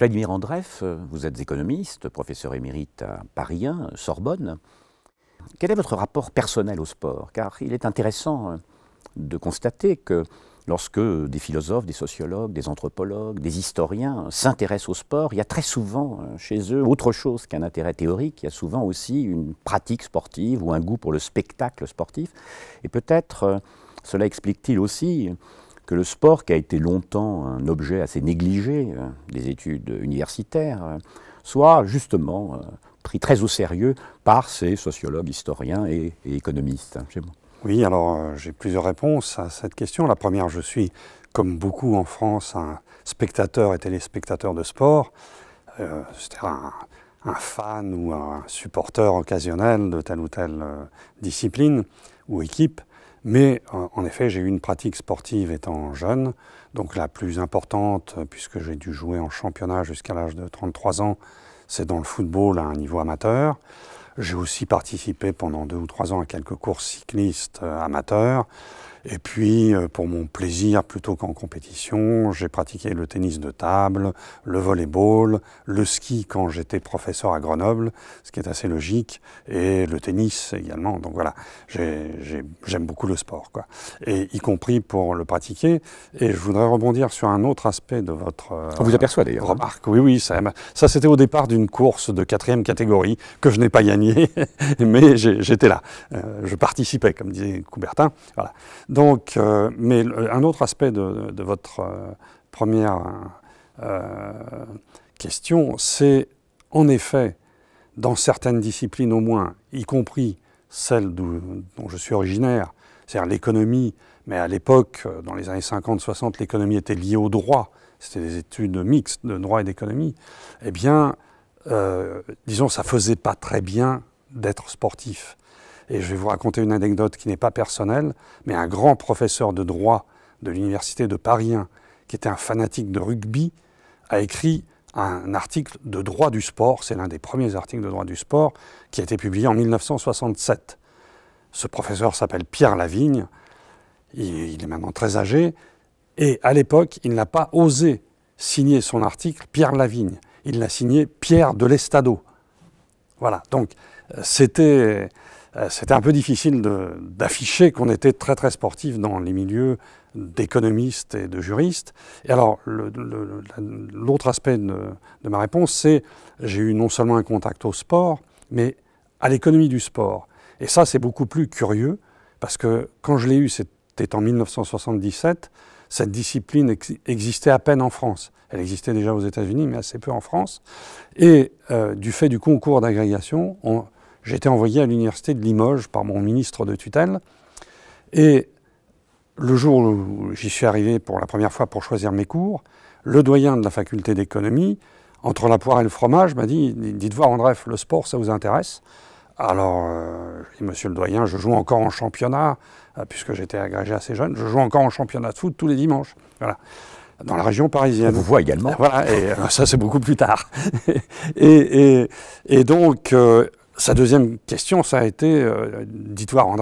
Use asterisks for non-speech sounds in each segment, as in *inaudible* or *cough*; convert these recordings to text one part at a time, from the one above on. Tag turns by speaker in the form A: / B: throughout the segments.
A: Vladimir Andreff, euh, vous êtes économiste, professeur émérite à Paris 1, Sorbonne. Quel est votre rapport personnel au sport Car il est intéressant euh, de constater que lorsque des philosophes, des sociologues, des anthropologues, des historiens s'intéressent au sport, il y a très souvent euh, chez eux autre chose qu'un intérêt théorique, il y a souvent aussi une pratique sportive ou un goût pour le spectacle sportif. Et peut-être cela explique-t-il aussi que le sport, qui a été longtemps un objet assez négligé euh, des études universitaires, euh, soit justement euh, pris très au sérieux par ces sociologues, historiens et, économistes. Hein,
B: oui, alors j'ai plusieurs réponses à cette question. La première, je suis, comme beaucoup en France, un spectateur et téléspectateur de sport, c'est-à-dire un, un, fan ou un supporter occasionnel de telle ou telle discipline ou équipe. Mais en effet, j'ai eu une pratique sportive étant jeune, donc la plus importante, euh, puisque j'ai dû jouer en championnat jusqu'à l'âge de 33 ans, c'est dans le football à un niveau amateur. J'ai aussi participé pendant deux ou trois ans à quelques courses cyclistes euh, amateurs. Et puis, euh, pour mon plaisir plutôt qu'en compétition, j'ai pratiqué le tennis de table, le volleyball, le ski quand j'étais professeur à Grenoble, ce qui est assez logique, et le tennis également. Donc voilà, j'aime beaucoup le sport, quoi. Et y compris pour le pratiquer. Et je voudrais rebondir sur un autre aspect de votre euh, On vous aperçoit d'ailleurs. Hein. Remarque, oui, oui, ça, ça c'était au départ d'une course de quatrième catégorie que je n'ai pas gagnée, *laughs* mais j'étais là. Euh, je participais, comme disait Coubertin. Voilà. Donc, euh, mais un autre aspect de, votre euh, première euh, question, c'est en effet, dans certaines disciplines au moins, y compris celle dont je suis originaire, c'est-à-dire l'économie, mais à l'époque, dans les années 50-60, l'économie était liée au droit, c'était des études mixtes de droit et d'économie, eh bien, disons, ça faisait pas très bien d'être sportif. Et je vais vous raconter une anecdote qui n'est pas personnelle, mais un grand professeur de droit de l'université de Paris qui était un fanatique de rugby, a écrit un article de droit du sport, c'est l'un des premiers articles de droit du sport, qui a été publié en 1967. Ce professeur s'appelle Pierre Lavigne, il est maintenant très âgé, et à l'époque, il n'a pas osé signer son article Pierre Lavigne, il l'a signé Pierre de l'Estado. Voilà, donc euh, c'était euh, c'était un peu difficile d'afficher qu'on était très très sportif dans les milieux d'économistes et de juristes. Et alors, l'autre aspect de, ma réponse, c'est j'ai eu non seulement un contact au sport, mais à l'économie du sport. Et ça, c'est beaucoup plus curieux, parce que quand je l'ai eu, c'était en 1977, cette discipline existait à peine en France. Elle existait déjà aux États-Unis, mais assez peu en France. Et euh, du fait du concours d'agrégation, j'ai été envoyé à l'université de Limoges par mon ministre de tutelle. Et le jour où j'y suis arrivé pour la première fois pour choisir mes cours, le doyen de la faculté d'économie, entre la poire et le fromage, m'a dit Dites voir, bref le sport, ça vous intéresse Alors, euh, monsieur le doyen, je joue encore en championnat, euh, puisque j'étais agrégé assez jeune, je joue encore en championnat de foot tous les dimanches. Voilà. Dans la région parisienne. On vous voit également. Voilà, et euh, ça, c'est beaucoup plus tard. *laughs* et, donc, sa deuxième question, ça a été euh, dites-moi en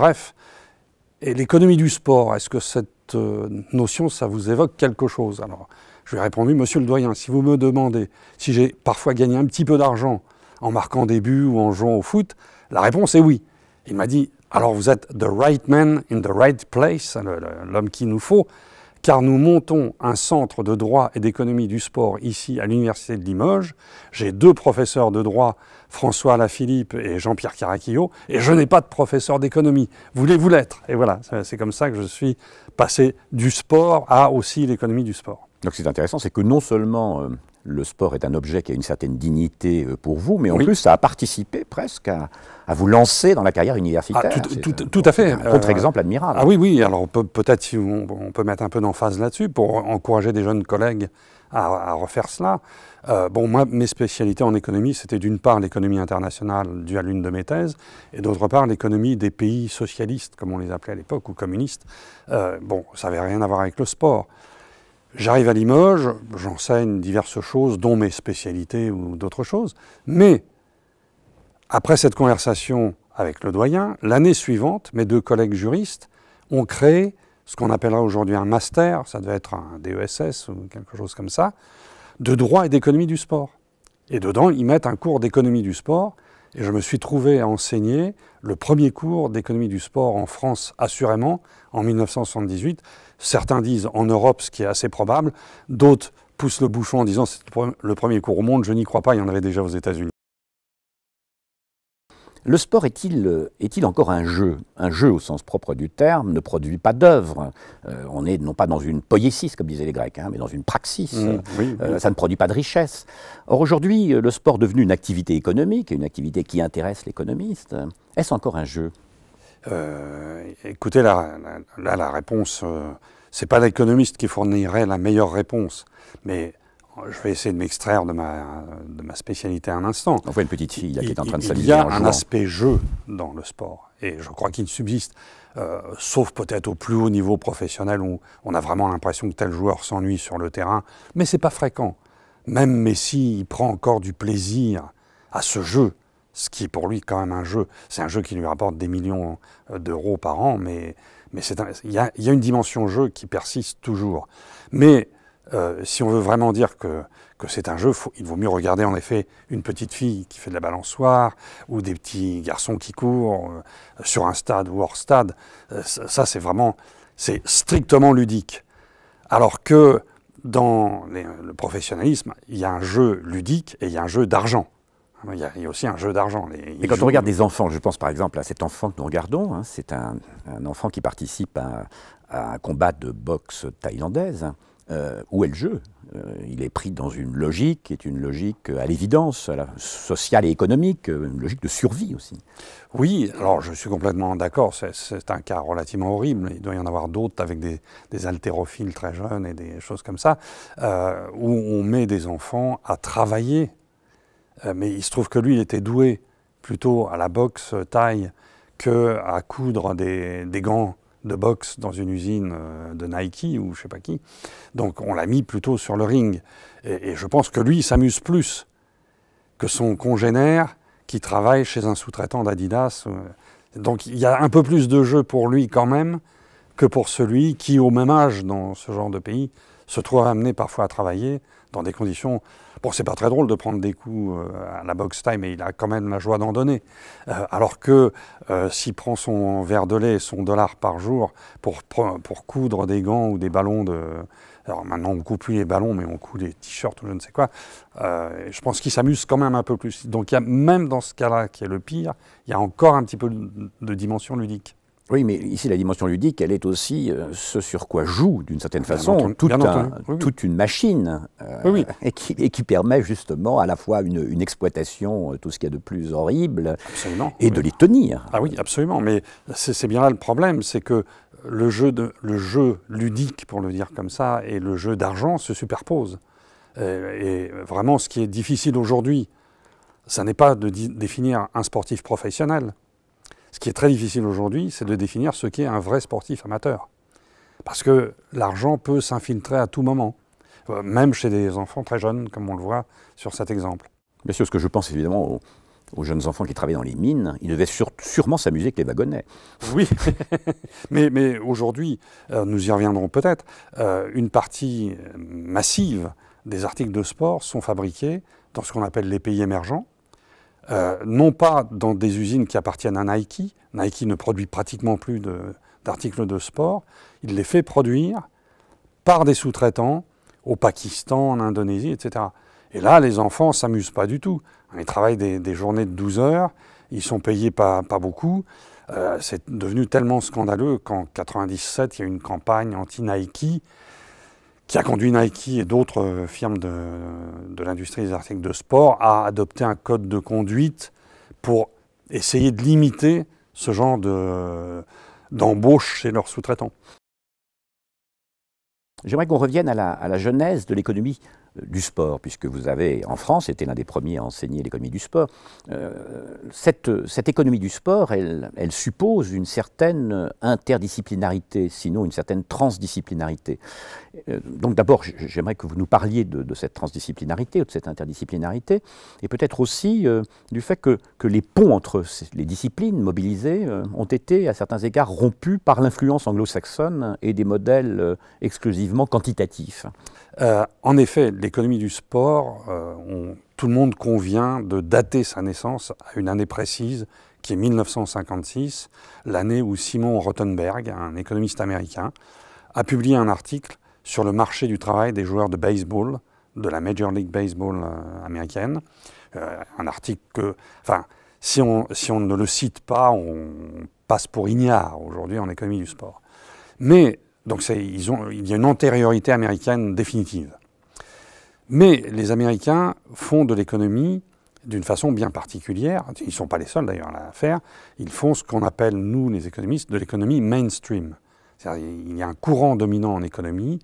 B: Et l'économie du sport, est-ce que cette euh, notion, ça vous évoque quelque chose Alors, je lui ai répondu, Monsieur le doyen, si vous me demandez si j'ai parfois gagné un petit peu d'argent en marquant des buts ou en jouant au foot, la réponse est oui. Il m'a dit, alors vous êtes the right man in the right place, hein, l'homme qu'il nous faut car nous montons un centre de droit et d'économie du sport ici à l'Université de Limoges. J'ai deux professeurs de droit, François Lafilippe et Jean-Pierre Caracchio, et je n'ai pas de professeur d'économie. Voulez-vous l'être Et voilà, c'est comme ça que je suis passé du sport à aussi l'économie du sport.
A: Donc c'est intéressant, c'est que non seulement euh, le sport est un objet qui a une certaine dignité euh, pour vous, mais en plus, ça a participé presque à, vous lancer dans la carrière universitaire. Ah,
B: tout, à fait. Un contre-exemple euh, admirable. Ah oui, oui. Alors peut-être si on, peut mettre un peu d'emphase là-dessus pour encourager des jeunes collègues à, refaire cela. Euh, bon, moi, mes spécialités en économie, c'était d'une part l'économie internationale due à l'une de mes thèses, et d'autre part l'économie des pays socialistes, comme on les appelait à l'époque, ou communistes. bon, ça n'avait rien à voir avec le sport. J'arrive à Limoges, j'enseigne diverses choses, dont mes spécialités ou d'autres choses. Mais après cette conversation avec le doyen, l'année suivante, mes deux collègues juristes ont créé ce qu'on appellera aujourd'hui un master, ça devait être un DESS ou quelque chose comme ça, de droit et d'économie du sport. Et dedans, ils mettent un cours d'économie du sport. Et je me suis trouvé à enseigner le premier cours d'économie du sport en France, assurément, en 1978. Certains disent en Europe, ce qui est assez probable. D'autres
A: poussent le bouchon en disant c'est le premier cours au monde. Je n'y crois pas, il y en avait déjà aux États-Unis. Le sport est-il encore un jeu Un jeu, au sens propre du terme, ne produit pas d'œuvre. Euh, on n'est non pas dans une poiesis, comme disaient les Grecs, hein, mais dans une praxis. Mmh, euh, ça ne produit pas de richesse. Or, aujourd'hui, le sport devenu une activité économique, une activité qui intéresse l'économiste, est-ce encore un jeu euh, écoutez,
B: là, la, la, réponse, ce euh, c'est pas l'économiste qui fournirait la meilleure réponse, mais je vais essayer de m'extraire de ma, de ma spécialité un instant. On voit une petite fille qui est en train de s'amuser. Il y a un aspect jeu dans le sport, et je crois qu'il subsiste, euh, sauf peut-être au plus haut niveau professionnel où on a vraiment l'impression que tel joueur s'ennuie sur le terrain, mais c'est pas fréquent. Même Messi, il prend encore du plaisir à ce jeu ce qui est pour lui quand même un jeu. C'est un jeu qui lui rapporte des millions euh, d'euros par an, mais mais il y, a une dimension jeu qui persiste toujours. Mais euh, si on veut vraiment dire que, que c'est un jeu, il vaut mieux regarder en effet une petite fille qui fait de la balançoire ou des petits garçons qui courent euh, sur un stade ou hors stade. ça, c'est vraiment, c'est strictement ludique. Alors que dans le professionnalisme, il y a un jeu ludique et il y a un jeu d'argent. Il y, a, aussi un jeu d'argent. Mais quand on regarde
A: des enfants, je pense par exemple à cet enfant que nous regardons, hein, c'est un, enfant qui participe à, un combat de boxe thaïlandaise. Euh, où est le jeu Il est pris dans une logique qui est une logique euh, à l'évidence sociale et économique, euh, une logique de survie aussi. Oui, alors je suis complètement d'accord, c'est un cas relativement
B: horrible. Il doit y en avoir d'autres avec des, des, haltérophiles très jeunes et des choses comme ça, où on met des enfants à travailler euh, mais il se trouve que lui, il était doué plutôt à la boxe taille que à coudre des, gants de boxe dans une usine euh, de Nike ou je sais pas qui. Donc on l'a mis plutôt sur le ring. Et, et je pense que lui, il s'amuse plus que son congénère qui travaille chez un sous-traitant d'Adidas. Euh, donc il y a un peu plus de jeu pour lui quand même que pour celui qui, au même âge dans ce genre de pays, se trouve amené parfois à travailler dans des conditions Bon, c'est pas très drôle de prendre des coups euh, à la box time, mais il a quand même la joie d'en donner. Euh, alors que euh, s'il prend son verre de lait, son dollar par jour pour, pour coudre des gants ou des ballons de. Alors maintenant, on ne coupe plus les ballons, mais on coud des t-shirts ou je ne sais quoi. je pense qu'il s'amuse quand même un peu plus. Donc, il y a, même dans ce cas-là, qui est le pire, il y a encore un petit peu de dimension ludique.
A: Oui, mais ici, la dimension ludique, elle est aussi euh, ce sur quoi joue, d'une certaine façon, toute, une machine, euh, *laughs* et, qui, permet justement à la fois une, exploitation, euh, tout ce qu'il y a de plus horrible, et de les tenir. Ah oui, absolument, mais c'est bien là le problème, c'est que
B: le jeu, de, le jeu ludique, pour le dire comme ça, et le jeu d'argent se superposent. Et, et, vraiment, ce qui est difficile aujourd'hui, ça n'est pas de définir un sportif professionnel, ce qui est très difficile aujourd'hui, c'est de définir ce qu'est un vrai sportif amateur. Parce que l'argent peut s'infiltrer à tout moment, euh, même chez des enfants très jeunes, comme on le voit sur cet exemple.
A: Bien sûr, ce que je pense évidemment aux, jeunes enfants qui travaillent dans les mines, ils devaient sûrement s'amuser avec les wagonnets. Oui, *laughs*
B: mais, aujourd'hui, euh, nous y reviendrons peut-être, euh, une partie massive des articles de sport sont fabriqués dans ce qu'on appelle les pays émergents, euh, non pas dans des usines qui appartiennent à Nike. Nike ne produit pratiquement plus d'articles de, sport. Il les fait produire par des sous-traitants au Pakistan, en Indonésie, etc. Et là, les enfants ne s'amusent pas du tout. Ils travaillent des, journées de 12 heures, ils sont payés pas, beaucoup. Euh, c'est devenu tellement scandaleux qu'en 97, il y a une campagne anti-Nike qui a conduit Nike et d'autres euh, firmes de, l'industrie des articles de sport à adopter un code de conduite pour essayer de limiter ce genre d'embauche chez
A: leurs sous-traitants. J'aimerais qu'on revienne à la, genèse de l'économie du sport, puisque vous avez, en France, été l'un des premiers à enseigner l'économie du sport, euh, cette, économie du sport, elle, suppose une certaine interdisciplinarité, sinon une certaine transdisciplinarité. Euh, donc d'abord, j'aimerais que vous nous parliez de, cette transdisciplinarité ou de cette interdisciplinarité, et peut-être aussi euh, du fait que, que, les ponts entre les disciplines mobilisées ont été, à certains égards, rompus par l'influence anglo-saxonne et des modèles exclusivement quantitatifs. en
B: effet, les l'économie du sport, euh, tout le monde convient de dater sa naissance à une année précise, qui est 1956, l'année où Simon Rottenberg, un économiste américain, a publié un article sur le marché du travail des joueurs de baseball, de la Major League Baseball euh, américaine. Euh, un article que, enfin, si on, si on ne le cite pas, on passe pour ignare aujourd'hui en économie du sport. Mais donc ils ont, il y a une antériorité américaine définitive. Mais les Américains font de l'économie d'une façon bien particulière. Ils ne sont pas les seuls d'ailleurs à la faire. Ils font ce qu'on appelle, nous les économistes, de l'économie mainstream. Il y a un courant dominant en économie.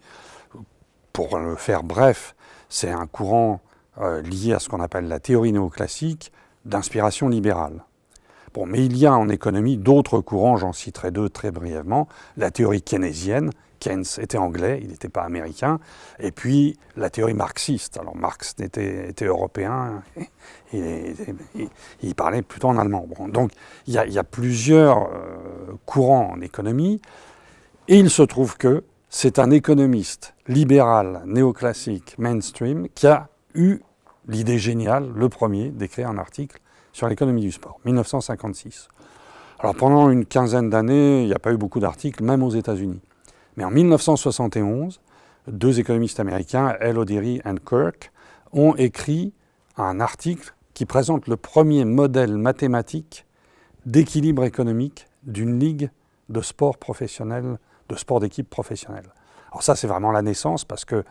B: Pour le faire bref, c'est un courant euh, lié à ce qu'on appelle la théorie néoclassique d'inspiration libérale. Bon, mais il y a en économie d'autres courants, j'en citerai deux très brièvement. La théorie keynésienne, Keynes était anglais, il n'était pas américain. Et puis la théorie marxiste. Alors Marx était, était européen, il parlait plutôt en allemand. donc il y, a plusieurs euh, courants en économie. Et il se trouve que c'est un économiste libéral, néoclassique, mainstream, qui a eu l'idée géniale, le premier, d'écrire un article sur l'économie du sport, 1956. Alors pendant une quinzaine d'années, il n'y a pas eu beaucoup d'articles, même aux États-Unis. Mais en 1971, deux économistes américains, L. O'Derry et Kirk, ont écrit un article qui présente le premier modèle mathématique d'équilibre économique d'une ligue de sport professionnel, de sport d'équipe professionnelle. Alors ça, c'est vraiment la naissance parce que,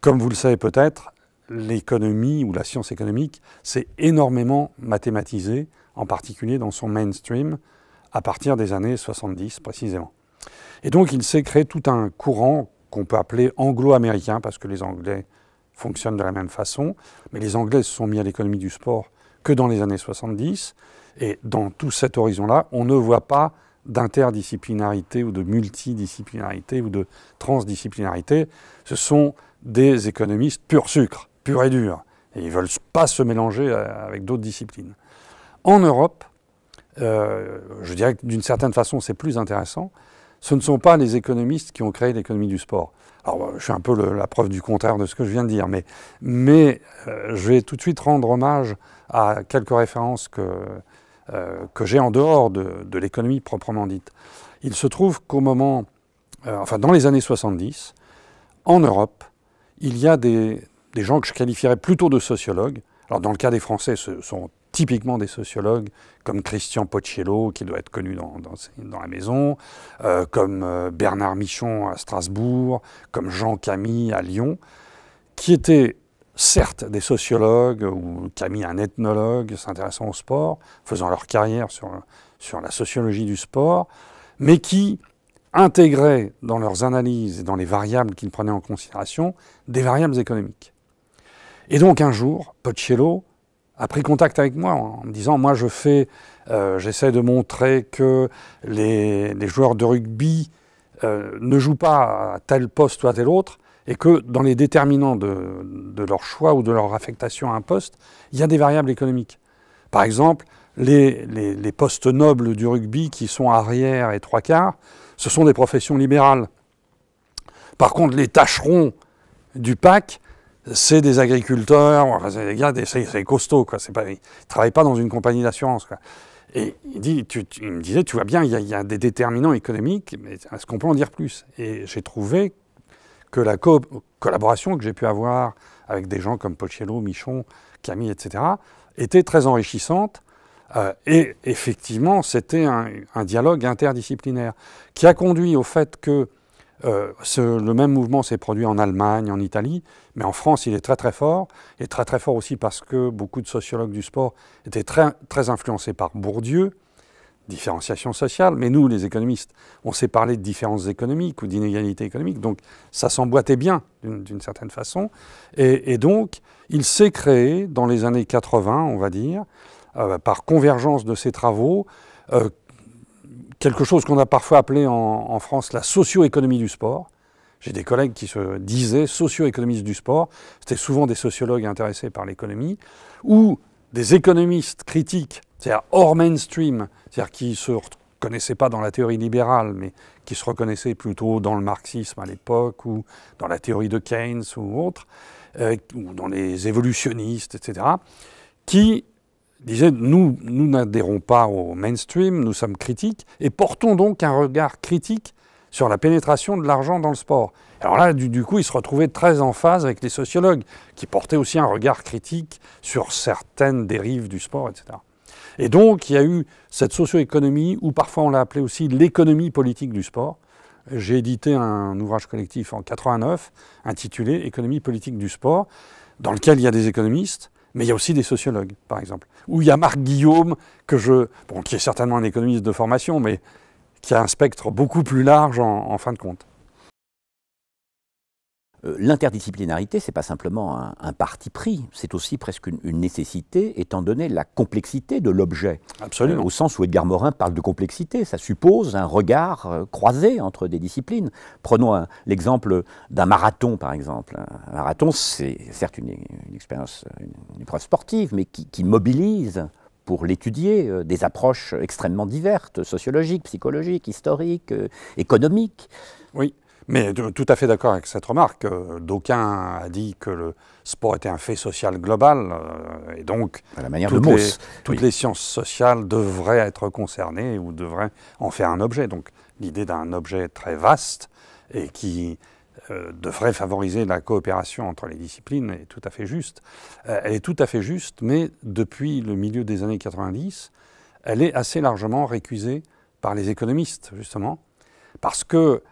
B: comme vous le savez peut-être, l'économie ou la science économique s'est énormément mathématisée, en particulier dans son mainstream, à partir des années 70 précisément. Et donc il s'est créé tout un courant qu'on peut appeler anglo-américain, parce que les Anglais fonctionnent de la même façon, mais les Anglais se sont mis à l'économie du sport que dans les années 70, et dans tout cet horizon-là, on ne voit pas d'interdisciplinarité ou de multidisciplinarité ou de transdisciplinarité, ce sont des économistes pur sucre, pur et dur, et ils ne veulent pas se mélanger euh, avec d'autres disciplines. En Europe, euh, je dirais que d'une certaine façon c'est plus intéressant, ce ne sont pas les économistes qui ont créé l'économie du sport. Alors, euh, je suis un peu la preuve du contraire de ce que je viens de dire, mais, euh, je vais tout de suite rendre hommage à quelques références que, euh, j'ai en dehors de, l'économie proprement dite. Il se trouve qu'au moment, enfin dans les années 70, en Europe, il y a des, des gens que je qualifierais plutôt de sociologues. Alors dans le cas des Français, ce sont typiquement des sociologues comme Christian Pocciello, qui doit être connu dans, la maison, euh, comme euh, Bernard Michon à Strasbourg, comme Jean Camille à Lyon, qui étaient certes des sociologues ou Camille un ethnologue s'intéressant au sport, faisant leur carrière sur, sur la sociologie du sport, mais qui intégraient dans leurs analyses et dans les variables qu'ils prenaient en considération des variables économiques. Et donc un jour, Pocciello a pris contact avec moi en me disant moi je fais, euh, j'essaie de montrer que les, joueurs de rugby euh, ne jouent pas à tel poste ou à tel autre, et que dans les déterminants de, leur choix ou de leur affectation à un poste, il y a des variables économiques. Par exemple, les, postes nobles du rugby qui sont arrière et trois quarts, ce sont des professions libérales. Par contre, les tâcherons du pack c'est des agriculteurs, c'est costaud, quoi. Pas, ils ne travaillent pas dans une compagnie d'assurance. Et il, dit, tu, me disait, tu vois bien, il y, a, des déterminants économiques, mais est-ce qu'on peut en dire plus Et j'ai trouvé que la collaboration que j'ai pu avoir avec des gens comme Pochello, Michon, Camille, etc., était très enrichissante. Euh, et effectivement, c'était un, dialogue interdisciplinaire qui a conduit au fait que euh, ce, le même mouvement s'est produit en Allemagne, en Italie, mais en France, il est très très fort, et très très fort aussi parce que beaucoup de sociologues du sport étaient très, très influencés par Bourdieu, différenciation sociale, mais nous, les économistes, on s'est parlé de différences économiques ou d'inégalités économiques, donc ça s'emboîtait bien d'une certaine façon, et, donc il s'est créé dans les années 80, on va dire, euh, par convergence de ses travaux, euh, quelque chose qu'on a parfois appelé en, France la socio-économie du sport. J'ai des collègues qui se disaient socio-économistes du sport, c'était souvent des sociologues intéressés par l'économie, ou des économistes critiques, c'est-à-dire hors mainstream, c'est-à-dire qui se reconnaissaient pas dans la théorie libérale, mais qui se reconnaissaient plutôt dans le marxisme à l'époque, ou dans la théorie de Keynes ou autre, euh, ou dans les évolutionnistes, etc., qui disait nous, nous n'adhérons pas au mainstream, nous sommes critiques et portons donc un regard critique sur la pénétration de l'argent dans le sport. Alors là, du, coup, il se retrouvait très en phase avec les sociologues, qui portaient aussi un regard critique sur certaines dérives du sport, etc. Et donc, il y a eu cette socio-économie, ou parfois on l'a appelée aussi l'économie politique du sport. J'ai édité un ouvrage collectif en 89 intitulé Économie politique du sport, dans lequel il y a des économistes, mais il y a aussi des sociologues, par exemple. Ou il y a Marc Guillaume, que je, qui est certainement un économiste de formation, mais qui a un spectre beaucoup plus
A: large en fin de compte. Euh, l'interdisciplinarité, ce n'est pas simplement un, parti pris, c'est aussi presque une, nécessité, étant donné la complexité de l'objet. Absolument. Euh, au sens où Edgar Morin parle de complexité, ça suppose un regard euh, croisé entre des disciplines. Prenons l'exemple d'un marathon, par exemple. Un marathon, c'est certes une, expérience, une, épreuve sportive, mais qui, mobilise pour l'étudier, des approches extrêmement diverses, sociologiques, psychologiques, historiques, économiques. Oui. Mais tout à fait d'accord avec cette remarque. Euh, d'aucuns a dit
B: que le sport était un fait social global, euh, et donc à la manière toutes, de les, toutes les sciences sociales devraient être concernées ou devraient en faire un objet. Donc l'idée d'un objet très vaste et qui euh, devrait favoriser la coopération entre les disciplines est tout à fait juste. elle est tout à fait juste, mais depuis le milieu des années 90, elle est assez largement récusée par les économistes, justement, parce que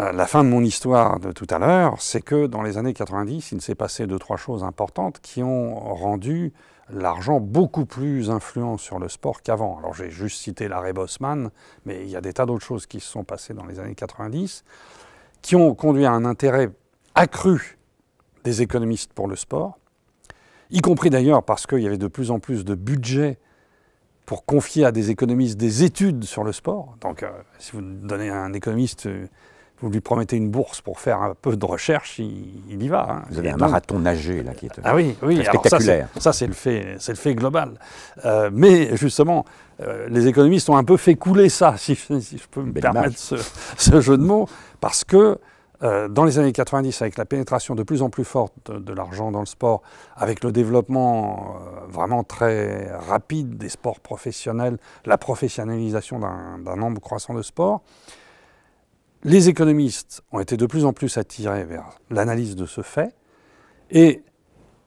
B: euh, la fin de mon histoire de tout à l'heure, c'est que dans les années 90, il s'est passé deux, trois choses importantes qui ont rendu l'argent beaucoup plus influent sur le sport qu'avant. Alors j'ai juste cité l'arrêt Bosman, mais il y a des tas d'autres choses qui se sont passées dans les années 90, qui ont conduit à un intérêt accru des économistes pour le sport, y compris d'ailleurs parce qu'il y avait de plus en plus de budget pour confier à des économistes des études sur le sport. Donc euh, si vous donnez un économiste euh, vous lui promettez une bourse pour faire un peu de recherche, il, y va. Hein. Vous avez un marathon
A: nager' là, qui est euh, ah oui, spectaculaire.
B: Ça, c'est le, fait, le fait global. Euh, mais justement, euh, les économistes ont un peu fait couler ça, *laughs* si, je peux me permettre ce, jeu de mots, parce que dans les années 90, avec la pénétration de plus en plus forte de, l'argent dans le sport, avec le développement vraiment très rapide des sports professionnels, la professionnalisation d'un nombre croissant de sports, les économistes ont été de plus en plus attirés vers l'analyse de ce fait. Et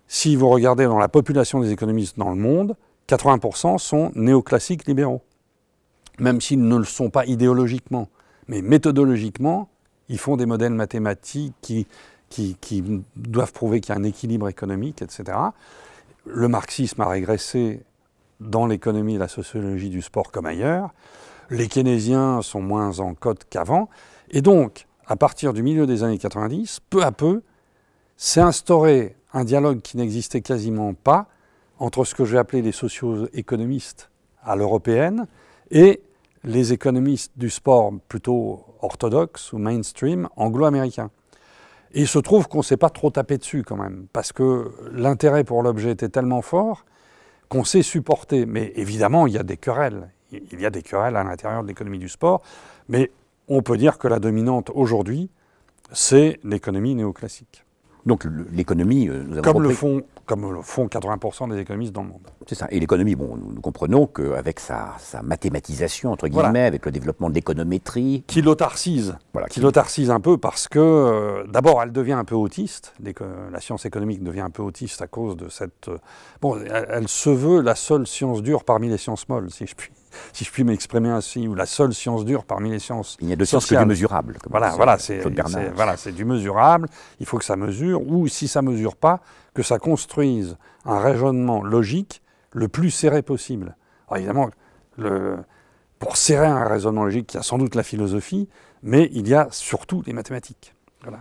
B: si vous regardez dans la population des économistes dans le monde, 80% sont néoclassiques libéraux, même s'ils ne le sont pas idéologiquement. Mais méthodologiquement, ils font des modèles mathématiques qui, doivent prouver qu'il y a un équilibre économique, etc. Le marxisme a régressé dans l'économie et la sociologie du sport comme ailleurs. Les keynésiens sont moins en cote qu'avant. Et donc, à partir du milieu des années 90, peu à peu, s'est instauré un dialogue qui n'existait quasiment pas entre ce que j'ai appelé les socio-économistes à l'européenne et les économistes du sport plutôt orthodoxe ou mainstream anglo-américains. Et il se trouve qu'on ne s'est pas trop tapé dessus quand même, parce que l'intérêt pour l'objet était tellement fort qu'on s'est supporté. Mais évidemment, il y a des querelles. Il y a des querelles à l'intérieur de l'économie du sport, mais on peut dire que la dominante aujourd'hui, c'est l'économie néoclassique.
A: Donc l'économie, euh, nous avons comme le
B: comme le font 80% des économistes dans le monde.
A: C'est ça. Et l'économie, bon, nous, comprenons qu'avec sa, sa, mathématisation, entre guillemets, avec le développement de l'économétrie... Qui
B: l'autarcise.
A: qui l'autarcise un peu parce que, euh, d'abord, elle devient un peu autiste.
B: la science économique devient un peu autiste à cause de cette... Euh, bon, elle, se veut la seule science dure parmi les sciences molles, si je puis si je puis m'exprimer ainsi, ou la seule science dure parmi les sciences.
A: Il n'y a de science que du mesurable. Voilà, voilà, c'est
B: du mesurable. Il faut que ça mesure, ou si ça mesure pas, que ça construise un raisonnement logique le plus serré possible. évidemment, pour serrer un raisonnement logique, il y a sans doute la philosophie, mais il y a surtout les mathématiques. Voilà.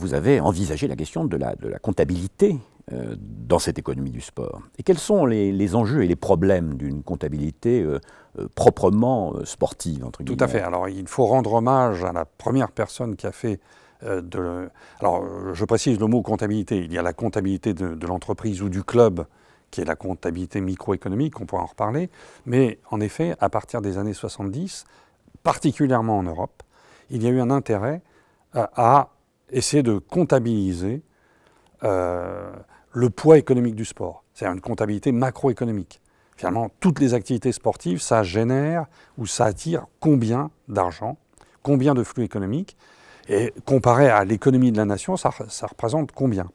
A: Vous avez envisagé la question de la, de la comptabilité euh, dans cette économie du sport. Et quels sont les, enjeux et les problèmes d'une comptabilité euh, euh, proprement sportive, entre guillemets Tout à fait. Alors,
B: il faut rendre hommage à la première personne qui a fait de... Alors, je précise le mot comptabilité. Il y a la comptabilité de, de l'entreprise ou du club, qui est la comptabilité microéconomique, on pourra en reparler. Mais en effet, à partir des années 70, particulièrement en Europe, il y a eu un intérêt à essayer de comptabiliser euh, le poids économique du sport, c'est-à-dire une comptabilité macroéconomique. Finalement, toutes les activités sportives, ça génère ou ça attire combien d'argent, combien de flux économiques, et comparé à l'économie de la nation, ça, représente combien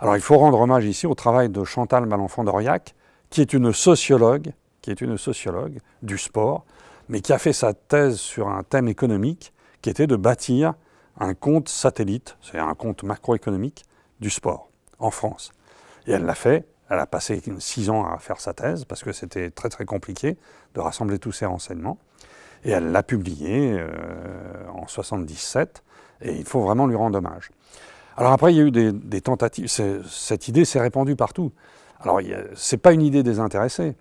B: Alors il faut rendre hommage ici au travail de Chantal Malenfant d'Auriac, qui est une sociologue, qui est une sociologue du sport, mais qui a fait sa thèse sur un thème économique, qui était de bâtir un compte satellite, c'est un compte macroéconomique du sport en France. Et elle l'a fait. Elle a passé six ans à faire sa thèse parce que c'était très très compliqué de rassembler tous ces renseignements. Et elle l'a publié euh, en 77 et il faut vraiment lui rendre hommage. Alors après, il y a eu des, des tentatives. Cette idée s'est répandue partout. Alors, c'est pas une idée désintéressée.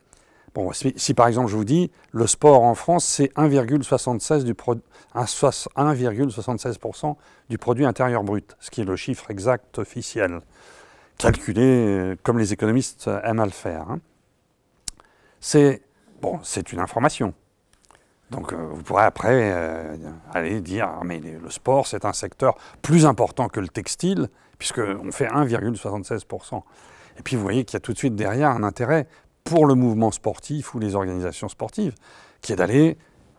B: Bon, si, par exemple je vous dis le sport en France, c'est 1,76% du, pro, du produit intérieur brut, ce qui est le chiffre exact officiel, calculé euh, comme les économistes aiment à le faire. Hein. C'est bon, une information. Donc euh, vous pourrez après euh, aller dire ah, mais le sport c'est un secteur plus important que le textile puisqu'on fait 1,76%. Et puis vous voyez qu'il y a tout de suite derrière un intérêt pour le mouvement sportif ou les organisations sportives, qui est d'aller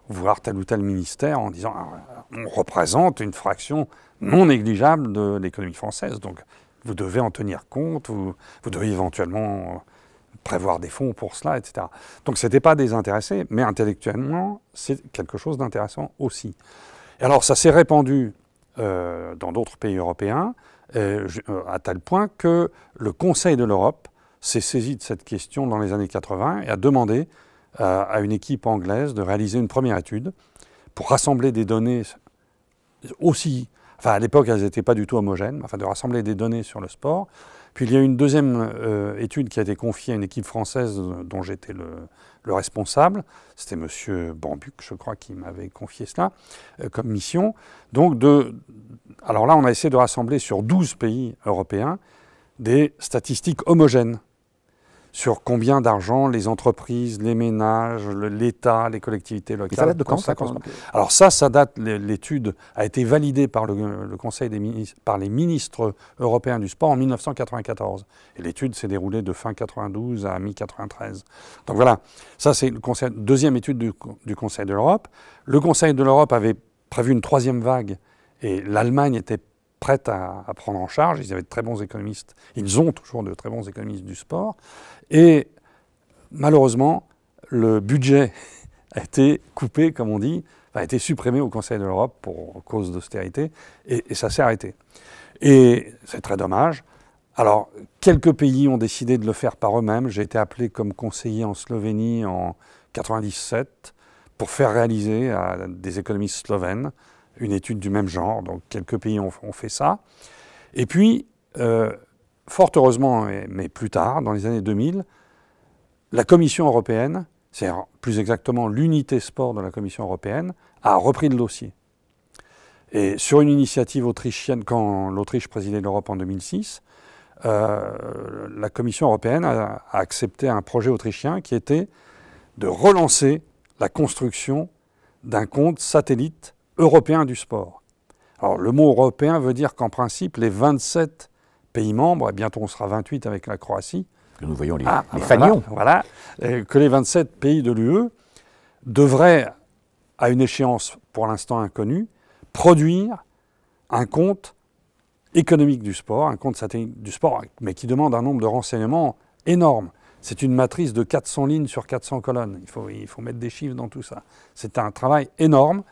B: voir tel ou tel ministère en disant ah, on représente une fraction non négligeable de l'économie française, donc vous devez en tenir compte, vous, vous devez éventuellement euh, prévoir des fonds pour cela, etc. Donc ce n'était pas désintéressé, mais intellectuellement, c'est quelque chose d'intéressant aussi. Et alors ça s'est répandu euh, dans d'autres pays européens, euh, à tel point que le Conseil de l'Europe s'est saisi de cette question dans les années 80 et a demandé euh, à une équipe anglaise de réaliser une première étude pour rassembler des données aussi, enfin à l'époque elles n'étaient pas du tout homogènes, enfin de rassembler des données sur le sport. Puis il y a une deuxième euh, étude qui a été confiée à une équipe française dont j'étais le, responsable. C'était M. Bambuc, je crois, qui m'avait confié cela euh, comme mission. Donc de, alors là, on a essayé de rassembler sur 12 pays européens des statistiques homogènes sur combien d'argent les entreprises, les ménages, l'État, les collectivités locales. ça date de quand, Alors ça, ça date, l'étude a été validée par le, Conseil des ministres, par les ministres européens du sport en 1994. Et l'étude s'est déroulée de fin 92 à mi-93. Donc voilà, ça c'est le conseil, deuxième étude du Conseil de l'Europe. Le Conseil de l'Europe avait prévu une troisième vague et l'Allemagne était prêtes à, prendre en charge. Ils avaient de très bons économistes. Ils ont toujours de très bons économistes du sport. Et malheureusement, le budget a été coupé, comme on dit, a été supprimé au Conseil de l'Europe pour cause d'austérité, et, ça s'est arrêté. Et c'est très dommage. Alors, quelques pays ont décidé de le faire par eux-mêmes. J'ai été appelé comme conseiller en Slovénie en 97 pour faire réaliser à des économistes slovènes une étude du même genre. Donc quelques pays ont, fait ça. Et puis, euh, fort heureusement, mais plus tard, dans les années 2000, la Commission européenne, c'est-à-dire plus exactement l'unité sport de la Commission européenne, a repris le dossier. Et sur une initiative autrichienne, quand l'Autriche présidait l'Europe en 2006, euh, la Commission européenne a, accepté un projet autrichien qui était de relancer la construction d'un compte satellite européen du sport. Alors le mot européen veut dire qu'en principe, les 27 pays membres, et bientôt on sera 28 avec la Croatie, que nous voyons les, ah, Voilà, euh, que les 27 pays de l'UE devraient, à une échéance pour l'instant inconnue, produire un compte économique du sport, un compte satellite du sport, mais qui demande un nombre de renseignements énorme. C'est une matrice de 400 lignes sur 400 colonnes. Il faut, il faut mettre des chiffres dans tout ça. C'est un travail énorme.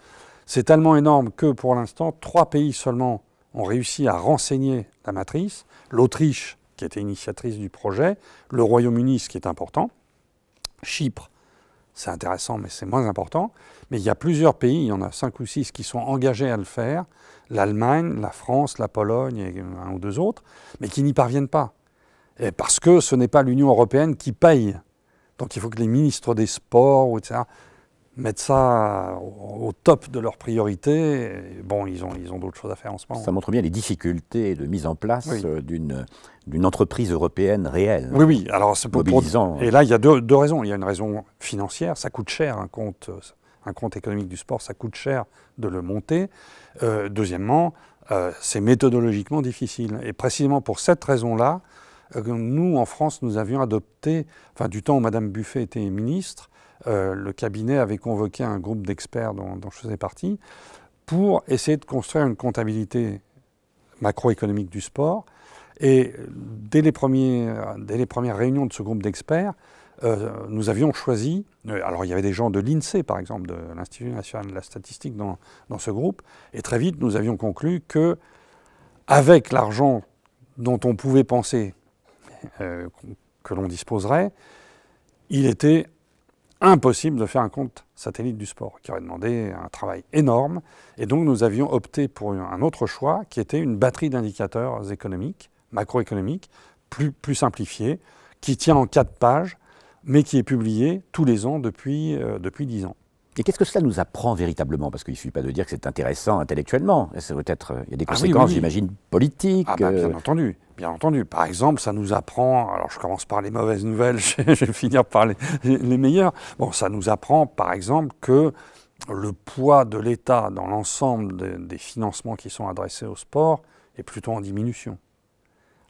B: C'est tellement énorme que pour l'instant, trois pays seulement ont réussi à renseigner la matrice, l'Autriche, qui était initiatrice du projet, le Royaume-Uni, ce qui est important, Chypre, c'est intéressant, mais c'est moins important. Mais il y a plusieurs pays, il y en a cinq ou six qui sont engagés à le faire, l'Allemagne, la France, la Pologne et un ou deux autres, mais qui n'y parviennent pas. parce que ce n'est pas l'Union européenne qui paye. Donc il faut que les ministres des Sports, etc., mettre ça au top de leurs priorités, bon, ils ont, ils ont d'autres choses à faire en ce moment. Ça montre bien les
A: difficultés de mise en place euh, d'une d'une entreprise européenne réelle. Hein. Oui, oui. Alors, c'est mobilisant. Hein. Et là,
B: il y a deux, raisons. Il y a une raison financière, ça coûte cher un compte, euh, un compte économique du sport, ça coûte cher de le monter. Euh, deuxièmement, c'est méthodologiquement difficile. Et précisément pour cette raison-là, nous, en France, nous avions adopté, enfin du temps où Mme Buffet était ministre, euh, le cabinet avait convoqué un groupe d'experts dont, je faisais partie pour essayer de construire une comptabilité macroéconomique du sport. Et dès les, premiers, dès les premières réunions de ce groupe d'experts, euh, nous avions choisi, euh, alors il y avait des gens de l'INSEE par exemple, de l'Institut national de la statistique dans, ce groupe, et très vite nous avions conclu que, avec l'argent dont on pouvait penser que l'on disposerait, il était impossible de faire un compte satellite du sport, qui aurait demandé un travail énorme. Et donc nous avions opté pour un autre choix, qui était une batterie d'indicateurs économiques, macroéconomiques, plus, plus simplifiée,
A: qui tient en quatre pages, mais qui est publiée tous les ans depuis, euh, dix depuis ans. Et qu'est-ce que cela nous apprend véritablement Parce qu'il ne suffit pas de dire que c'est intéressant intellectuellement. peut être, euh, il y a des ah conséquences, j'imagine, politiques. Ah bah, bien euh. entendu. Bien entendu. Par exemple, ça nous apprend, alors je commence
B: par les mauvaises nouvelles, *laughs* je vais finir par les, meilleures. Bon, ça nous apprend, par exemple, que le poids de l'État dans l'ensemble des financements qui sont adressés au sport est plutôt en diminution.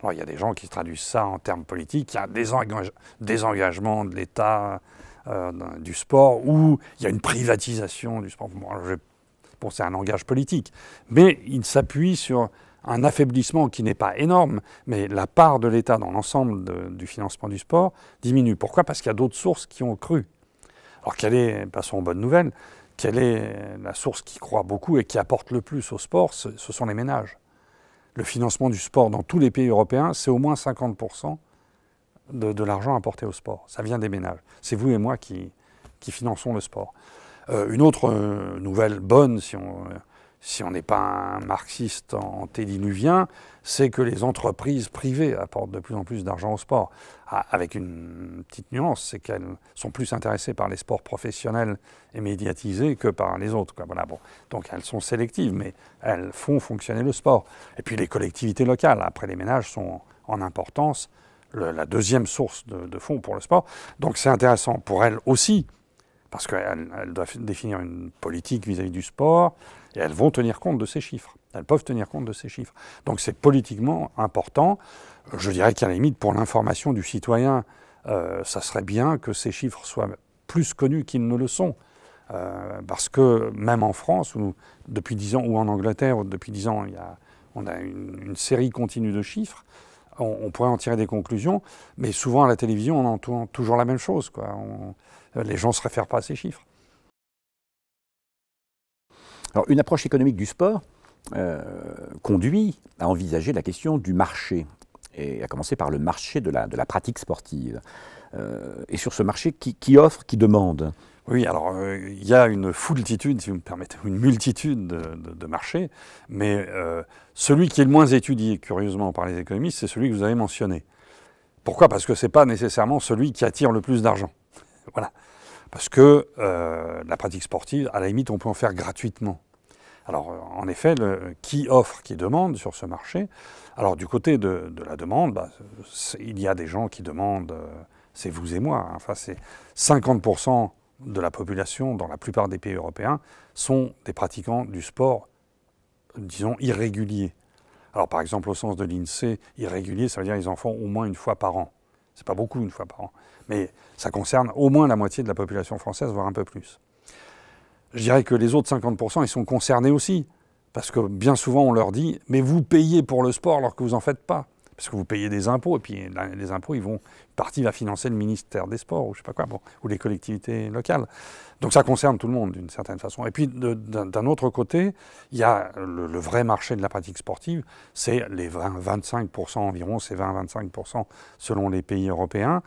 B: Alors il y a des gens qui traduisent ça en termes politiques, il y a un désengagement de l'État euh, du sport, où il y a une privatisation du sport. Bon, c'est un langage politique, mais il s'appuie sur un affaiblissement qui n'est pas énorme, mais la part de l'État dans l'ensemble du financement du sport diminue. Pourquoi Parce qu'il y a d'autres sources qui ont cru. Alors quelle est, passons aux bonnes nouvelles, quelle est la source qui croit beaucoup et qui apporte le plus au sport ce, ce sont les ménages. Le financement du sport dans tous les pays européens, c'est au moins 50% de, l'argent apporté au sport. Ça vient des ménages. C'est vous et moi qui, finançons le sport. Euh, une autre euh, nouvelle bonne, euh, si on n'est pas un marxiste antédiluvien, c'est que les entreprises privées apportent de plus en plus d'argent au sport. Ah, avec une petite nuance, c'est qu'elles sont plus intéressées par les sports professionnels et médiatisés que par les autres. Voilà, bon. Donc elles sont sélectives, mais elles font fonctionner le sport. Et puis les collectivités locales, après les ménages, sont en importance la deuxième source de, fonds pour le sport. Donc c'est intéressant pour elles aussi, parce qu'elles doivent définir une politique vis-à-vis du sport, et elles vont tenir compte de ces chiffres. Elles peuvent tenir compte de ces chiffres. Donc c'est politiquement important. Je dirais qu'à la limite, pour l'information du citoyen, euh, ça serait bien que ces chiffres soient plus connus qu'ils ne le sont. Euh, parce que même en France, ou depuis ans, ou en Angleterre, depuis dix ans, il y on a une, série continue de chiffres, on, pourrait en tirer des conclusions, mais souvent à la télévision, on entend toujours la même chose. Euh, les gens ne se réfèrent pas à ces chiffres.
A: une approche économique du sport euh, conduit à envisager la question du marché, et à commencer par le marché de la, pratique sportive. Euh, et sur ce marché, qui offre, qui demande oui, alors euh, il y
B: a une foultitude, si vous me permettez, une multitude de, marchés, mais euh, celui qui est le moins étudié, curieusement, par les économistes, c'est celui que vous avez mentionné. Pourquoi Parce que ce n'est pas nécessairement celui qui attire le plus d'argent. Voilà. Parce que euh, la pratique sportive, à la limite, on peut en faire gratuitement. Alors, en effet, qui offre, qui demande sur ce marché Alors, du côté de, la demande, bah, il y a des gens qui demandent, c'est vous et moi, hein. enfin, c'est 50% de la population dans la plupart des pays européens sont des pratiquants du sport, disons, irréguliers. Alors par exemple, au sens de l'INSEE, irrégulier, ça veut dire qu'ils en font au moins une fois par an. C'est pas beaucoup une fois par an, mais ça concerne au moins la moitié de la population française, voire un peu plus. Je dirais que les autres 50%, ils sont concernés aussi, parce que bien souvent on leur dit, mais vous payez pour le sport alors que vous n'en faites pas parce que vous payez des impôts, et puis les impôts, ils vont, une partie va financer le ministère des Sports, ou je sais pas quoi, ou les collectivités locales. Donc ça concerne tout le monde, d'une certaine façon. Et puis, d'un autre côté, il y a le, vrai marché de la pratique sportive, c'est les 20, 25% environ, c'est 20-25% selon les pays européens,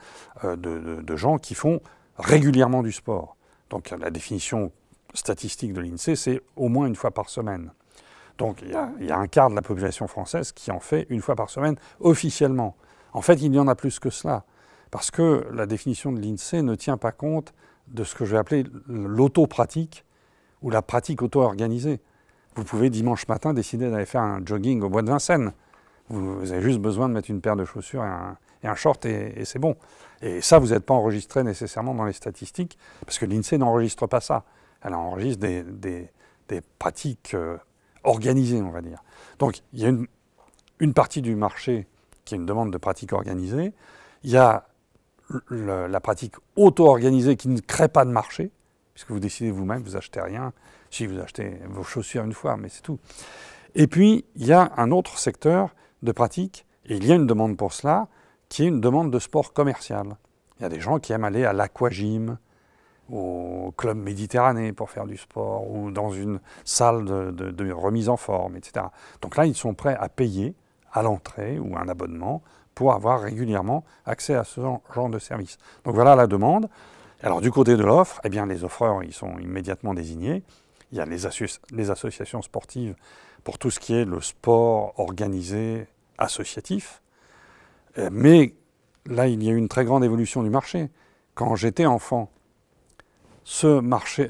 B: euh, de gens qui font régulièrement du sport. Donc la définition statistique de l'INSEE, c'est au moins une fois par semaine. Donc il y, a, un quart de la population française qui en fait une fois par semaine officiellement. En fait, il y en a plus que cela, parce que la définition de l'INSEE ne tient pas compte de ce que je vais appeler l'auto-pratique ou la pratique auto-organisée. Vous pouvez dimanche matin décider d'aller faire un jogging au bois de Vincennes. Vous, avez juste besoin de mettre une paire de chaussures et un, short et, c'est bon. Et ça, vous n'êtes pas enregistré nécessairement dans les statistiques, parce que l'INSEE n'enregistre pas ça. Elle enregistre des, pratiques euh, organisée, on va dire. Donc il y a une, partie du marché qui est une demande de pratique organisée. Il y a la pratique auto-organisée qui ne crée pas de marché, puisque vous décidez vous-même, vous achetez rien, si vous achetez vos chaussures une fois, mais c'est tout. Et puis, il y a un autre secteur de pratique, et il y a une demande pour cela, qui est une demande de sport commercial. Il y a des gens qui aiment aller à l'aquagym, au club méditerranéen pour faire du sport ou dans une salle de, remise en forme, etc. Donc là, ils sont prêts à payer à l'entrée ou un abonnement pour avoir régulièrement accès à ce genre de service. Donc voilà la demande. Alors du côté de l'offre, eh bien les offreurs ils sont immédiatement désignés. Il y a les, les, associations sportives pour tout ce qui est le sport organisé associatif. Euh, mais là, il y a eu une très grande évolution du marché. Quand j'étais enfant, ce marché,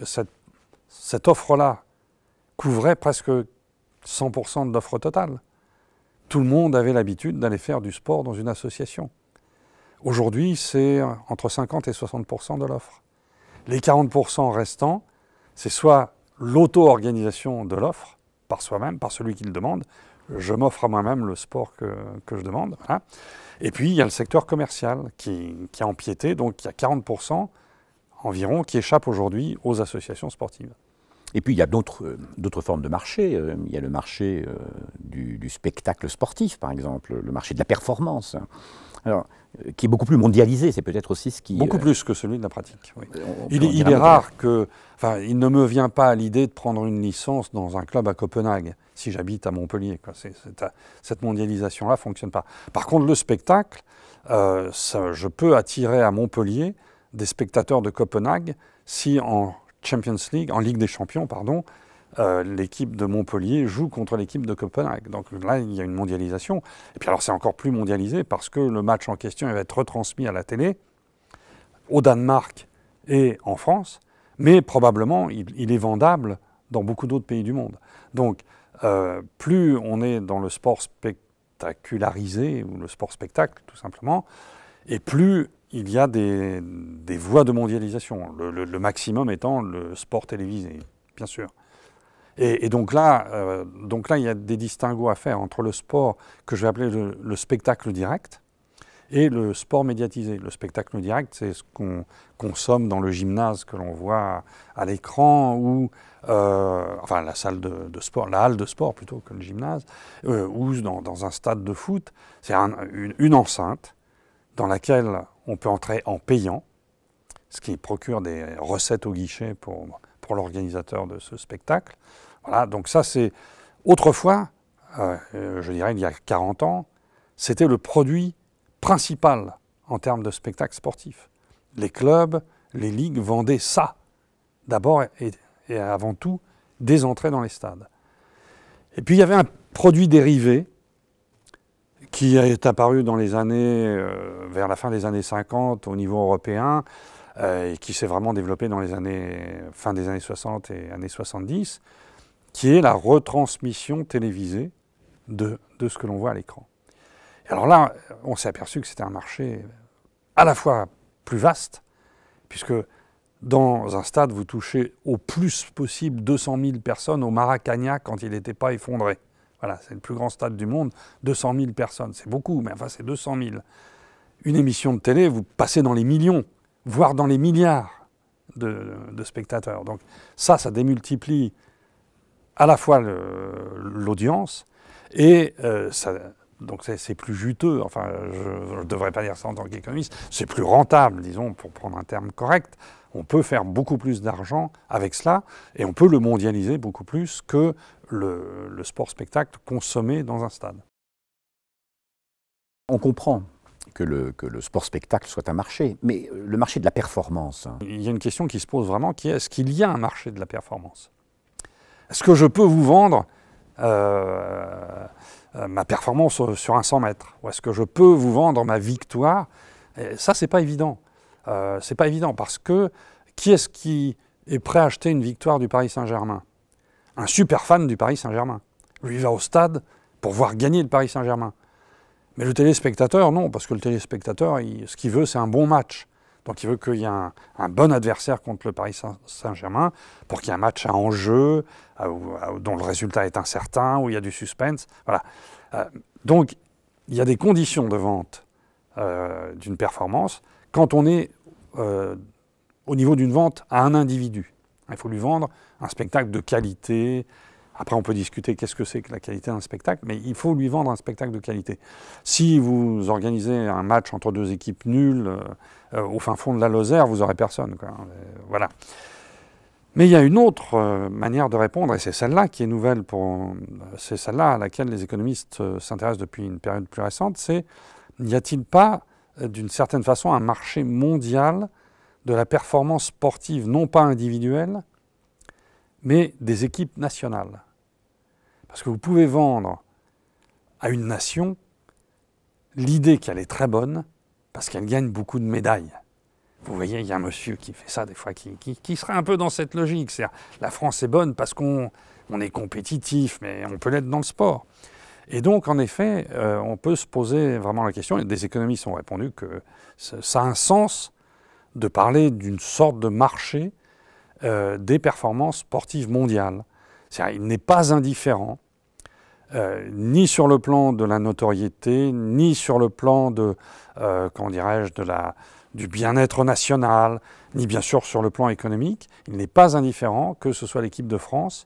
B: cette, offre-là couvrait presque 100% de l'offre totale. Tout le monde avait l'habitude d'aller faire du sport dans une association. Aujourd'hui, c'est entre 50 et 60% de l'offre. Les 40% restants, c'est soit l'auto-organisation de l'offre par soi-même, par celui qui le demande. Je m'offre à moi-même le sport que, je demande. Hein. Et puis, il y a le secteur commercial qui a empiété, donc il y a 40% environ qui échappent aujourd'hui aux associations sportives.
A: Et puis il y a d'autres, euh, formes de marché. Euh, il y a le marché euh, du, spectacle sportif, par exemple, le marché de la performance. qui est beaucoup plus mondialisé, c'est peut-être aussi ce qui... Beaucoup plus que celui de la pratique. Oui. il, est rare
B: que... Enfin, il ne me vient pas à l'idée de prendre une licence dans un club à Copenhague, si j'habite à Montpellier. cette mondialisation-là ne fonctionne pas. Par contre, le spectacle, je peux attirer à Montpellier des spectateurs de Copenhague si en Champions League, en Ligue des Champions, pardon, euh, l'équipe de Montpellier joue contre l'équipe de Copenhague. Donc là, il y a une mondialisation. Et puis alors, c'est encore plus mondialisé parce que le match en question va être retransmis à la télé au Danemark et en France, mais probablement il, est vendable dans beaucoup d'autres pays du monde. Donc, euh, plus on est dans le sport spectacularisé ou le sport spectacle, tout simplement, et plus il y a des, voies de mondialisation, le, maximum étant le sport télévisé, bien sûr. Et, donc, là, euh, donc là, il y a des distinguos à faire entre le sport que je vais appeler le, spectacle direct et le sport médiatisé. Le spectacle direct, c'est ce qu'on consomme dans le gymnase que l'on voit à l'écran ou, euh, enfin, la salle de, sport, la halle de sport plutôt que le gymnase, euh, ou dans, un stade de foot. C'est une enceinte dans laquelle on peut entrer en payant, ce qui procure des recettes au guichet pour, pour l'organisateur de ce spectacle. Voilà, donc ça c'est autrefois, euh, je dirais il y a 40 ans, c'était le produit principal en termes de spectacle sportif. Les clubs, les ligues vendaient ça, d'abord et avant tout, des entrées dans les stades. Et puis il y avait un produit dérivé qui est apparu dans les années, euh, vers la fin des années 50 au niveau européen euh, et qui s'est vraiment développé dans les années, fin des années 60 et années 70, qui est la retransmission télévisée de, de ce que l'on voit à l'écran. Alors là, on s'est aperçu que c'était un marché à la fois plus vaste, puisque dans un stade, vous touchez au plus possible 200 000 personnes au Maracagna quand il n'était pas effondré. Voilà, c'est le plus grand stade du monde, 200 000 personnes, c'est beaucoup, mais enfin c'est 200 000. Une émission de télé, vous passez dans les millions, voire dans les milliards de, spectateurs. Donc ça, ça démultiplie à la fois l'audience et euh, ça donc c'est plus juteux, enfin je ne devrais pas dire ça en tant qu'économiste, c'est plus rentable, disons, pour prendre un terme correct. On peut faire beaucoup plus d'argent avec cela et on peut le mondialiser beaucoup plus que le, sport-spectacle consommé dans un stade.
A: On comprend que le, sport-spectacle soit un marché, mais le marché de la performance. Hein.
B: Il y a une question qui se pose vraiment qui est est-ce qu'il y a un marché de la performance Est-ce que je peux vous vendre euh, euh, ma performance sur un 100 mètres Ou est-ce que je peux vous vendre ma victoire Ça, Ça, c'est pas évident. Ce euh, c'est pas évident parce que qui est-ce qui est prêt à acheter une victoire du Paris Saint-Germain Un super fan du Paris Saint-Germain. Lui va au stade pour voir gagner le Paris Saint-Germain. Mais le téléspectateur, non, parce que le téléspectateur, ce qu'il veut, c'est un bon match. Donc il veut qu'il y ait un, bon adversaire contre le Paris Saint-Germain pour qu'il y ait un match à enjeu, dont le résultat est incertain, où il y a du suspense. Voilà. Euh, donc il y a des conditions de vente euh, d'une performance quand on est euh, au niveau d'une vente à un individu. Hein, il faut lui vendre un spectacle de qualité, après, on peut discuter qu'est-ce que c'est que la qualité d'un spectacle, mais il faut lui vendre un spectacle de qualité. Si vous organisez un match entre deux équipes nulles, euh, au fin fond de la Lozère, vous aurez personne. Euh, voilà. Mais il y a une autre euh, manière de répondre, et c'est celle-là qui est nouvelle pour. C'est celle-là à laquelle les économistes s'intéressent depuis une période plus récente, c'est n'y a-t-il pas, d'une certaine façon, un marché mondial de la performance sportive, non pas individuelle, mais des équipes nationales Parce que vous pouvez vendre à une nation l'idée qu'elle est très bonne, parce qu'elle gagne beaucoup de médailles. Vous voyez, il y a un monsieur qui fait ça des fois, qui, serait un peu dans cette logique. cest la France est bonne parce qu'on est compétitif, mais on peut l'être dans le sport. Et donc, en effet, euh, on peut se poser vraiment la question, et des économistes ont répondu que ça a un sens de parler d'une sorte de marché euh, des performances sportives mondiales. C'est-à-dire, il n'est pas indifférent euh, ni sur le plan de la notoriété, ni sur le plan de, euh, comment dirais-je, de la, du bien-être national, ni bien sûr sur le plan économique. Il n'est pas indifférent que ce soit l'équipe de France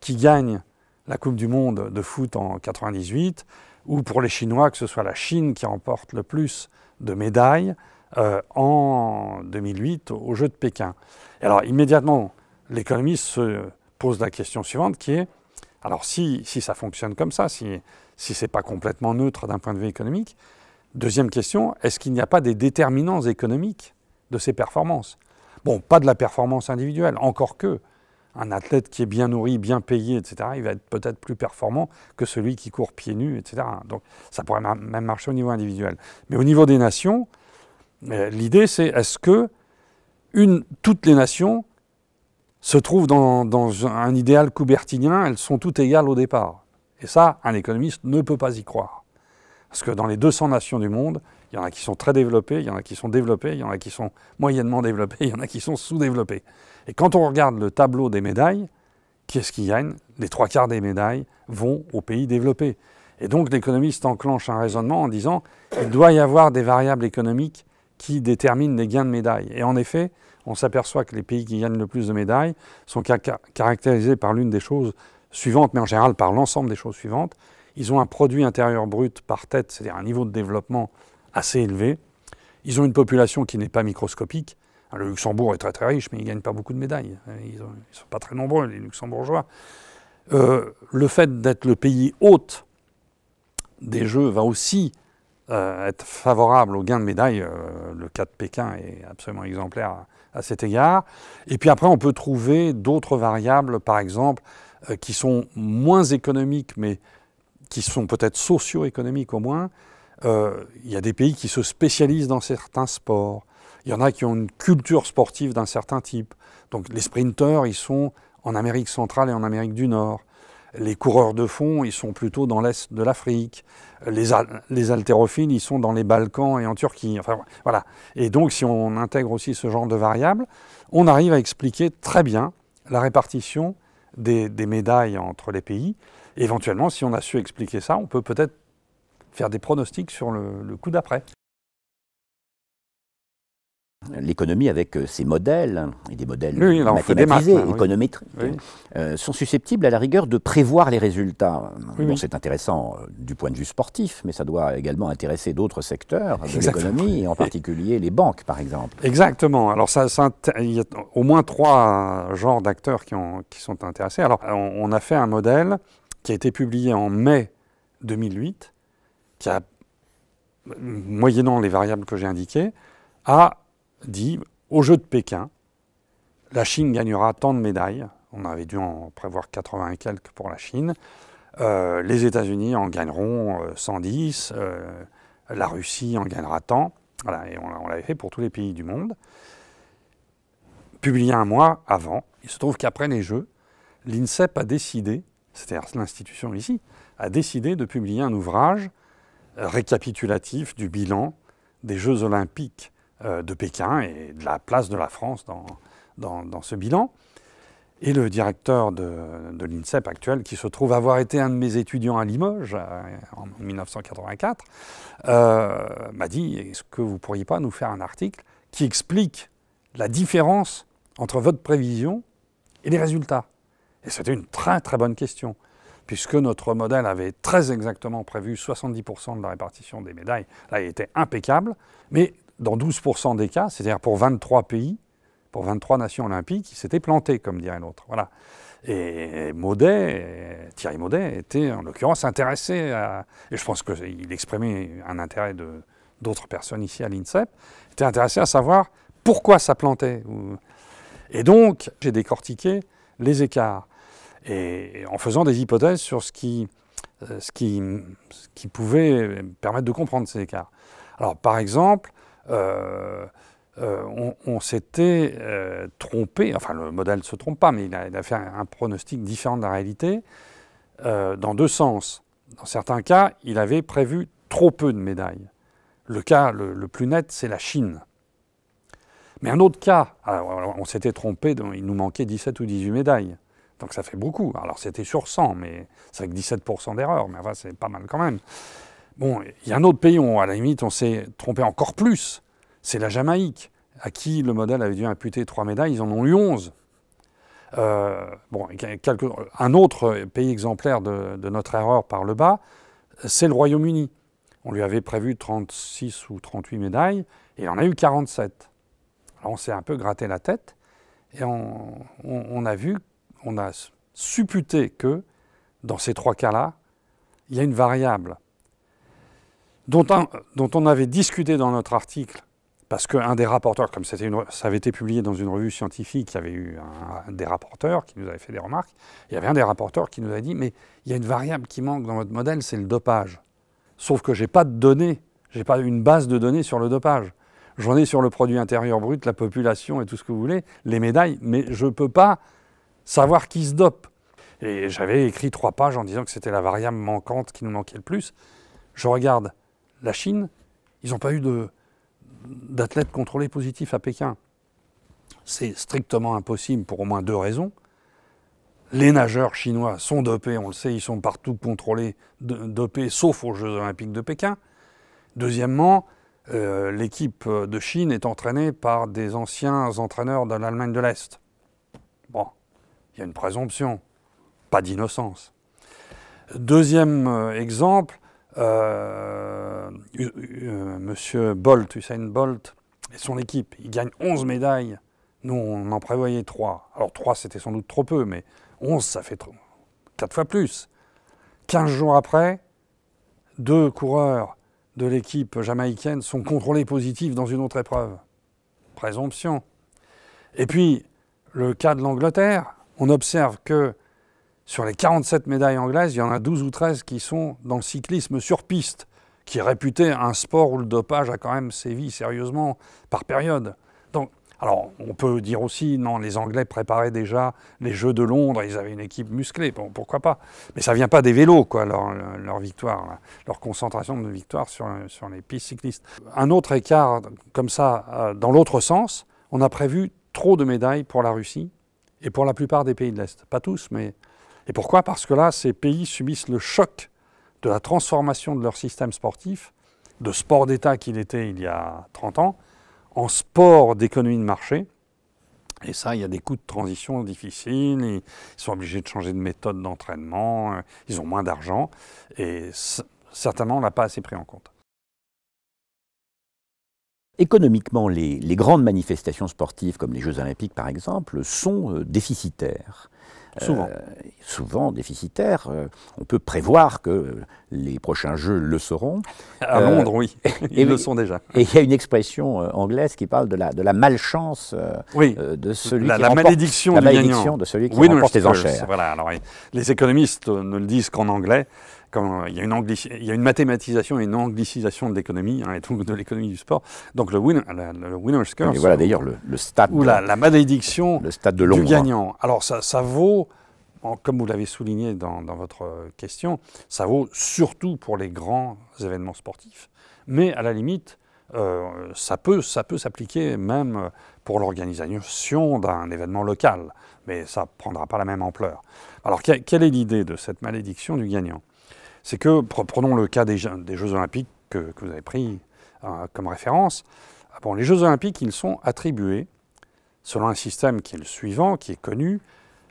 B: qui gagne la Coupe du Monde de foot en 98, ou pour les Chinois que ce soit la Chine qui remporte le plus de médailles euh, en 2008 aux Jeux de Pékin. alors immédiatement, l'économiste se pose la question suivante qui est alors si, ça fonctionne comme ça, si, ce n'est pas complètement neutre d'un point de vue économique, deuxième question, est-ce qu'il n'y a pas des déterminants économiques de ces performances Bon, pas de la performance individuelle, encore que un athlète qui est bien nourri, bien payé, etc., il va être peut-être plus performant que celui qui court pieds nus, etc. Donc ça pourrait même marcher au niveau individuel. Mais au niveau des nations, euh, l'idée c'est est-ce que toutes les nations se trouvent dans, un idéal coubertinien, elles sont toutes égales au départ. Et ça, un économiste ne peut pas y croire. Parce que dans les 200 nations du monde, il y en a qui sont très développées, il y en a qui sont développées, il y en a qui sont moyennement développées, il y en a qui sont sous-développées. Et quand on regarde le tableau des médailles, quest ce qui gagne Les trois quarts des médailles vont aux pays développés. Et donc l'économiste enclenche un raisonnement en disant il doit y avoir des variables économiques qui déterminent les gains de médailles. Et en effet, on s'aperçoit que les pays qui gagnent le plus de médailles sont caractérisés par l'une des choses suivantes, mais en général par l'ensemble des choses suivantes. Ils ont un produit intérieur brut par tête, c'est-à-dire un niveau de développement assez élevé. Ils ont une population qui n'est pas microscopique. Hein, le Luxembourg est très très riche, mais ils ne gagnent pas beaucoup de médailles. Ils ne sont pas très nombreux, les luxembourgeois. Euh, le fait d'être le pays hôte des Jeux va aussi euh, être favorable au gain de médailles. Euh, le cas de Pékin est absolument exemplaire à cet égard. Et puis après, on peut trouver d'autres variables, par exemple, euh, qui sont moins économiques, mais qui sont peut-être socio-économiques au moins. Euh, il y a des pays qui se spécialisent dans certains sports. Il y en a qui ont une culture sportive d'un certain type. Donc les sprinteurs, ils sont en Amérique centrale et en Amérique du Nord. Les coureurs de fond, ils sont plutôt dans l'est de l'Afrique. Les, les, haltérophiles, ils sont dans les Balkans et en Turquie. Enfin, voilà. Et donc, si on intègre aussi ce genre de variables, on arrive à expliquer très bien la répartition des, médailles entre les pays. éventuellement, si on a su expliquer ça, on peut peut-être faire des pronostics sur le coup d'après
A: l'économie avec euh, ses modèles, hein, et des modèles oui, mathématisés, économétriques, euh, sont susceptibles à la rigueur de prévoir les résultats. bon, c'est intéressant euh, du point de vue sportif, mais ça doit également intéresser d'autres secteurs de l'économie, en particulier les banques, par exemple.
B: Exactement. Alors, ça, il y a au moins trois genres d'acteurs qui, qui, sont intéressés. Alors, on, on a fait un modèle qui a été publié en mai 2008, qui a, moyennant les variables que j'ai indiquées, a dit au Jeux de Pékin, la Chine gagnera tant de médailles. On avait dû en prévoir 80 et quelques pour la Chine. Euh, les États-Unis en gagneront 110. Euh, euh, la Russie en gagnera tant. Voilà, et on, on l'avait fait pour tous les pays du monde. Publié un mois avant, il se trouve qu'après les Jeux, l'INSEP a décidé, c'est-à-dire l'institution ici, a décidé de publier un ouvrage récapitulatif du bilan des Jeux olympiques euh, de Pékin et de la place de la France dans, dans, ce bilan. Et le directeur de, de l'INSEP actuel, qui se trouve avoir été un de mes étudiants à Limoges euh, en 1984, euh, m'a dit Est-ce que vous ne pourriez pas nous faire un article qui explique la différence entre votre prévision et les résultats Et c'était une très très bonne question, puisque notre modèle avait très exactement prévu 70% de la répartition des médailles. Là, il était impeccable, mais dans 12% des cas, c'est-à-dire pour 23 pays, pour 23 nations olympiques, il s'était planté, comme dirait l'autre. Voilà. Et Maudet, Thierry Maudet, était en l'occurrence intéressé à. Et je pense qu'il exprimait un intérêt de d'autres personnes ici à l'INSEP, était intéressé à savoir pourquoi ça plantait. Et donc, j'ai décortiqué les écarts. Et en faisant des hypothèses sur ce qui, euh, ce qui, ce qui pouvait permettre de comprendre ces écarts. Alors, par exemple, euh, euh, on, s'était euh, trompé, enfin le modèle ne se trompe pas, mais il a, fait un pronostic différent de la réalité, dans deux sens. Dans certains cas, il avait prévu trop peu de médailles. Le cas le, plus net, c'est la Chine. Mais un autre cas, on s'était trompé, il nous manquait 17 ou 18 médailles. Donc ça fait beaucoup. Alors c'était sur 100, mais c'est avec 17% d'erreur, mais enfin c'est pas mal quand même. Bon, il y a un autre pays où, à la limite, on s'est trompé encore plus. C'est la Jamaïque, à qui le modèle avait dû imputer trois médailles. Ils en ont eu onze. Euh, bon, un autre pays exemplaire de, notre erreur par le bas, c'est le Royaume-Uni. On lui avait prévu 36 ou 38 médailles et il en a eu 47. Alors on s'est un peu gratté la tête et on a vu, on a supputé que dans ces trois cas-là, il y a une variable dont, on avait discuté dans notre article, parce qu'un des rapporteurs, comme ça avait été publié dans une revue scientifique, il y avait eu un, un des rapporteurs qui nous avait fait des remarques, il y avait un des rapporteurs qui nous avait dit, mais il y a une variable qui manque dans votre modèle, c'est le dopage. Sauf que je n'ai pas de données, je n'ai pas une base de données sur le dopage. J'en ai sur le produit intérieur brut, la population et tout ce que vous voulez, les médailles, mais je ne peux pas savoir qui se dope. Et j'avais écrit trois pages en disant que c'était la variable manquante qui nous manquait le plus. Je regarde, la Chine, ils n'ont pas eu d'athlètes contrôlés positifs à Pékin. C'est strictement impossible pour au moins deux raisons. Les nageurs chinois sont dopés, on le sait, ils sont partout contrôlés, dopés, sauf aux Jeux olympiques de Pékin. Deuxièmement, euh, l'équipe de Chine est entraînée par des anciens entraîneurs de l'Allemagne de l'Est. Bon, il y a une présomption, pas d'innocence. Deuxième euh, exemple, euh, euh, Monsieur Bolt, Usain Bolt et son équipe, ils gagnent 11 médailles. Nous, on en prévoyait 3. Alors 3, c'était sans doute trop peu, mais 11, ça fait 4 fois plus. 15 jours après, deux coureurs de l'équipe jamaïcaine sont contrôlés positifs dans une autre épreuve. Présomption. Et puis, le cas de l'Angleterre, on observe que sur les 47 médailles anglaises, il y en a 12 ou 13 qui sont dans le cyclisme sur piste, qui est réputé un sport où le dopage a quand même sévi sérieusement par période. Donc, alors, on peut dire aussi, non, les Anglais préparaient déjà les Jeux de Londres, ils avaient une équipe musclée, pourquoi pas. Mais ça ne vient pas des vélos, quoi, leur, leur victoire, leur concentration de victoire sur, sur les pistes cyclistes. Un autre écart, comme ça, euh, dans l'autre sens, on a prévu trop de médailles pour la Russie et pour la plupart des pays de l'Est. Pas tous, mais et pourquoi Parce que là, ces pays subissent le choc de la transformation de leur système sportif, de sport d'État qu'il était il y a 30 ans, en sport d'économie de marché. Et ça, il y a des coûts de transition difficiles, ils sont obligés de changer de méthode d'entraînement, euh, ils ont moins d'argent, et certainement, on ne l'a pas assez pris en compte.
A: Économiquement, les, les, grandes manifestations sportives, comme les Jeux olympiques par exemple, sont euh, déficitaires. Euh, souvent, souvent déficitaires. Euh, on peut prévoir que les prochains Jeux le seront. À euh, Londres, oui, *laughs* ils le sont déjà. Et il y a une expression anglaise qui parle de la, de la malchance de celui la, qui la malédiction la malédiction de celui qui remporte les enchères.
B: les économistes ne le disent qu'en anglais il y a une, il une mathématisation et une anglicisation de l'économie, hein, et donc de l'économie du sport. Donc le, win... le winner's
A: curse. Et voilà d'ailleurs le, stade. Ou la, malédiction le stade de du gagnant.
B: Alors ça, vaut comme vous l'avez souligné dans, votre euh, question, ça vaut surtout pour les grands événements sportifs, mais à la limite, euh, ça peut, ça peut s'appliquer même pour l'organisation d'un événement local, mais ça ne prendra pas la même ampleur. Alors quelle est l'idée de cette malédiction du gagnant c'est que, prenons le cas des, Jeux olympiques que, vous avez pris euh, comme référence, ah bon, les Jeux olympiques, ils sont attribués selon un système qui est le suivant, qui est connu.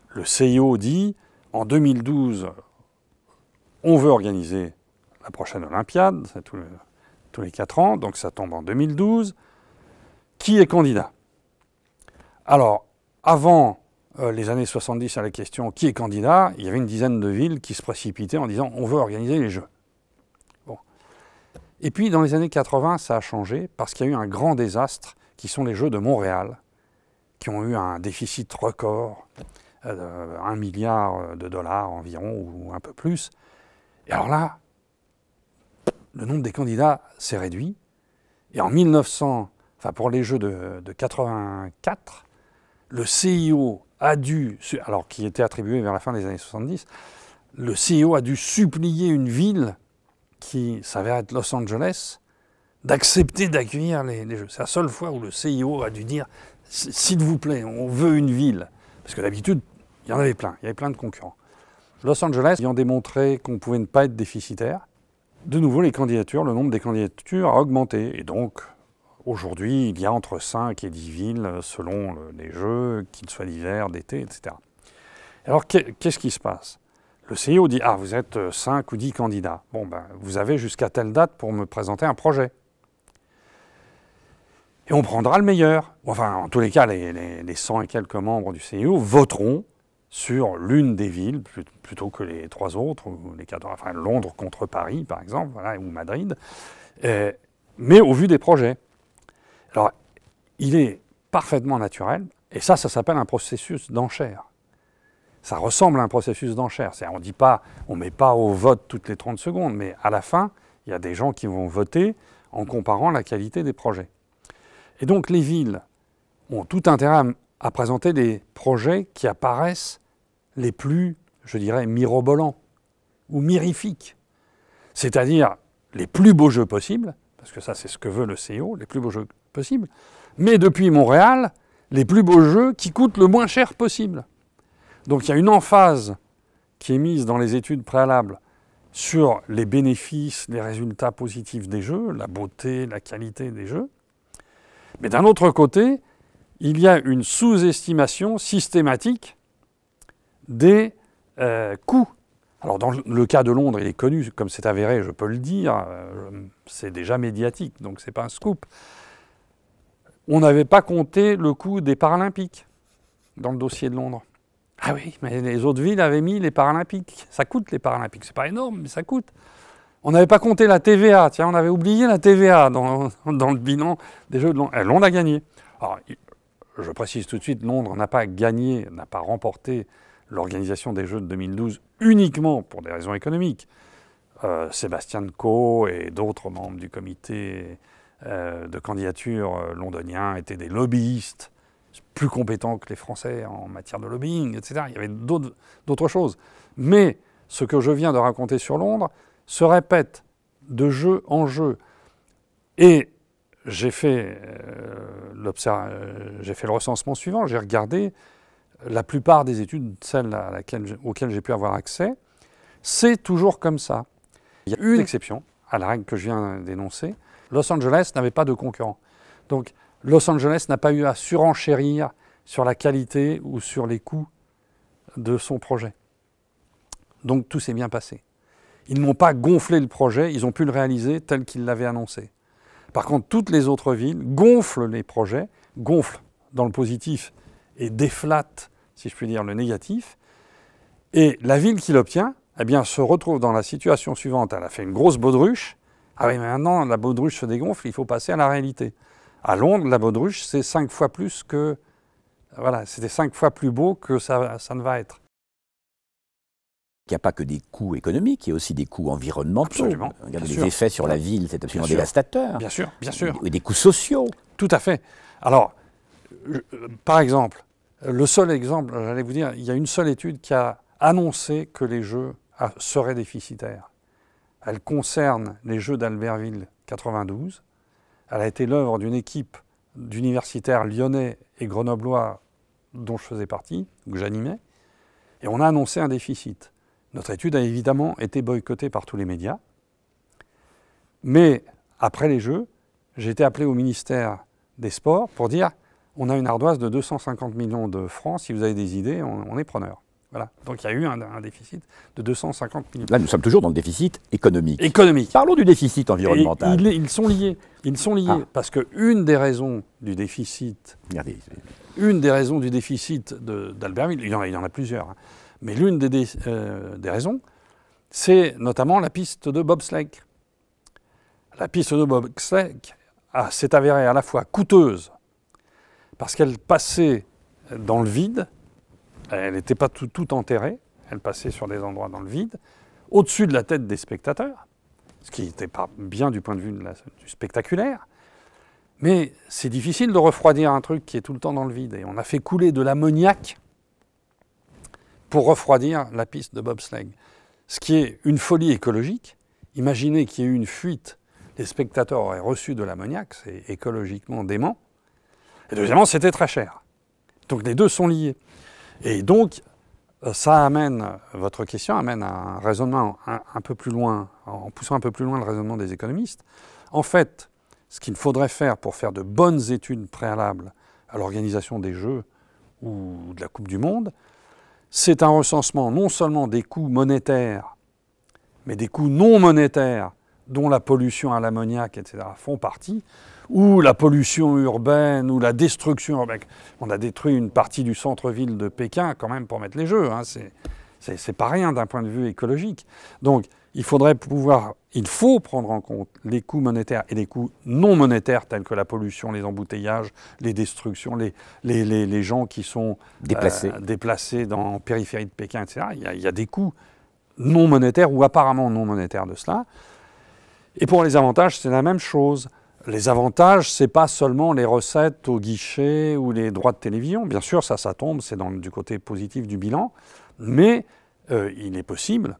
B: Le CIO dit, en 2012, on veut organiser la prochaine Olympiade, tous les quatre ans, donc ça tombe en 2012. Qui est candidat Alors, avant euh, les années 70 à la question qui est candidat, il y avait une dizaine de villes qui se précipitaient en disant on veut organiser les Jeux. Bon. Et puis dans les années 80, ça a changé parce qu'il y a eu un grand désastre qui sont les Jeux de Montréal, qui ont eu un déficit record, euh, un milliard de dollars environ ou un peu plus. Et alors là, le nombre des candidats s'est réduit. Et en 1900, enfin pour les Jeux de, de 84, le CIO a dû, alors qui était attribué vers la fin des années 70, le CEO a dû supplier une ville qui s'avère être Los Angeles d'accepter d'accueillir les, Jeux. C'est la seule fois où le CEO a dû dire s'il vous plaît, on veut une ville. Parce que d'habitude, il y en avait plein, il y avait plein de concurrents. Los Angeles ayant démontré qu'on pouvait ne pas être déficitaire, de nouveau les candidatures, le nombre des candidatures a augmenté. Et donc, Aujourd'hui, il y a entre 5 et 10 villes euh, selon euh, les jeux, qu'il soit d'hiver, d'été, etc. Alors qu'est-ce qui se passe Le CEO dit Ah, vous êtes 5 euh, ou 10 candidats. Bon, ben, vous avez jusqu'à telle date pour me présenter un projet. Et on prendra le meilleur. Enfin, en tous les cas, les, 100 et quelques membres du CEO voteront sur l'une des villes plutôt que les trois autres, ou les quatre, enfin Londres contre Paris, par exemple, ou Madrid, mais au vu des projets. Alors, il est parfaitement naturel, et ça, ça s'appelle un processus d'enchère. Ça ressemble à un processus d'enchère. On dit pas, on met pas au vote toutes les 30 secondes, mais à la fin, il y a des gens qui vont voter en comparant la qualité des projets. Et donc les villes ont tout intérêt à présenter des projets qui apparaissent les plus, je dirais, mirobolants ou mirifiques, c'est-à-dire les plus beaux jeux possibles, parce que ça c'est ce que veut le CEO, les plus beaux jeux possible, mais depuis Montréal, les plus beaux jeux qui coûtent le moins cher possible. Donc il y a une emphase qui est mise dans les études préalables sur les bénéfices, les résultats positifs des jeux, la beauté, la qualité des jeux. Mais d'un autre côté, il y a une sous-estimation systématique des euh, coûts. Alors dans le cas de Londres, il est connu, comme c'est avéré, je peux le dire, euh, c'est déjà médiatique, donc ce n'est pas un scoop on n'avait pas compté le coût des Paralympiques dans le dossier de Londres. Ah oui, mais les autres villes avaient mis les Paralympiques. Ça coûte les Paralympiques, c'est pas énorme, mais ça coûte. On n'avait pas compté la TVA, tiens, on avait oublié la TVA *laughs* dans, le bilan des Jeux de Londres. Et eh, Londres a gagné. Alors, je précise tout de suite, Londres n'a pas gagné, n'a pas remporté l'organisation des Jeux de 2012 uniquement pour des raisons économiques. Euh, Sébastien Co et d'autres membres du comité euh, de candidatures euh, londoniens étaient des lobbyistes plus compétents que les Français en matière de lobbying, etc. Il y avait d'autres choses. Mais ce que je viens de raconter sur Londres se répète de jeu en jeu. Et j'ai fait, euh, le recensement suivant, j'ai regardé la plupart des études, celles auxquelles j'ai pu avoir accès, c'est toujours comme ça. Il y a une exception à la règle que je viens d'énoncer, Los Angeles n'avait pas de concurrent. Donc Los Angeles n'a pas eu à surenchérir sur la qualité ou sur les coûts de son projet. Donc tout s'est bien passé. Ils n'ont pas gonflé le projet, ils ont pu le réaliser tel qu'ils l'avaient annoncé. Par contre, toutes les autres villes gonflent les projets, gonflent dans le positif et déflatent, si je puis dire, le négatif. Et la ville qui l'obtient, eh bien, se retrouve dans la situation suivante. Elle a fait une grosse baudruche, ah oui, mais maintenant, la baudruche se dégonfle, il faut passer à la réalité. À Londres, la baudruche, c'est cinq fois plus que. Voilà, c'était cinq fois plus beau que ça, ne va être.
A: Il n'y a pas que des coûts économiques, il y a aussi des coûts environnementaux. Absolument. Euh, les effets sur la ville, c'est absolument dévastateur.
B: Bien sûr, bien sûr.
A: Et des coûts sociaux. Tout à fait.
B: Alors, par exemple, le seul exemple, j'allais vous dire, il y a une seule étude qui a annoncé que les jeux seraient déficitaires. Elle concerne les Jeux d'Albertville 92. Elle a été l'œuvre d'une équipe d'universitaires lyonnais et grenoblois dont je faisais partie, que j'animais, et on a annoncé un déficit. Notre étude a évidemment été boycottée par tous les médias, mais après les Jeux, j'ai été appelé au ministère des Sports pour dire on a une ardoise de 250 millions de francs, si vous avez des idées, on, on est preneur. Voilà. Donc il y a eu un, déficit de 250 millions. Là,
A: nous sommes toujours dans le déficit économique. Économique. Parlons du déficit environnemental.
B: Ils, sont liés. Ils sont liés. Ah. Parce qu'une des raisons du déficit. Une des raisons du déficit d'Albertville, il, y en a plusieurs, hein, mais l'une euh, des, raisons, c'est notamment la piste de bobsleigh. La piste de Bob ah, s'est avérée à la fois coûteuse, parce qu'elle passait dans le vide, elle n'était pas tout, enterrée, elle passait sur des endroits dans le vide, au-dessus de la tête des spectateurs, ce qui n'était pas bien du point de vue du spectaculaire. Mais c'est difficile de refroidir un truc qui est tout le temps dans le vide. Et on a fait couler de l'ammoniaque pour refroidir la piste de bobsleigh. Ce qui est une folie écologique. Imaginez qu'il y ait eu une fuite, les spectateurs auraient reçu de l'ammoniaque, c'est écologiquement dément. Et deuxièmement, c'était très cher. Donc les deux sont liés. Et donc, euh, ça amène, euh, votre question amène à un raisonnement un, un, peu plus loin, en poussant un peu plus loin le raisonnement des économistes. En fait, ce qu'il faudrait faire pour faire de bonnes études préalables à l'organisation des Jeux ou de la Coupe du Monde, c'est un recensement non seulement des coûts monétaires, mais des coûts non monétaires dont la pollution à l'ammoniac, etc., font partie, ou la pollution urbaine, ou la destruction On a détruit une partie du centre-ville de Pékin quand même pour mettre les jeux. Hein. C'est pas rien d'un point de vue écologique. Donc il faudrait pouvoir, il faut prendre en compte les coûts monétaires et les coûts non monétaires tels que la pollution, les embouteillages, les destructions, les, les, les, les gens qui sont euh, déplacés, dans, en périphérie de Pékin, etc. il y a des coûts non monétaires ou apparemment non monétaires de cela. Et pour les avantages, c'est la même chose les avantages, ce n'est pas seulement les recettes au guichet ou les droits de télévision. Bien sûr, ça, ça tombe, c'est du côté positif du bilan. Mais euh, il est possible,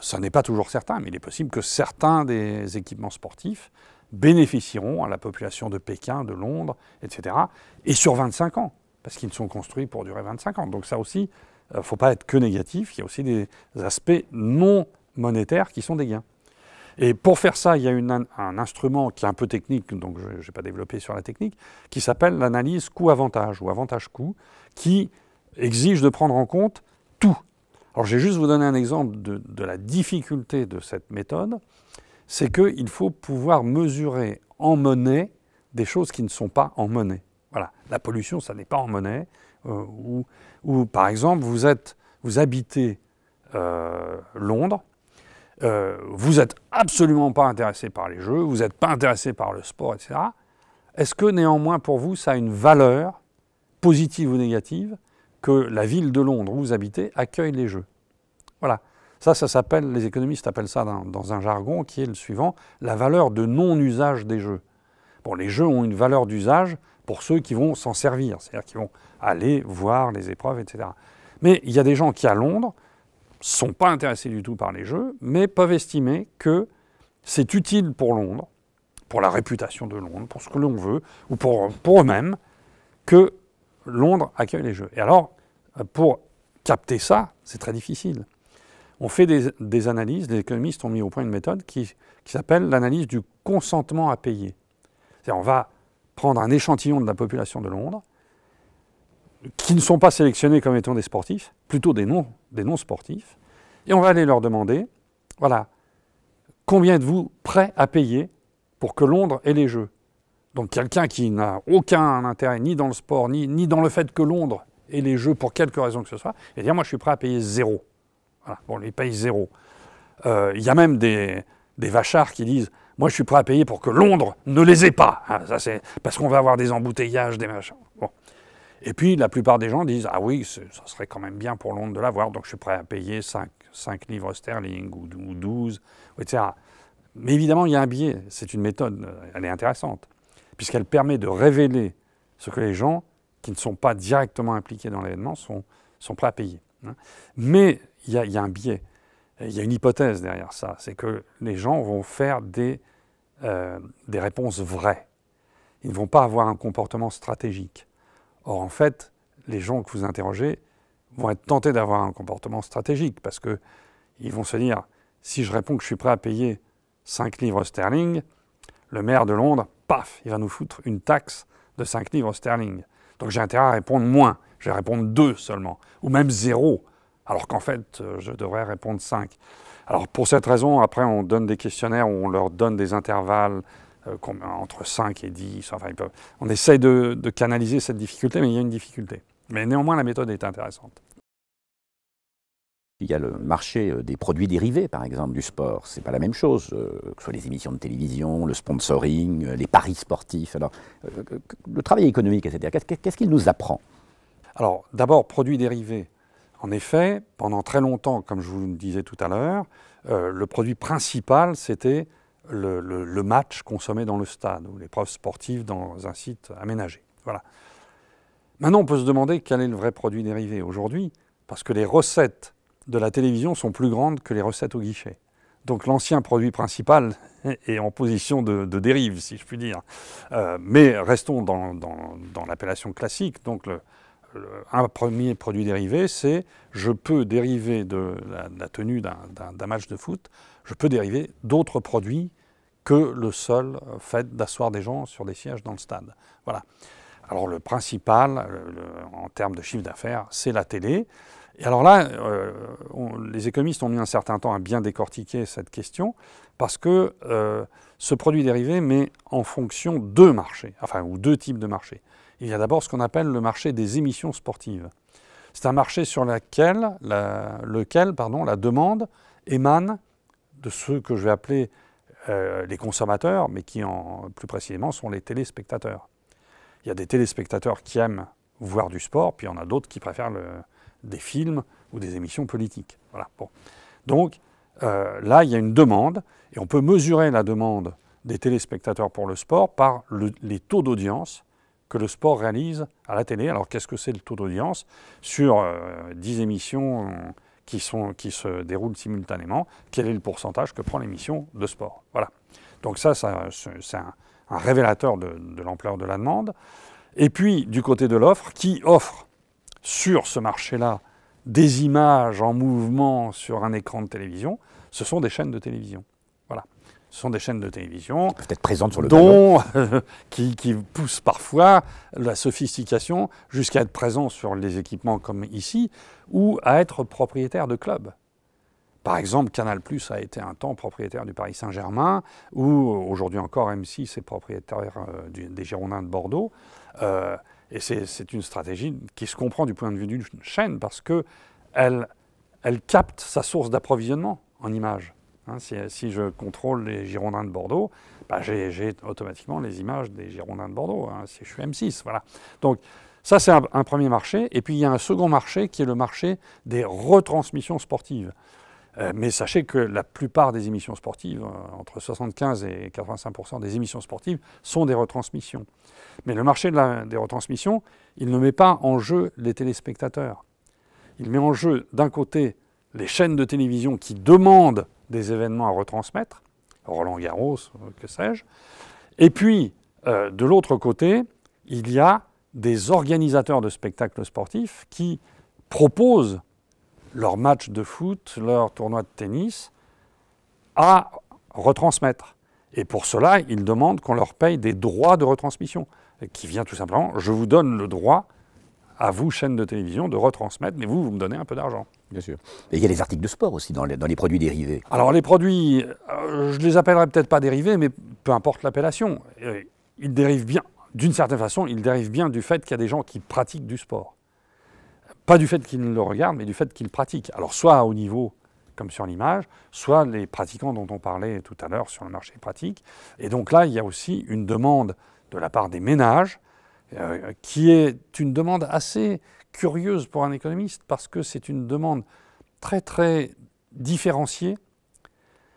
B: ça n'est pas toujours certain, mais il est possible que certains des équipements sportifs bénéficieront à la population de Pékin, de Londres, etc. Et sur 25 ans, parce qu'ils sont construits pour durer 25 ans. Donc ça aussi, il euh, ne faut pas être que négatif, il y a aussi des aspects non monétaires qui sont des gains. Et pour faire ça, il y a un instrument qui est un peu technique, donc je n'ai pas développé sur la technique, qui s'appelle l'analyse coût-avantage ou avantage-coût, qui exige de prendre en compte tout. Alors je vais juste vous donner un exemple de, la difficulté de cette méthode, c'est qu'il faut pouvoir mesurer en monnaie des choses qui ne sont pas en monnaie. Voilà, la pollution, ça n'est pas en monnaie. Euh, ou, par exemple, vous, êtes, vous habitez euh, Londres, euh, vous n'êtes absolument pas intéressé par les jeux, vous n'êtes pas intéressé par le sport, etc. Est-ce que néanmoins pour vous, ça a une valeur, positive ou négative, que la ville de Londres où vous habitez accueille les jeux Voilà. Ça, ça s'appelle, les économistes appellent ça dans, dans, un jargon qui est le suivant, la valeur de non-usage des jeux. Bon, les jeux ont une valeur d'usage pour ceux qui vont s'en servir, c'est-à-dire qui vont aller voir les épreuves, etc. Mais il y a des gens qui, à Londres, sont pas intéressés du tout par les jeux, mais peuvent estimer que c'est utile pour Londres, pour la réputation de Londres, pour ce que l'on veut, ou pour, pour eux-mêmes, que Londres accueille les jeux. Et alors, euh, pour capter ça, c'est très difficile. On fait des, analyses, les économistes ont mis au point une méthode qui, qui s'appelle l'analyse du consentement à payer. C'est-à-dire on va prendre un échantillon de la population de Londres qui ne sont pas sélectionnés comme étant des sportifs, plutôt des non, sportifs, et on va aller leur demander, voilà, combien êtes-vous prêts à payer pour que Londres ait les Jeux Donc quelqu'un qui n'a aucun intérêt ni dans le sport, ni, dans le fait que Londres ait les Jeux pour quelque raison que ce soit, et eh dire moi je suis prêt à payer zéro. Voilà, bon, ils paye zéro. Euh, il y a même des, vachards qui disent moi, je suis prêt à payer pour que Londres ne les ait pas. Hein, ça, c'est parce qu'on va avoir des embouteillages, des machins. Bon. Et puis la plupart des gens disent Ah oui, ça serait quand même bien pour Londres de l'avoir, donc je suis prêt à payer 5, 5 livres sterling ou, 12, etc. Mais évidemment, il y a un biais. C'est une méthode, euh, elle est intéressante, puisqu'elle permet de révéler ce que les gens qui ne sont pas directement impliqués dans l'événement sont, sont prêts à payer. Hein. Mais il y, a, un biais. Il y a une hypothèse derrière ça, c'est que les gens vont faire des euh, réponses vraies. Ils ne vont pas avoir un comportement stratégique. Or, en fait, les gens que vous interrogez vont être tentés d'avoir un comportement stratégique parce qu'ils vont se dire si je réponds que je suis prêt à payer 5 livres sterling, le maire de Londres, paf, il va nous foutre une taxe de 5 livres sterling. Donc j'ai intérêt à répondre moins, je vais répondre 2 seulement, ou même 0, alors qu'en fait, euh, je devrais répondre 5. Alors pour cette raison, après, on donne des questionnaires où on leur donne des intervalles euh, entre 5 et 10. On essaye de, canaliser cette difficulté, mais il y a une difficulté. Mais néanmoins, la méthode est intéressante.
A: Il y a le marché euh, des produits dérivés, par exemple, du sport. C'est pas la même chose, euh, que ce soit les émissions de télévision, le sponsoring, les paris sportifs. Alors, le travail économique, etc. Qu'est-ce qu'il nous apprend
B: Alors, d'abord, produits dérivés. En effet, pendant très longtemps, comme je vous le disais tout à l'heure, le produit principal, c'était le, match consommé dans le stade ou l'épreuve sportive dans un site aménagé. Voilà. Maintenant, on peut se demander quel est le vrai produit dérivé aujourd'hui, parce que les recettes de la télévision sont plus grandes que les recettes au guichet. Donc l'ancien produit principal *laughs* est en position de, dérive, si je puis dire. Euh, mais restons dans, l'appellation classique. Donc un premier produit dérivé, c'est je peux dériver de la tenue d'un match de foot, je peux dériver d'autres produits que le seul fait d'asseoir des gens sur des sièges dans le stade. Voilà. Alors le principal, en termes de chiffre d'affaires, c'est la télé. Et alors là, euh, les économistes ont mis un certain temps à bien décortiquer cette question, parce que euh, ce produit dérivé met en fonction deux marchés, enfin, ou deux types de marchés. Il y a d'abord ce qu'on appelle le marché des émissions sportives. C'est un marché sur laquelle, lequel pardon, la demande émane de ce que je vais appeler euh, les consommateurs, mais qui en, plus précisément sont les téléspectateurs. Il y a des téléspectateurs qui aiment voir du sport, puis il y en a d'autres qui préfèrent des films ou des émissions politiques. Voilà. Donc euh, là, il y a une demande, et on peut mesurer la demande des téléspectateurs pour le sport par les taux d'audience que le sport réalise à la télé. Alors qu'est-ce que c'est le taux d'audience Sur 10 euh, émissions qui, sont, qui se déroulent simultanément, quel est le pourcentage que prend l'émission de sport. Voilà. Donc ça, c'est un, révélateur de l'ampleur de la demande. Et puis, du côté de l'offre, qui offre sur ce marché-là des images en mouvement sur un écran de télévision, ce sont des chaînes de télévision. Ce sont des chaînes de télévision. Peut-être
A: présentes sur le don,
B: *laughs* qui, qui, poussent parfois la sophistication jusqu'à être présent sur les équipements comme ici ou à être propriétaire de clubs. Par exemple, Canal Plus a été un temps propriétaire du Paris Saint-Germain, ou aujourd'hui encore M6 est propriétaire euh, des Girondins de Bordeaux. Euh, et c'est une stratégie qui se comprend du point de vue d'une chaîne parce que elle, elle capte sa source d'approvisionnement en images. Hein, si, je contrôle les Girondins de Bordeaux, bah, j'ai automatiquement les images des Girondins de Bordeaux, hein, si je suis M6. Voilà. Donc ça, c'est un, premier marché. Et puis il y a un second marché qui est le marché des retransmissions sportives.
A: Euh, mais sachez
B: que la plupart des émissions sportives, euh, entre 75 et 85 des émissions sportives, sont des retransmissions. Mais le marché des retransmissions, il ne met pas en jeu les téléspectateurs. Il met en jeu, d'un côté, les chaînes de télévision qui demandent des événements à retransmettre, Roland Garros, euh, que sais-je. Et puis, euh, de l'autre côté, il y a des organisateurs de spectacles sportifs qui proposent leurs matchs de foot, leurs tournois de tennis à retransmettre. Et pour cela, ils demandent qu'on leur paye des droits de retransmission, qui vient tout simplement, je vous donne le droit à vous, chaîne de télévision, de retransmettre, mais vous, vous me donnez un peu d'argent. Bien sûr.
A: Et il y a les articles de sport aussi dans les, dans les produits dérivés.
B: Alors les produits, je euh, je les appellerai peut-être pas dérivés, mais peu importe l'appellation, euh, ils dérivent bien, d'une certaine façon, ils dérivent bien du fait qu'il y a des gens qui pratiquent du sport. Pas du fait qu'ils le regardent, mais du fait qu'ils pratiquent. Alors soit au niveau comme sur l'image, soit les pratiquants dont on parlait tout à l'heure sur le marché pratique. Et donc là, il y a aussi une demande de la part des ménages euh, qui est une demande assez curieuse pour un économiste parce que c'est une demande très très différenciée.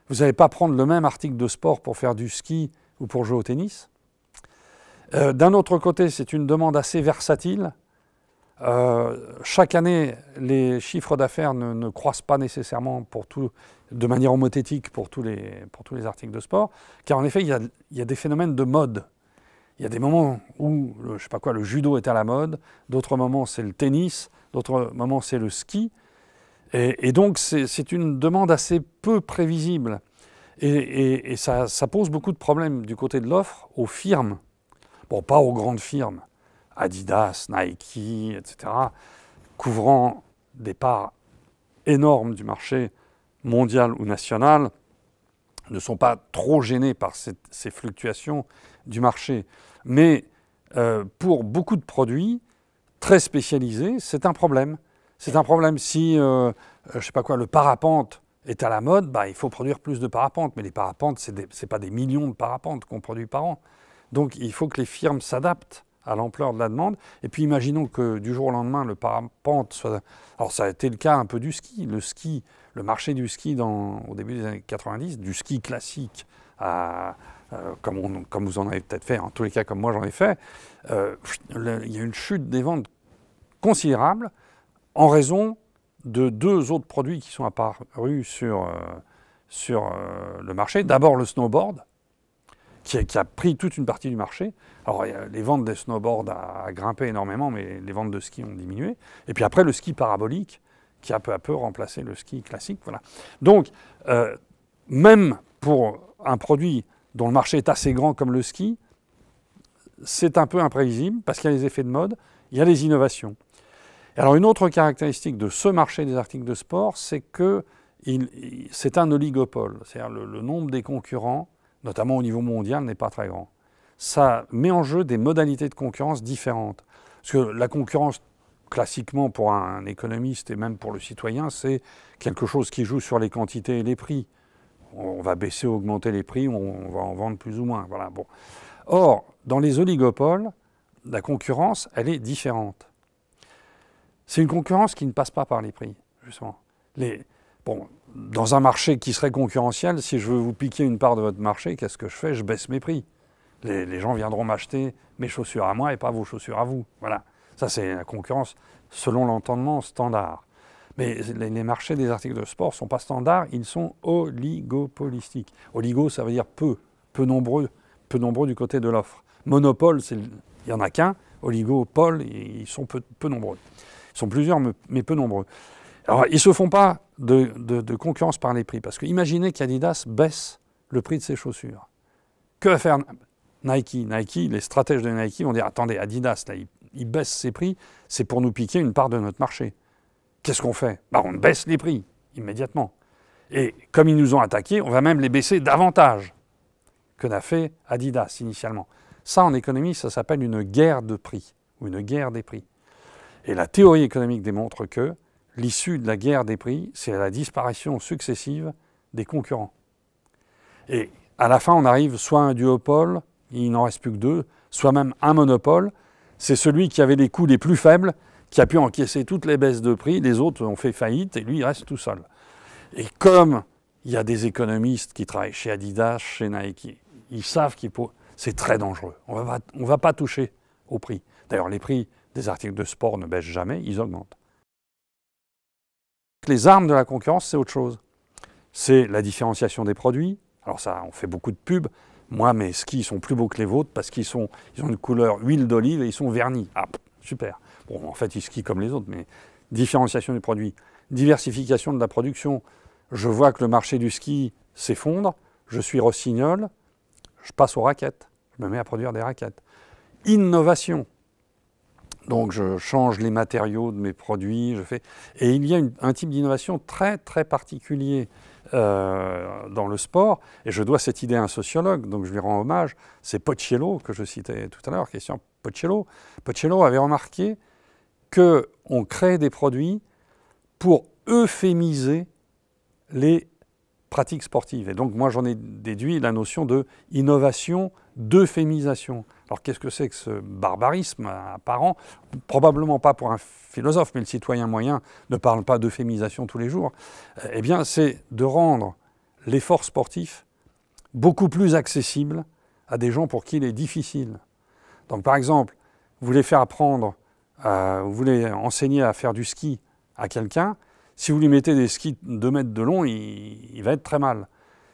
B: Vous n'allez pas prendre le même article de sport pour faire du ski ou pour jouer au tennis. Euh, d'un autre côté, c'est une demande assez versatile. Euh, chaque année, les chiffres d'affaires ne, croissent pas nécessairement pour de manière homothétique pour tous, les, pour tous les articles de sport, car en effet, il y il y a des phénomènes de mode il y a des moments où le, je sais pas quoi, le judo est à la mode, d'autres moments c'est le tennis, d'autres moments c'est le ski. Et, donc c'est une demande assez peu prévisible. Et, ça, pose beaucoup de problèmes du côté de l'offre aux firmes. Bon, pas aux grandes firmes, Adidas, Nike, etc., couvrant des parts énormes du marché mondial ou national, ne sont pas trop gênés par ces fluctuations du marché. Mais euh, pour beaucoup de produits très spécialisés, c'est un problème. C'est un problème si, euh, euh, je ne sais pas quoi, le parapente est à la mode, bah, il faut produire plus de parapentes. Mais les parapentes, ce n'est pas des millions de parapentes qu'on produit par an. Donc il faut que les firmes s'adaptent à l'ampleur de la demande. Et puis imaginons que du jour au lendemain, le parapente soit... Alors ça a été le cas un peu du ski. Le ski, le marché du ski dans, au début des années 90, du ski classique à euh, comme, comme, vous en avez peut-être fait, en tous les cas comme moi j'en ai fait, euh, il y a une chute des ventes considérable en raison de deux autres produits qui sont apparus sur, euh, sur le marché. D'abord le snowboard, qui a, qui a, pris toute une partie du marché. Alors les ventes des snowboards a, grimpé énormément, mais les ventes de ski ont diminué. Et puis après le ski parabolique, qui a peu à peu remplacé le ski classique. Voilà. Donc même pour un produit dont le marché est assez grand comme le ski, c'est un peu imprévisible parce qu'il y a les effets de mode, il y a les innovations. Alors une autre caractéristique de ce marché des articles de sport, c'est que c'est un oligopole, c'est-à-dire le, le nombre des concurrents, notamment au niveau mondial, n'est pas très grand. Ça met en jeu des modalités de concurrence différentes. Parce que la concurrence, classiquement pour un économiste et même pour le citoyen, c'est quelque chose qui joue sur les quantités et les prix on va baisser ou augmenter les prix, on va en vendre plus ou moins. Voilà, bon. Or, dans les oligopoles, la concurrence, elle est différente. C'est une concurrence qui ne passe pas par les prix, justement. dans un marché qui serait concurrentiel, si je veux vous piquer une part de votre marché, qu'est-ce que je fais Je baisse mes prix. Les, les gens viendront m'acheter mes chaussures à moi et pas vos chaussures à vous. Voilà. Ça, c'est la concurrence selon l'entendement standard. Mais les marchés des articles de sport ne sont pas standards, ils sont oligopolistiques. Oligo, ça veut dire peu, peu nombreux, peu nombreux du côté de l'offre. Monopole, il n'y en a qu'un. Oligopole, ils sont peu, nombreux. Ils sont plusieurs, mais, peu nombreux. Alors, ils ne se font pas de, concurrence par les prix. Parce que imaginez qu'Adidas baisse le prix de ses chaussures. Que va faire Nike Nike, les stratèges de Nike vont dire attendez, Adidas, là, il baisse ses prix, c'est pour nous piquer une part de notre marché qu'est-ce qu'on fait bah, On baisse les prix immédiatement. Et comme ils nous ont attaqués, on va même les baisser davantage que n'a fait Adidas initialement. Ça, en économie, ça s'appelle une guerre de prix ou une guerre des prix. Et la théorie économique démontre que l'issue de la guerre des prix, c'est la disparition successive des concurrents. Et à la fin, on arrive soit à un duopole, il n'en reste plus que deux, soit même un monopole. C'est celui qui avait les coûts les plus faibles qui a pu encaisser toutes les baisses de prix, les autres ont fait faillite et lui, il reste tout seul. Et comme il y a des économistes qui travaillent chez Adidas, chez Nike, ils savent qu'il C'est très dangereux. On ne va pas toucher au prix. D'ailleurs, les prix des articles de sport ne baissent jamais, ils augmentent. Les armes de la concurrence, c'est autre chose. C'est la différenciation des produits. Alors ça, on fait beaucoup de pubs. Moi, mes skis sont plus beaux que les vôtres parce qu'ils ont une couleur huile d'olive et ils sont vernis. Ah, super en fait, il skient comme les autres, mais différenciation du produit. diversification de la production. Je vois que le marché du ski s'effondre, je suis rossignol, je passe aux raquettes, je me mets à produire des raquettes. Innovation. Donc je change les matériaux de mes produits, je fais. Et il y a un type d'innovation très très particulier euh, dans le sport, et je dois cette idée à un sociologue, donc je lui rends hommage. C'est Pocciello que je citais tout à l'heure, question Pocciello. Pocciello avait remarqué qu'on crée des produits pour euphémiser les pratiques sportives. Et donc moi j'en ai déduit la notion de innovation, d'euphémisation. Alors qu'est-ce que c'est que ce barbarisme apparent Probablement pas pour un philosophe, mais le citoyen moyen ne parle pas d'euphémisation tous les jours. Euh, eh bien c'est de rendre l'effort sportif beaucoup plus accessible à des gens pour qui il est difficile. Donc par exemple, vous voulez faire apprendre vous voulez enseigner à faire du ski à quelqu'un, si vous lui mettez des skis de 2 mètres de long, il, va être très mal.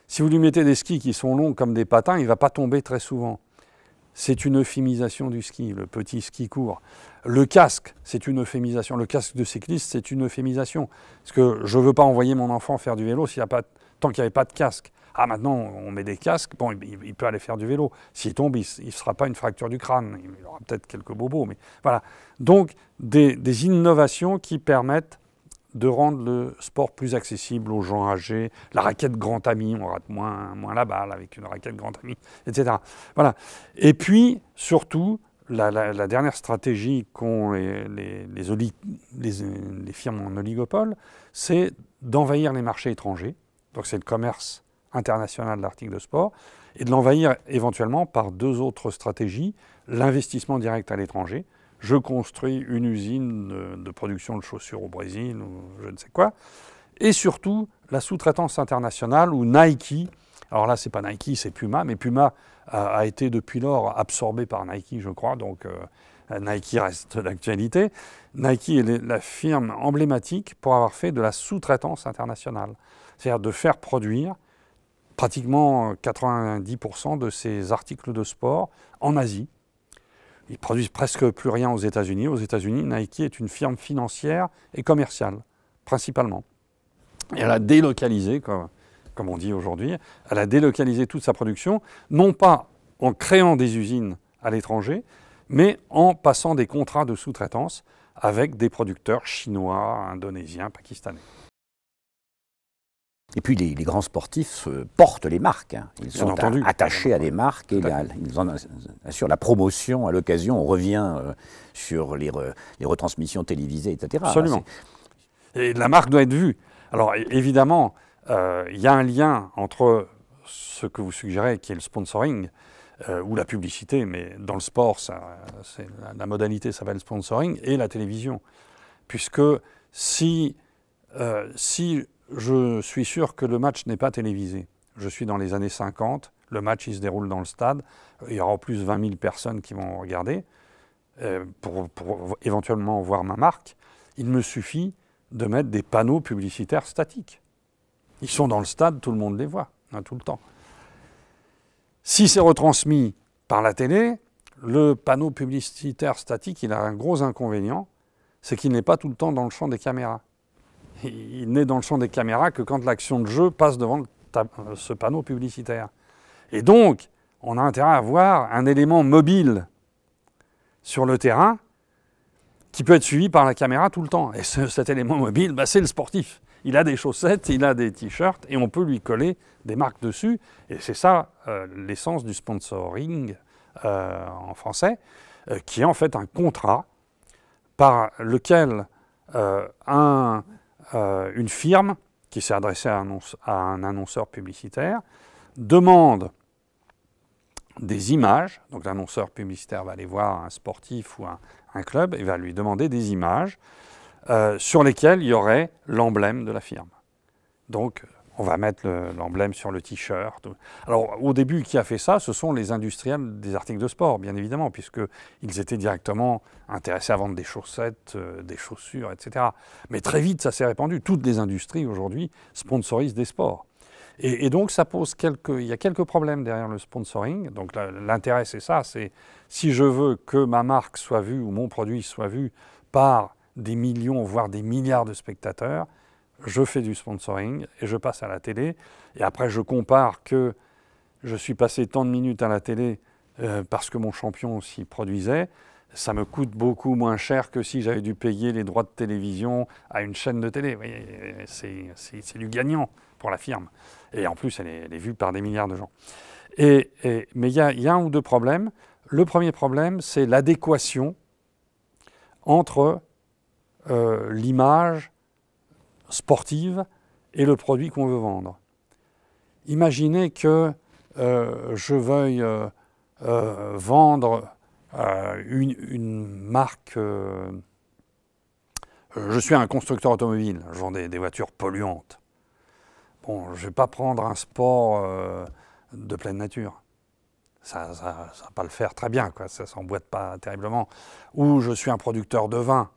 B: Si vous lui mettez des skis qui sont longs comme des patins, il ne va pas tomber très souvent. C'est une euphémisation du ski, le petit ski court. Le casque, c'est une euphémisation. Le casque de cycliste, c'est une euphémisation. Parce que je ne veux pas envoyer mon enfant faire du vélo s'il n'a pas tant qu'il n'y avait pas de casque. Ah, maintenant, on met des casques, bon, il, peut aller faire du vélo. S'il tombe, il ne sera pas une fracture du crâne. Il aura peut-être quelques bobos, mais voilà. Donc, des, innovations qui permettent de rendre le sport plus accessible aux gens âgés, la raquette grand ami, on rate moins, moins la balle avec une raquette grand ami, etc. Voilà. Et puis, surtout, la, dernière stratégie qu'ont les, les, les, firmes en oligopole, c'est d'envahir les marchés étrangers donc c'est le commerce international de l'article de sport, et de l'envahir éventuellement par deux autres stratégies, l'investissement direct à l'étranger, je construis une usine de, production de chaussures au Brésil ou je ne sais quoi, et surtout la sous-traitance internationale où Nike, alors là c'est pas Nike, c'est Puma, mais Puma a, été depuis lors absorbé par Nike je crois, donc euh, Nike reste d'actualité, Nike est la firme emblématique pour avoir fait de la sous-traitance internationale c'est-à-dire de faire produire pratiquement 90% euh, de ses articles de sport en Asie. Ils produisent presque plus rien aux États-Unis. Aux États-Unis, Nike est une firme financière et commerciale, principalement. Et elle a délocalisé, comme, comme on dit aujourd'hui, elle a délocalisé toute sa production, non pas en créant des usines à l'étranger, mais en passant des contrats de sous-traitance avec des producteurs chinois, indonésiens, pakistanais.
A: Et puis les, grands sportifs euh, portent les marques. Hein. Ils sont attachés à des marques et ils en assurent la promotion à l'occasion. On revient euh, sur les, les, retransmissions télévisées, etc. Absolument.
B: et la marque doit être vue. Alors évidemment, euh, il y a un lien entre ce que vous suggérez, qui est le sponsoring, ou la publicité, mais dans le sport, ça, la, la, modalité s'appelle sponsoring, et la télévision. Puisque si, si je suis sûr que le match n'est pas télévisé. Je suis dans les années 50, le match il se déroule dans le stade, il y aura en plus 20 000 personnes qui vont regarder euh, pour, éventuellement voir ma marque. Il me suffit de mettre des panneaux publicitaires statiques. Ils sont dans le stade, tout le monde les voit, hein, tout le temps. Si c'est retransmis par la télé, le panneau publicitaire statique, il a un gros inconvénient, c'est qu'il n'est pas tout le temps dans le champ des caméras il n'est dans le champ des caméras que quand l'action de jeu passe devant euh, ce panneau publicitaire. Et donc, on a intérêt à avoir un élément mobile sur le terrain qui peut être suivi par la caméra tout le temps. Et cet élément mobile, bah, c'est le sportif. Il a des chaussettes, il a des t-shirts, et on peut lui coller des marques dessus. Et c'est ça euh, l'essence du sponsoring euh, en français, qui est en fait un contrat par lequel un euh, une firme qui s'est adressée à, un annonceur publicitaire demande des images, donc l'annonceur publicitaire va aller voir un sportif ou un, club et va lui demander des images euh, sur lesquelles il y aurait l'emblème de la firme. Donc on va mettre l'emblème sur le t-shirt. Alors au début, qui a fait ça Ce sont les industriels des articles de sport, bien évidemment, puisqu'ils étaient directement intéressés à vendre des chaussettes, euh, des chaussures, etc. Mais très vite, ça s'est répandu. Toutes les industries aujourd'hui sponsorisent des sports. Et, donc ça pose il y a quelques problèmes derrière le sponsoring. Donc l'intérêt, c'est ça, c'est si je veux que ma marque soit vue ou mon produit soit vu par des millions, voire des milliards de spectateurs, je fais du sponsoring et je passe à la télé. Et après, je compare que je suis passé tant de minutes à la télé euh, parce que mon champion s'y produisait. Ça me coûte beaucoup moins cher que si j'avais dû payer les droits de télévision à une chaîne de télé. C'est du gagnant pour la firme. Et en plus, elle est, vue par des milliards de gens. Et, mais il y, a un ou deux problèmes. Le premier problème, c'est l'adéquation entre euh, l'image sportive et le produit qu'on veut vendre. Imaginez que euh, je veuille euh, euh, vendre une, marque. je suis un constructeur automobile, je vends des, voitures polluantes. Bon, je ne vais pas prendre un sport de pleine nature. Ça ne va pas le faire très bien, quoi. ça ne s'emboîte pas terriblement. Ou je suis un producteur de vin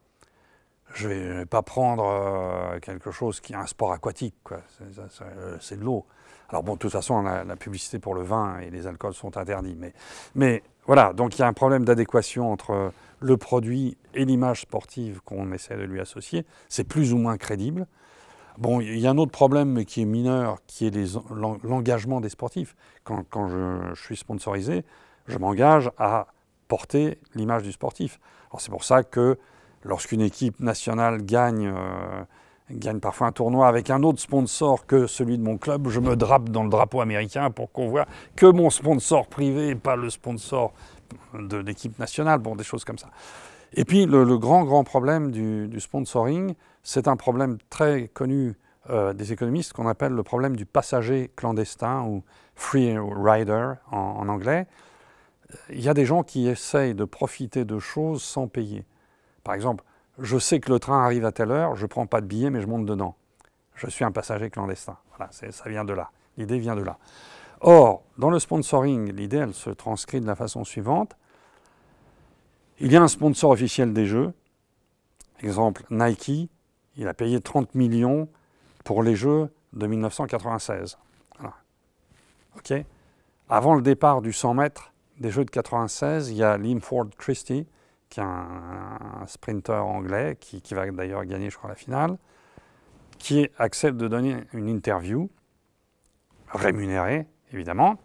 B: je ne vais pas prendre euh, quelque chose qui est un sport aquatique, euh, c'est de l'eau. Alors bon, de toute façon, la, publicité pour le vin et les alcools sont interdits, mais, mais voilà, donc il y a un problème d'adéquation entre le produit et l'image sportive qu'on essaie de lui associer, c'est plus ou moins crédible. Bon, il y a un autre problème mais qui est mineur, qui est l'engagement des sportifs. Quand, je suis sponsorisé, je m'engage à porter l'image du sportif. Alors c'est pour ça que lorsqu'une équipe nationale euh, gagne, parfois un tournoi avec un autre sponsor que celui de mon club, je me drape dans le drapeau américain pour qu'on voit que mon sponsor privé, pas le sponsor de l'équipe nationale, bon, des choses comme ça. Et puis le, grand, grand problème du, sponsoring, c'est un problème très connu euh, des économistes qu'on appelle le problème du passager clandestin ou free rider en anglais. Il y a des gens qui essayent de profiter de choses sans payer. Par exemple, je sais que le train arrive à telle heure, je ne prends pas de billet, mais je monte dedans. Je suis un passager clandestin. Voilà, ça vient de là. L'idée vient de là. Or, dans le sponsoring, l'idée, elle se transcrit de la façon suivante. Il y a un sponsor officiel des Jeux. Exemple, Nike, il a payé 30 millions pour les Jeux de 1996. OK Avant le départ du 100 mètres des Jeux de 1996, il y a Limford Christie, qui un, sprinter anglais, qui, qui va d'ailleurs gagner, je crois, la finale, qui accepte de donner une interview, rémunérée, évidemment.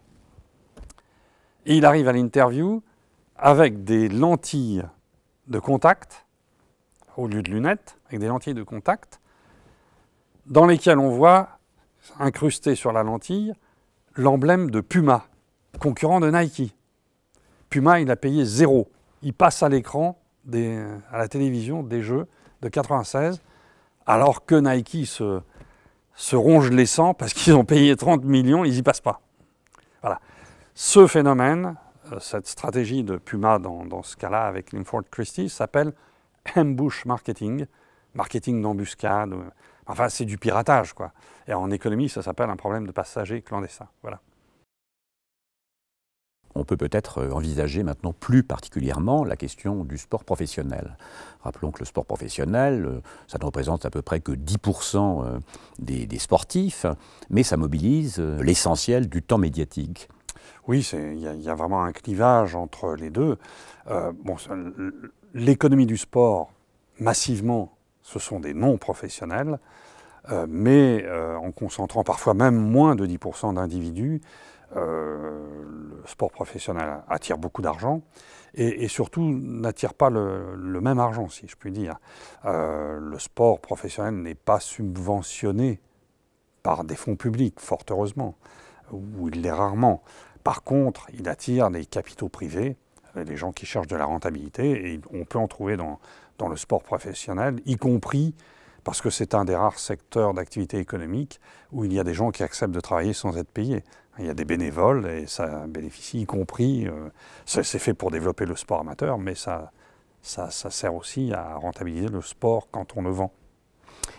B: Et il arrive à l'interview avec des lentilles de contact, au lieu de lunettes, avec des lentilles de contact, dans lesquelles on voit incrusté sur la lentille l'emblème de Puma, concurrent de Nike. Puma, il a payé zéro il passe à l'écran, à la télévision, des jeux de 96, alors que Nike se, ronge les sangs parce qu'ils ont payé 30 millions, ils n'y passent pas. Voilà. Ce phénomène, euh, cette stratégie de Puma dans, ce cas-là avec Linford Christie, s'appelle ambush marketing, marketing d'embuscade. Enfin, c'est du piratage, quoi. Et en économie, ça s'appelle un problème de passagers clandestins. Voilà
A: on peut peut-être euh, envisager maintenant plus particulièrement la question du sport professionnel. Rappelons que le sport professionnel, euh, ça ne représente à peu près que 10% euh, des, sportifs, mais ça mobilise l'essentiel du temps médiatique. Oui,
B: il y, a vraiment un clivage entre les deux. L'économie du sport, massivement, ce sont des non-professionnels, mais en concentrant parfois même moins de 10% d'individus, euh, le sport professionnel attire beaucoup d'argent et, surtout n'attire pas le, même argent, si je puis dire. Euh, le sport professionnel n'est pas subventionné par des fonds publics, fort heureusement, ou il l'est rarement. Par contre, il attire des capitaux privés, euh, des gens qui cherchent de la rentabilité, et on peut en trouver dans le sport professionnel, y compris parce que c'est un des rares secteurs d'activité économique où il y a des gens qui acceptent de travailler sans être payés. Il y a des bénévoles et ça bénéficie, y compris, euh, c'est fait pour développer le sport amateur, mais ça, ça, sert
A: aussi à rentabiliser le sport quand on le vend.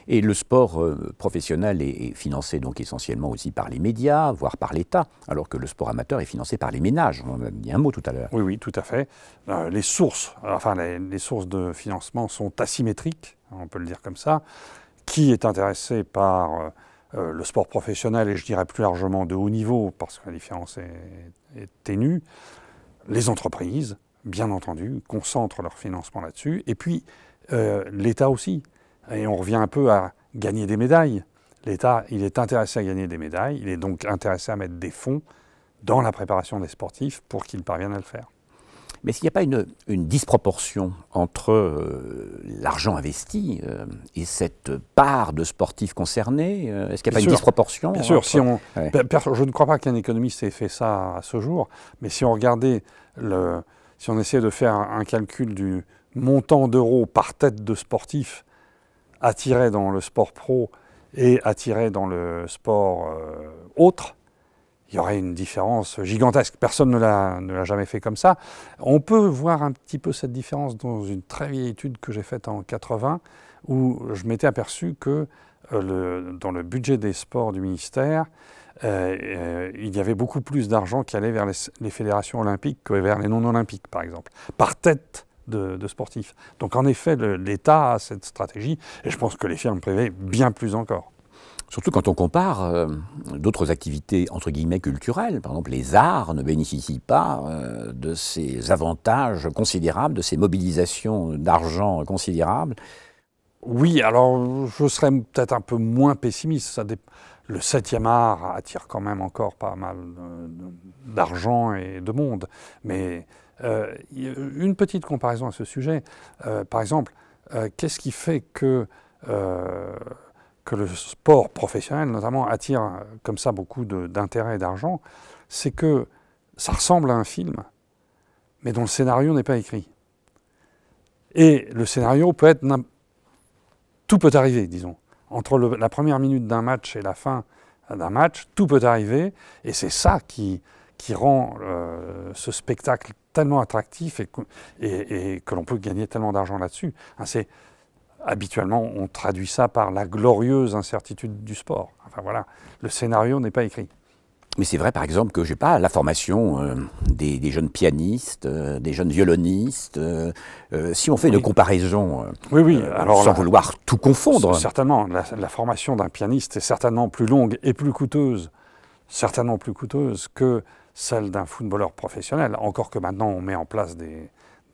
A: Et le sport euh, professionnel est, financé donc essentiellement aussi par les médias, voire par l'État, alors que le sport amateur est financé par les ménages. On a dit un mot tout à l'heure. Oui, oui, tout à fait. Euh, les sources, enfin les sources de
B: financement sont asymétriques, on peut le dire comme ça. Qui est intéressé par euh, le sport professionnel et je dirais plus largement de haut niveau, parce que la différence est, ténue, les entreprises, bien entendu, concentrent leur financement là-dessus, et puis euh, l'État aussi. Et on revient un peu à gagner des médailles. L'État, il est intéressé à gagner des médailles, il est donc intéressé à mettre des fonds dans la préparation des sportifs pour qu'ils parviennent à le faire.
A: Mais s'il n'y a pas une, disproportion entre euh, l'argent investi euh, et cette part de sportifs concernés, euh, est-ce qu'il n'y a pas une disproportion Bien sûr, si je
B: ne crois pas qu'un économiste ait fait ça à ce jour, mais si on regardait, le, si on essayait de faire un, calcul du montant d'euros par tête de sportifs attiré dans le sport pro et attiré dans le sport autre, il y aurait une différence gigantesque. Personne ne l'a jamais fait comme ça. On peut voir un petit peu cette différence dans une très vieille étude que j'ai faite en 80, où je m'étais aperçu que euh, le, dans le budget des sports du ministère, euh, euh, il y avait beaucoup plus d'argent qui allait vers les, fédérations olympiques que vers les non-olympiques, par exemple, par tête de, de sportifs. Donc en effet, l'État a cette stratégie, et je pense que les firmes privées, bien plus encore.
A: Surtout quand on compare euh, d'autres activités entre guillemets culturelles. Par exemple, les arts ne bénéficient pas euh, de ces avantages considérables, de ces mobilisations d'argent considérables. Oui, alors je serais peut-être un peu moins pessimiste.
B: Ça Le septième art attire quand même encore pas mal d'argent et de monde. Mais euh, une petite comparaison à ce sujet. par exemple, qu'est-ce qui fait que que le sport professionnel, notamment, attire euh, comme ça beaucoup d'intérêt et d'argent, c'est que ça ressemble à un film, mais dont le scénario n'est pas écrit. Et le scénario peut être... Tout peut arriver, disons. Entre la première minute d'un match et la fin euh, d'un match, tout peut arriver, et c'est ça qui, qui rend euh, ce spectacle tellement attractif et, et, que l'on peut gagner tellement d'argent là-dessus. c'est habituellement, on traduit ça par la glorieuse incertitude du sport. Enfin voilà, le scénario n'est pas écrit.
A: Mais c'est vrai, par exemple, que je j'ai pas la formation euh, des, jeunes pianistes, euh, des jeunes violonistes. Euh, si on fait une comparaison, oui, oui. Alors, sans vouloir tout confondre. Certainement, la, la formation
B: d'un pianiste est certainement plus longue et plus coûteuse, certainement plus coûteuse que celle d'un footballeur professionnel. Encore que maintenant, on met en place des,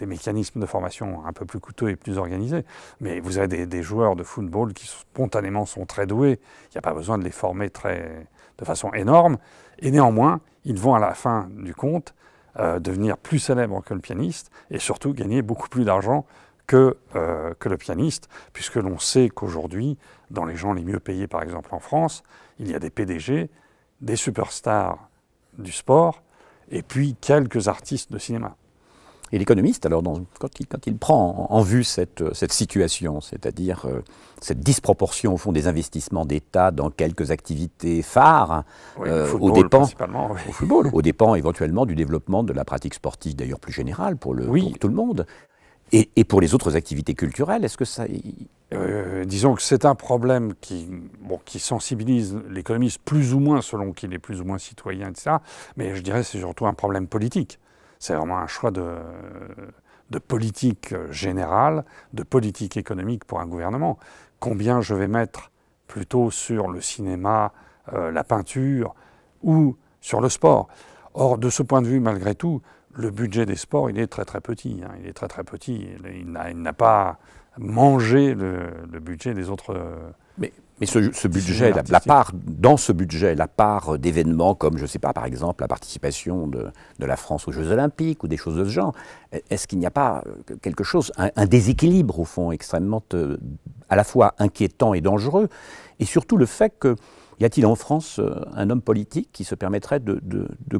B: mécanismes de formation un peu plus coûteux et plus organisés. Mais vous avez des, joueurs de football qui spontanément sont très doués. Il n'y a pas besoin de les former très, de façon énorme. Et néanmoins, ils vont à la fin du compte euh, devenir plus célèbres que le pianiste et surtout gagner beaucoup plus d'argent que, euh, que le pianiste, puisque l'on sait qu'aujourd'hui, dans les gens les mieux payés, par exemple en France, il y a des PDG, des superstars du sport, et puis quelques artistes de cinéma.
A: Et l'économiste, alors, quand, il, quand, il, prend en, vue cette, situation, c'est-à-dire euh, cette disproportion, au fond, des investissements d'État dans quelques activités phares, euh, aux dépens, au football, aux dépens éventuellement du développement de la pratique sportive, d'ailleurs plus générale pour, le, tout le monde, et, pour les autres activités culturelles, est-ce que ça... Euh, disons que c'est un problème qui, qui
B: sensibilise l'économiste plus ou moins, selon qu'il est plus ou moins citoyen, etc. Mais je dirais que c'est surtout un problème politique. C'est vraiment un choix de, politique générale, de politique économique pour un gouvernement. Combien je vais mettre plutôt sur le cinéma, euh, la peinture ou sur le sport. Or, de ce point de vue, malgré tout, le budget des sports, il est très très petit. Hein. il est très très petit. Il, n'a pas mangé le, budget des autres. Euh,
A: et ce, budget, la, part dans ce budget, la part d'événements comme, je ne sais pas, par exemple, la participation de, la France aux Jeux Olympiques ou des choses de ce genre, e, est-ce qu'il n'y a pas euh, quelque chose, un, déséquilibre au fond extrêmement euh, à la fois inquiétant et dangereux, et surtout le fait que y a-t-il en France euh, un homme politique qui se permettrait de,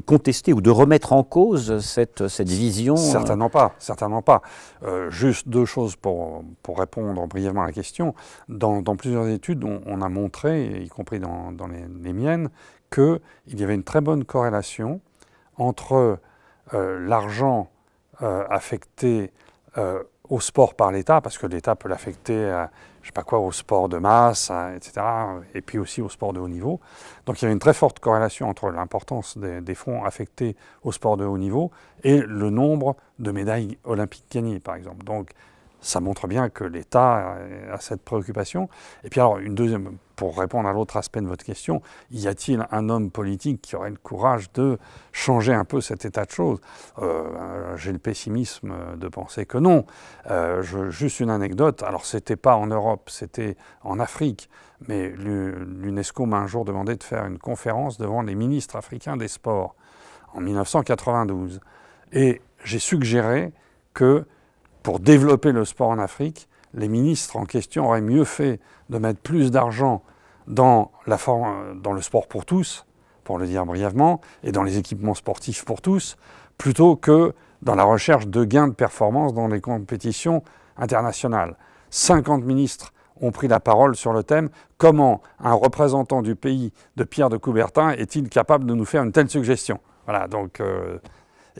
A: contester ou de remettre en cause cette, cette vision euh Certainement pas, certainement pas. Euh, juste deux choses
B: pour, pour, répondre brièvement à la question. Dans, plusieurs études, on, a montré, y compris dans, les, miennes, qu'il y avait une très bonne corrélation entre l'argent affecté au sport par l'État, parce que l'État peut l'affecter à je sais pas quoi, au sport de masse, hein, etc., et puis aussi au sport de haut niveau. Donc il y a une très forte corrélation entre l'importance des, fonds affectés au sport de haut niveau et le nombre de médailles olympiques gagnées, par exemple. Donc ça montre bien que l'État a cette préoccupation. Et puis alors, une deuxième, pour répondre à l'autre aspect de votre question, y a-t-il un homme politique qui aurait le courage de changer un peu cet état de choses euh, J'ai le pessimisme de penser que non. Euh, je, juste une anecdote, alors c'était pas en Europe, c'était en Afrique, mais l'UNESCO m'a un jour demandé de faire une conférence devant les ministres africains des sports en 1992. Et j'ai suggéré que pour développer le sport en Afrique, les ministres en question auraient mieux fait de mettre plus d'argent dans, le sport pour tous, pour le dire brièvement, et dans les équipements sportifs pour tous, plutôt que dans la recherche de gains de performance dans les compétitions internationales. 50 ministres ont pris la parole sur le thème comment un représentant du pays de Pierre de Coubertin est-il capable de nous faire une telle suggestion Voilà, donc euh,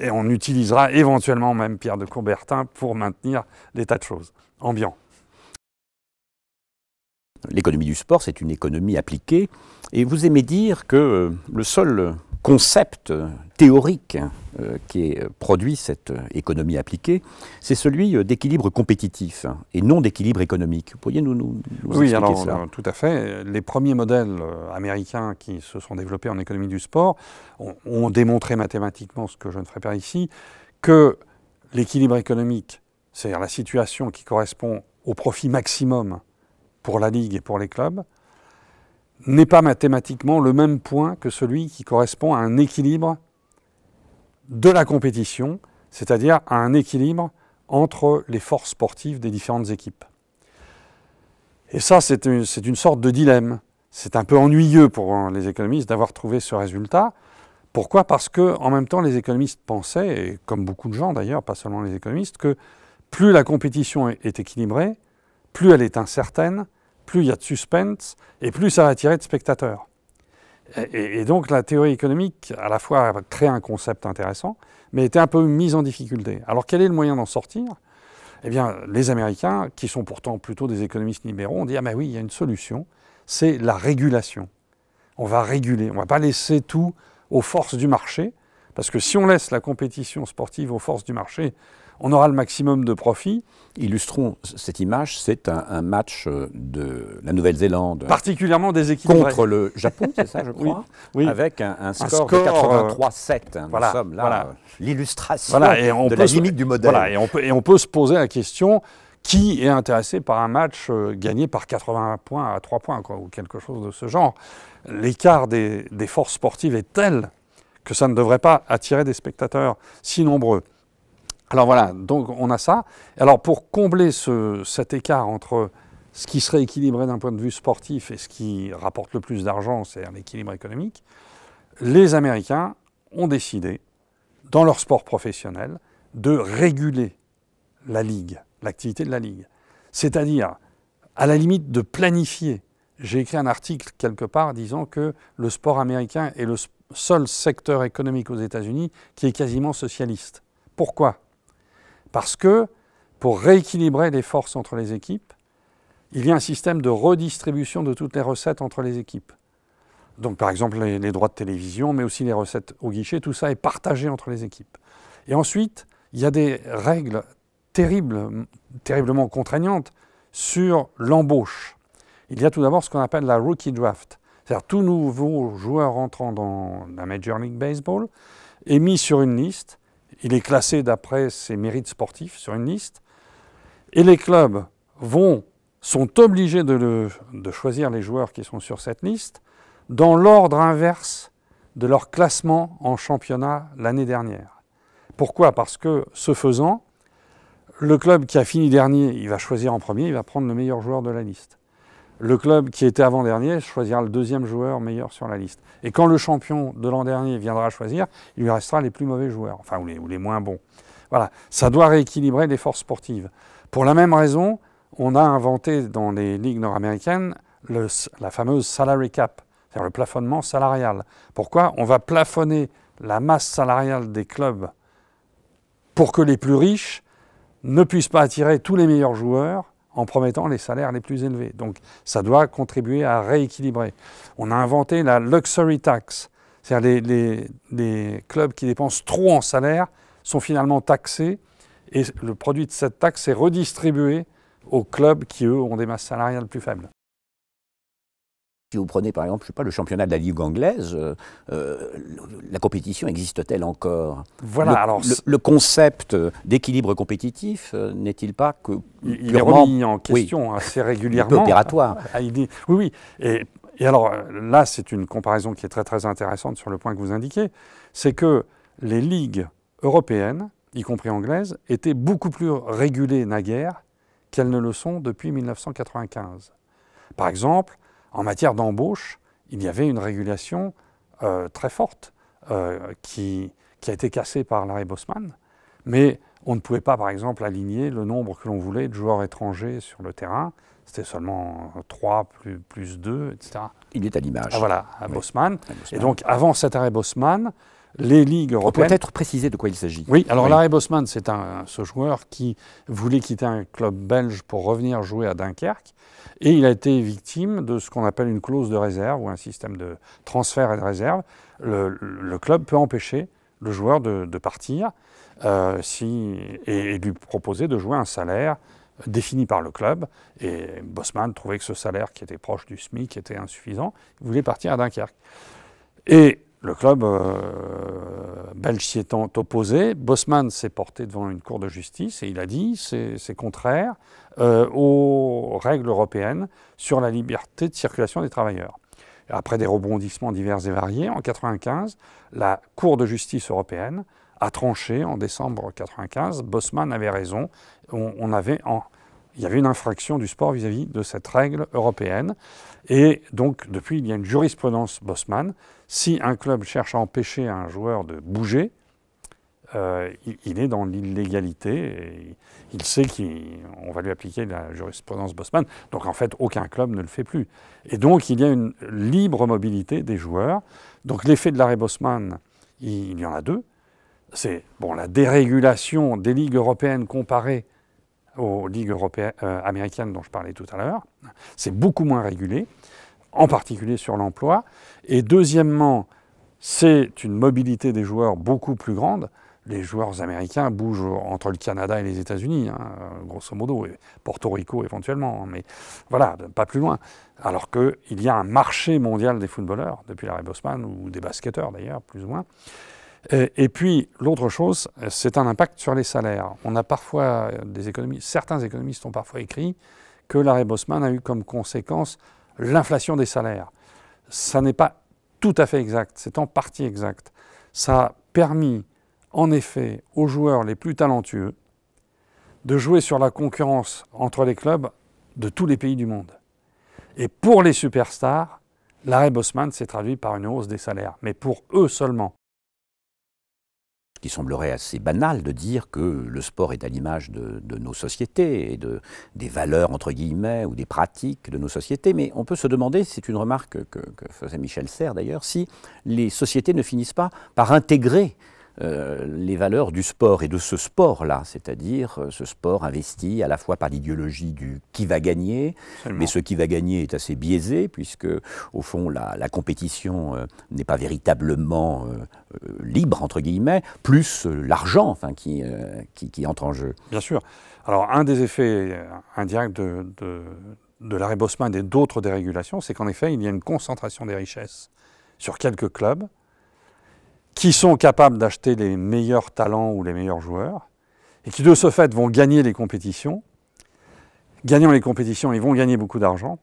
B: et on utilisera éventuellement même Pierre de Courbertin pour maintenir l'état de choses
A: ambiant. L'économie du sport, c'est une économie appliquée, et vous aimez dire que euh, le seul concept théorique euh, qui est euh, produit cette euh, économie appliquée, c'est celui d'équilibre compétitif et non d'équilibre économique. Vous pourriez nous, nous, nous oui, alors,
B: tout à fait. Les premiers modèles américains qui se sont développés en économie du sport ont, ont démontré mathématiquement ce que je ne ferai pas ici, que l'équilibre économique, c'est-à-dire la situation qui correspond au profit maximum pour la ligue et pour les clubs, n'est pas mathématiquement le même point que celui qui correspond à un équilibre de la compétition, c'est-à-dire à un équilibre entre les forces sportives des différentes équipes. Et ça, c'est une, sorte de dilemme. C'est un peu ennuyeux pour hein, les économistes d'avoir trouvé ce résultat. Pourquoi Parce que, en même temps, les économistes pensaient, et comme beaucoup de gens d'ailleurs, pas seulement les économistes, que plus la compétition est équilibrée, plus elle est incertaine, plus il y a de suspense et plus ça va attirer de spectateurs. Et, donc la théorie économique, à la fois, crée un concept intéressant, mais était un peu mise en difficulté. Alors quel est le moyen d'en sortir Eh bien, les Américains, qui sont pourtant plutôt des économistes libéraux, ont dit Ah ben oui, il y a une solution, c'est la régulation. On va réguler, on ne va pas laisser tout aux forces du marché, parce que si on laisse la compétition sportive aux forces du marché, on aura le maximum de profit. Illustrons
A: cette image, c'est un, match euh, de la Nouvelle-Zélande. Particulièrement
B: déséquilibré. Contre le Japon, c'est ça, je *laughs* crois oui, Avec
A: un, score de 83-7. Euh, hein, voilà, euh, l'illustration de la limite du modèle.
B: et, on peut, se poser la question, qui est intéressé par un match gagné par 80 points à 3 points, ou quelque chose de ce genre L'écart des forces sportives est tel que ça ne devrait pas attirer des spectateurs si nombreux. Alors voilà, donc on a ça. Alors pour combler cet écart entre ce qui serait équilibré d'un point de vue sportif et ce qui rapporte le plus d'argent, c'est un équilibre économique, les Américains ont décidé, dans leur sport professionnel, de réguler la ligue, l'activité de la ligue. C'est-à-dire, à la limite, de planifier. J'ai écrit un article quelque part disant que le sport américain est le seul secteur économique aux États-Unis qui est quasiment socialiste. Pourquoi parce que pour rééquilibrer les forces entre les équipes, il y a un système de redistribution de toutes les recettes entre les équipes. Donc par exemple les, droits de télévision, mais aussi les recettes au guichet, tout ça est partagé entre les équipes. Et ensuite, il y a des règles terribles, terriblement contraignantes sur l'embauche. Il y a tout d'abord ce qu'on appelle la rookie draft. C'est-à-dire tout nouveau joueur entrant dans la Major League Baseball est mis sur une liste il est classé d'après ses mérites sportifs sur une liste. Et les clubs vont, sont obligés de, de choisir les joueurs qui sont sur cette liste dans l'ordre inverse de leur classement en championnat l'année dernière. Pourquoi Parce que, ce faisant, le club qui a fini dernier, il va choisir en premier, il va prendre le meilleur joueur de la liste le club qui était avant-dernier choisira le deuxième joueur meilleur sur la liste. Et quand le champion de l'an dernier viendra choisir, il lui restera les plus mauvais joueurs, enfin, ou les, moins bons. Voilà, ça doit rééquilibrer les forces sportives. Pour la même raison, on a inventé dans les ligues nord-américaines la fameuse salary cap, c'est-à-dire le plafonnement salarial. Pourquoi On va plafonner la masse salariale des clubs pour que les plus riches ne puissent pas attirer tous les meilleurs joueurs en promettant les salaires les plus élevés. Donc ça doit contribuer à rééquilibrer. On a inventé la luxury tax, c'est-à-dire les, clubs qui dépensent trop en salaire sont finalement taxés et le produit de cette taxe est redistribué aux clubs qui, eux, ont des masses salariales plus faibles.
A: Si vous prenez par exemple, je sais pas, le championnat de la Ligue anglaise, euh, euh, la compétition existe-t-elle encore Voilà. Le, alors le, concept d'équilibre compétitif euh, n'est-il pas que il, est remis en question assez régulièrement. opératoire. Ah, oui, oui. Et, et alors là,
B: c'est une comparaison qui est très très intéressante sur le point que vous indiquez, c'est que les ligues européennes, y compris anglaises, étaient beaucoup plus régulées naguère qu'elles ne le sont depuis 1995. Par exemple, en matière d'embauche, il y avait une régulation euh, très forte euh, qui, a été cassée par l'arrêt Bosman, mais on ne pouvait pas, par exemple, aligner le nombre que l'on voulait de joueurs étrangers sur le terrain. C'était seulement 3 euh, plus, 2, etc. Il est à l'image. Ah, voilà, à, Bosman. Et donc, avant cet arrêt Bosman, les ligues européennes. Peut-être préciser de
A: quoi il s'agit. Oui, alors l'arrêt
B: Bosman, c'est ce joueur qui voulait quitter un club belge pour revenir jouer à Dunkerque. Et il a été victime de ce qu'on appelle une clause de réserve ou un système de transfert et de réserve. Le, club peut empêcher le joueur de, partir euh, et, lui proposer de jouer un salaire défini par le club. Et Bosman trouvait que ce salaire qui était proche du SMIC était insuffisant. Il voulait partir à Dunkerque. Et le club euh, belge s'y étant opposé, Bosman s'est porté devant une cour de justice et il a dit c'est contraire euh, aux règles européennes sur la liberté de circulation des travailleurs. Après des rebondissements divers et variés, en 1995, la Cour de justice européenne a tranché en décembre 1995. Bosman avait raison. On, avait il y avait une infraction du sport vis-à-vis -vis de cette règle européenne. Et donc, depuis, il y a une jurisprudence Bosman. Si un club cherche à empêcher un joueur de bouger, euh, il, est dans l'illégalité. Il sait qu'on va lui appliquer la jurisprudence Bosman. Donc en fait, aucun club ne le fait plus. Et donc il y a une libre mobilité des joueurs. Donc l'effet de l'arrêt Bosman, il, y en a deux. C'est bon, la dérégulation des ligues européennes comparées aux ligues euh, américaines dont je parlais tout à l'heure. C'est beaucoup moins régulé, en particulier sur l'emploi. Et deuxièmement, c'est une mobilité des joueurs beaucoup plus grande les joueurs américains bougent entre le Canada et les États-Unis, hein, grosso modo, et Porto Rico éventuellement, hein, mais voilà, pas plus loin. Alors qu'il y a un marché mondial des footballeurs, depuis l'arrêt Bosman, ou des basketteurs d'ailleurs, plus ou moins. Et, puis, l'autre chose, c'est un impact sur les salaires. On a parfois des économistes, certains économistes ont parfois écrit que l'arrêt Bosman a eu comme conséquence l'inflation des salaires. Ça n'est pas tout à fait exact, c'est en partie exact. Ça a permis en effet aux joueurs les plus talentueux de jouer sur la concurrence entre les clubs de tous les pays du monde. Et pour les superstars, l'arrêt Bosman s'est traduit par une hausse des salaires,
A: mais pour eux seulement. qui semblerait assez banal de dire que le sport est à l'image de, nos sociétés et de, des valeurs, entre guillemets, ou des pratiques de nos sociétés, mais on peut se demander, c'est une remarque que, que faisait Michel Serres d'ailleurs, si les sociétés ne finissent pas par intégrer euh, les valeurs du sport et de ce sport-là, c'est-à-dire euh, ce sport investi à la fois par l'idéologie du qui va gagner, mais ce qui va gagner est assez biaisé puisque au fond la, compétition euh, n'est pas véritablement libre entre guillemets, plus l'argent enfin qui, entre en jeu.
B: Bien sûr. Alors un des effets indirects de, de l'arrêt Bosman et d'autres dérégulations, c'est qu'en effet il y a une concentration des richesses sur quelques clubs qui sont capables d'acheter les meilleurs talents ou les meilleurs joueurs, et qui de ce fait vont gagner les compétitions. Gagnant les compétitions, ils vont gagner beaucoup d'argent,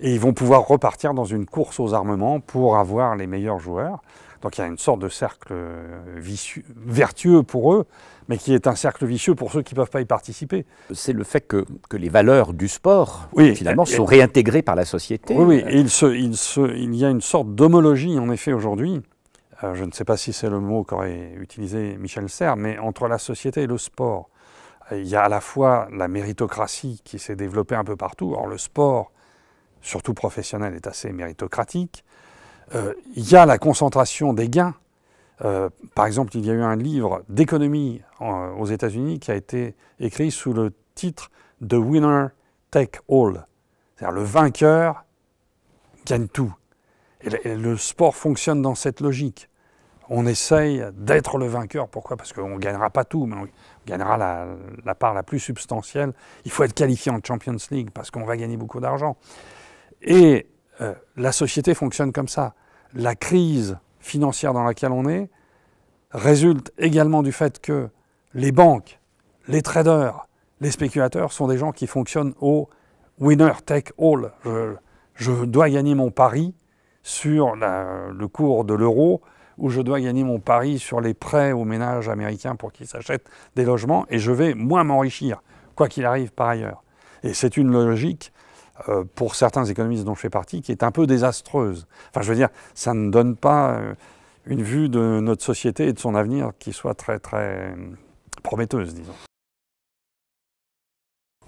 B: et ils vont pouvoir repartir dans une course aux armements pour avoir les meilleurs joueurs. Donc il y a une sorte de cercle euh, vertueux pour eux, mais qui est un cercle vicieux pour ceux qui ne peuvent pas y participer. C'est le fait que, que, les valeurs du sport, finalement, sont réintégrées par la société. Oui, oui. Et il, se, il, se, il y a une sorte d'homologie, en effet, aujourd'hui, euh, je ne sais pas si c'est le mot qu'aurait utilisé Michel Serres, mais entre la société et le sport. Euh, il y a à la fois la méritocratie qui s'est développée un peu partout. Or, le sport, surtout professionnel, est assez méritocratique. Euh, il y a la concentration des gains. par exemple, il y a eu un livre d'économie aux États-Unis qui a été écrit sous le titre The Winner Take All. C'est-à-dire le vainqueur gagne tout. Et le sport fonctionne dans cette logique. On essaye d'être le vainqueur. Pourquoi Parce qu'on ne gagnera pas tout, mais on gagnera la, part la plus substantielle. Il faut être qualifié en Champions League parce qu'on va gagner beaucoup d'argent. Et euh, la société fonctionne comme ça. La crise financière dans laquelle on est résulte également du fait que les banques, les traders, les spéculateurs sont des gens qui fonctionnent au winner take all. je dois gagner mon pari sur euh, le cours de l'euro, où je dois gagner mon pari sur les prêts aux ménages américains pour qu'ils s'achètent des logements, et je vais moins m'enrichir, quoi qu'il arrive par ailleurs. Et c'est une logique, euh, pour certains économistes dont je fais partie, qui est un peu désastreuse. Enfin, je veux dire, ça ne donne pas euh, une vue de notre société et de son avenir qui soit très,
A: très prometteuse, disons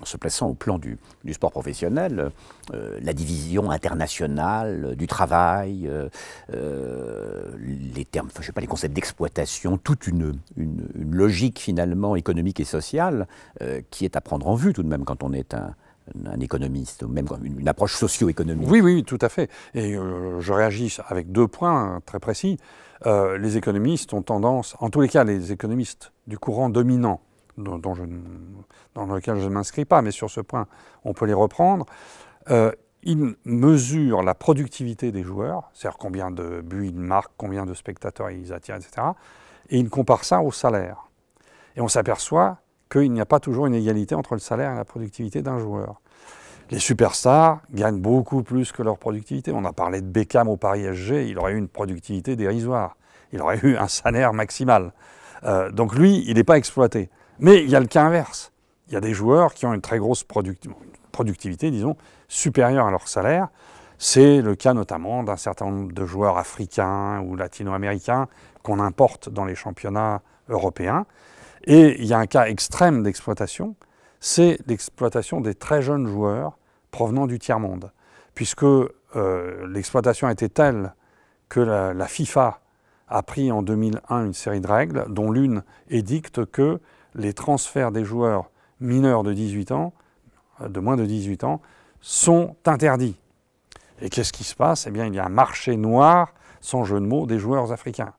A: en se plaçant au plan du, sport professionnel, euh, la division internationale euh, du travail, euh, les termes, je sais pas, les concepts d'exploitation, toute une, une, logique finalement économique et sociale qui est à prendre en vue tout de même quand on est un, économiste, ou même une, approche socio-économique. Oui,
B: oui, tout à fait. Et je réagis avec deux points très précis. les économistes ont tendance, en tous les cas les économistes du courant dominant, dans lequel je ne m'inscris pas, mais sur ce point, on peut les reprendre. Euh, il mesure la productivité des joueurs, c'est-à-dire combien de buts ils marquent, combien de spectateurs ils attirent, etc. Et il compare ça au salaire. Et on s'aperçoit qu'il n'y a pas toujours une égalité entre le salaire et la productivité d'un joueur. Les superstars gagnent beaucoup plus que leur productivité. On a parlé de Beckham au Paris SG, il aurait eu une productivité dérisoire. Il aurait eu un salaire maximal. Euh, donc lui, il n'est pas exploité. Mais il y a le cas inverse. Il y a des joueurs qui ont une très grosse productivité, disons, supérieure à leur salaire. C'est le cas notamment d'un certain nombre de joueurs africains ou latino-américains qu'on importe dans les championnats européens. Et il y a un cas extrême d'exploitation, c'est l'exploitation des très jeunes joueurs provenant du tiers-monde. Puisque euh, l'exploitation a été telle que la, la FIFA a pris en 2001 une série de règles, dont l'une édicte que les transferts des joueurs mineurs de 18 ans, euh, de moins de 18 ans, sont interdits. Et qu'est-ce qui se passe Eh bien, il y a un marché noir, sans jeu de mots, des joueurs africains.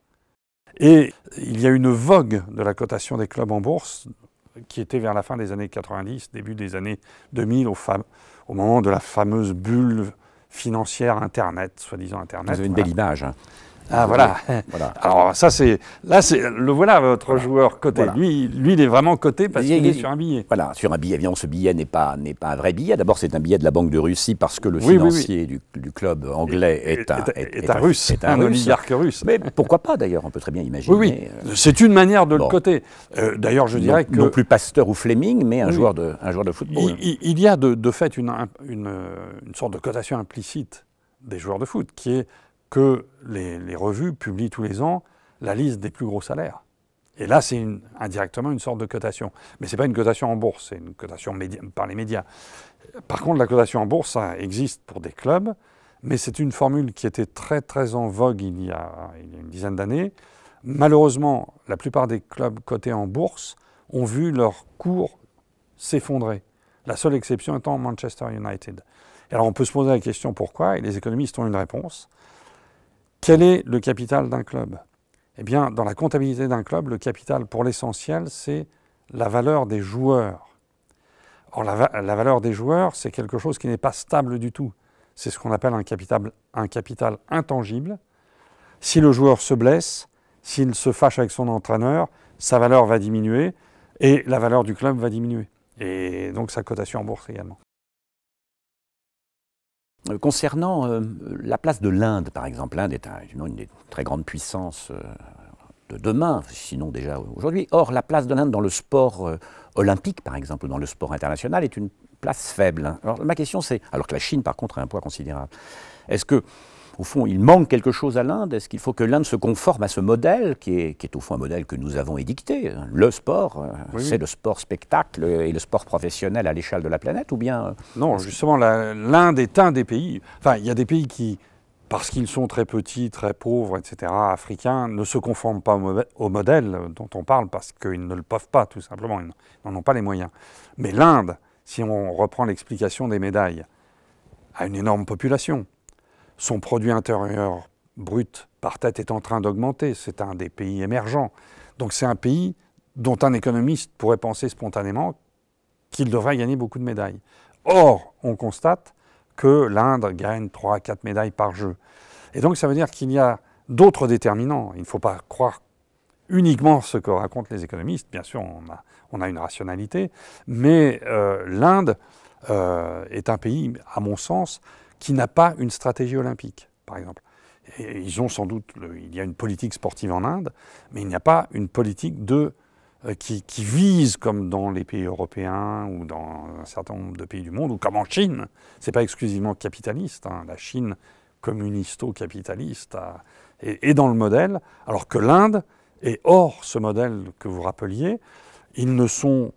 B: Et il y a une vogue de la cotation des clubs en bourse qui était vers la fin des années 90, début des années 2000, au, moment de la fameuse bulle financière Internet, soi-disant Internet. Vous avez une belle image. Hein. Ah voilà. voilà. *laughs* Alors ça c'est là c'est le voilà votre joueur coté. Lui lui il est vraiment coté parce qu'il est sur
A: un billet. Voilà sur un billet. Évidemment ce billet n'est pas n'est pas un vrai billet. D'abord c'est un billet de la Banque de Russie parce que le financier Du, club anglais est, un, est, un, russe, un, un oligarque russe. Mais pourquoi pas d'ailleurs on peut très bien imaginer. Oui, euh, c'est une manière de le coter. Euh, d'ailleurs je dirais que non plus Pasteur ou Fleming mais un joueur de un joueur de football. Il, y a de,
B: de fait une, une, une sorte de cotation implicite des joueurs de foot qui est que les, revues publient tous les ans la liste des plus gros salaires. Et là, c'est indirectement une sorte de cotation. Mais ce n'est pas une cotation en bourse, c'est une cotation par les médias. Par contre, la cotation en bourse, ça existe pour des clubs, mais c'est une formule qui était très très en vogue il y a, il y a une dizaine d'années. Malheureusement, la plupart des clubs cotés en bourse ont vu leur cours s'effondrer. La seule exception étant Manchester United. Alors on peut se poser la question pourquoi, et les économistes ont une réponse. Quel est le capital d'un club Eh bien, dans la comptabilité d'un club, le capital, pour l'essentiel, c'est la valeur des joueurs. Or, la, valeur des joueurs, c'est quelque chose qui n'est pas stable du tout. C'est ce qu'on appelle un capital, un capital intangible. Si le joueur se blesse, s'il se fâche avec son entraîneur, sa valeur va diminuer et la valeur du club va diminuer. Et donc sa cotation en bourse également.
A: Euh, concernant euh, la place de l'Inde, par exemple, l'Inde est une, des très grandes puissances euh, de demain, sinon déjà aujourd'hui. Or, la place de l'Inde dans le sport olympique, par exemple, ou dans le sport international, est une place faible. Alors, ma question, c'est, alors que la Chine, par contre, a un poids considérable, est-ce que au fond, il manque quelque chose à l'Inde Est-ce qu'il faut que l'Inde se conforme à ce modèle, qui est, au fond un modèle que nous avons édicté hein, Le sport, euh, c'est le sport spectacle et le sport professionnel à l'échelle de la planète, ou bien...
B: Euh, non, justement, l'Inde est un des pays... Enfin, il y a des pays qui, parce qu'ils sont très petits, très pauvres, etc., africains, ne se conforment pas au modèle dont on parle, parce qu'ils ne le peuvent pas, tout simplement, ils n'en ont pas les moyens. Mais l'Inde, si on reprend l'explication des médailles, a une énorme population. Son produit intérieur brut par tête est en train d'augmenter. C'est un des pays émergents. Donc c'est un pays dont un économiste pourrait penser spontanément qu'il devrait gagner beaucoup de médailles. Or, on constate que l'Inde gagne 3 à 4 médailles par jeu. Et donc ça veut dire qu'il y a d'autres déterminants. Il ne faut pas croire uniquement ce que racontent les économistes. Bien sûr, on a, une rationalité. Mais euh, l'Inde euh, est un pays, à mon sens, qui n'a pas une stratégie olympique, par exemple. ils ont sans doute, il y a une politique sportive en Inde, mais il n'y a pas une politique de, euh, qui, vise, comme dans les pays européens ou dans un certain nombre de pays du monde, ou comme en Chine. Ce n'est pas exclusivement capitaliste. Hein. La Chine communisto-capitaliste est, dans le modèle, alors que l'Inde est hors ce modèle que vous rappeliez. Ils ne sont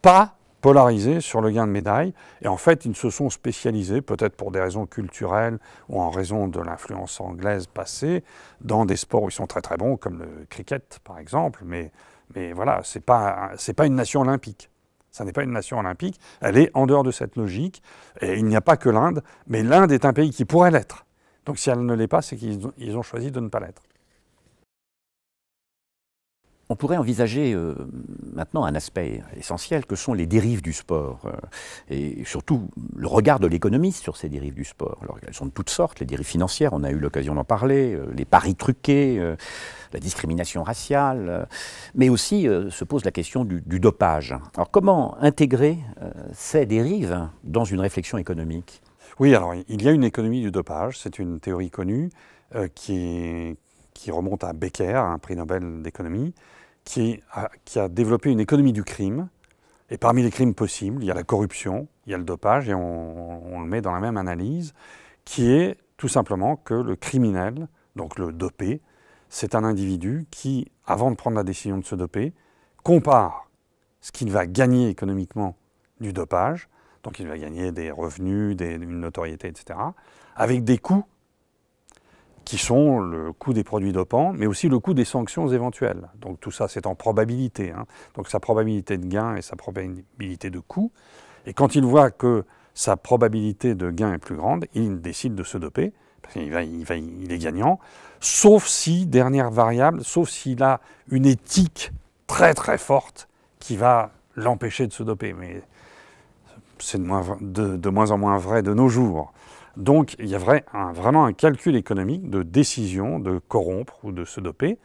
B: pas polarisés sur le gain de médailles Et en fait, ils se sont spécialisés, peut-être pour des raisons culturelles ou en raison de l'influence anglaise passée, dans des sports où ils sont très très bons, comme le cricket par exemple. Mais, mais voilà, ce n'est pas, pas une nation olympique. Ça n'est pas une nation olympique, elle est en dehors de cette logique. Et il n'y a pas que l'Inde, mais l'Inde est un pays qui pourrait l'être. Donc si elle ne l'est pas, c'est qu'ils ont choisi de ne pas l'être
A: on pourrait envisager euh, maintenant un aspect essentiel que sont les dérives du sport euh, et surtout le regard de l'économiste sur ces dérives du sport. Alors elles sont de toutes sortes, les dérives financières, on a eu l'occasion d'en parler, euh, les paris truqués, la discrimination raciale, mais aussi se pose la question du, dopage. Alors comment intégrer ces dérives dans une réflexion économique Oui, alors il y a une économie du dopage, c'est une théorie connue
B: qui remonte à Becker, un prix Nobel d'économie, qui a, développé une économie du crime. Et parmi les crimes possibles, il y a la corruption, il y a le dopage, et on, le met dans la même analyse, qui est tout simplement que le criminel, donc le dopé, c'est un individu qui, avant de prendre la décision de se doper, compare ce qu'il va gagner économiquement du dopage, donc il va gagner des revenus, des, une notoriété, etc., avec des coûts qui sont le coût des produits dopants, mais aussi le coût des sanctions éventuelles. Donc tout ça, c'est en probabilité. Hein. Donc sa probabilité de gain et sa probabilité de coût. Et quand il voit que sa probabilité de gain est plus grande, il décide de se doper, parce qu'il il est gagnant, sauf si, dernière variable, sauf s'il a une éthique très très forte qui va l'empêcher de se doper. Mais c'est de moins en moins vrai de nos jours. Donc il y a vraiment un calcul économique de décision de corrompre ou de se doper.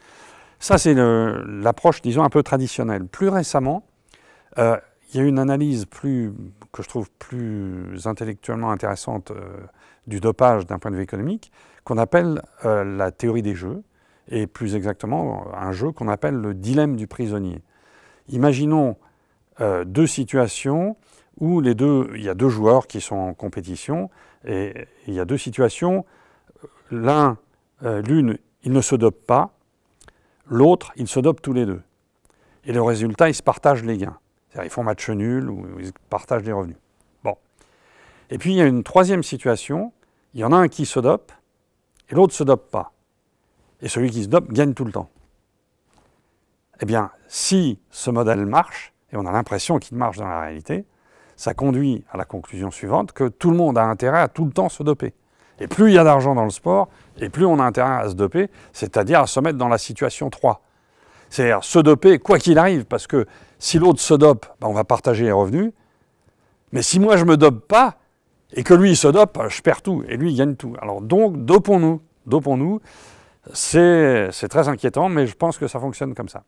B: Ça, c'est l'approche, disons, un peu traditionnelle. Plus récemment, euh, il y a une analyse plus, que je trouve plus intellectuellement intéressante euh, du dopage d'un point de vue économique, qu'on appelle euh, la théorie des jeux, et plus exactement un jeu qu'on appelle le dilemme du prisonnier. Imaginons deux situations où les il y a deux joueurs qui sont en compétition. Et il y a deux situations. L'un, euh, l'une, il ne se dope pas. L'autre, il se dope tous les deux. Et le résultat, ils se partagent les gains. C'est-à-dire, ils font match nul ou ils partagent les revenus. Bon. Et puis, il y a une troisième situation. Il y en a un qui se dope et l'autre se dope pas. Et celui qui se dope gagne tout le temps. Eh bien, si ce modèle marche, et on a l'impression qu'il marche dans la réalité, ça conduit à la conclusion suivante que tout le monde a intérêt à tout le temps se doper. Et plus il y a d'argent dans le sport, et plus on a intérêt à se doper, c'est-à-dire à se mettre dans la situation 3. C'est-à-dire se doper quoi qu'il arrive, parce que si l'autre se dope, ben, on va partager les revenus. Mais si moi je ne me dope pas, et que lui il se dope, je perds tout, et lui il gagne tout. Alors donc, dopons-nous, dopons-nous. C'est très inquiétant, mais je pense que ça fonctionne comme ça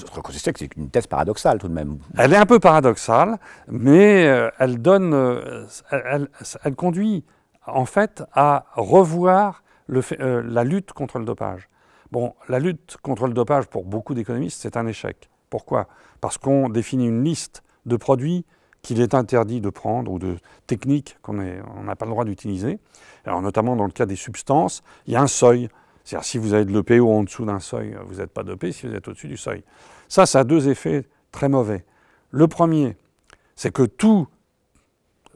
B: trouve que c'est
A: une thèse paradoxale tout de même.
B: Elle est un peu paradoxale, mais euh, elle donne, euh, elle, conduit en fait à revoir le euh, la lutte contre le dopage. Bon, la lutte contre le dopage pour beaucoup d'économistes, c'est un échec. Pourquoi Parce qu'on définit une liste de produits qu'il est interdit de prendre ou de techniques qu'on n'a on pas le droit d'utiliser. Alors notamment dans le cas des substances, il y a un seuil. C'est-à-dire, si vous avez de l'EPO en dessous d'un seuil, euh, vous n'êtes pas dopé. Si vous êtes au-dessus du seuil. Ça, ça a deux effets très mauvais. Le premier, c'est que tout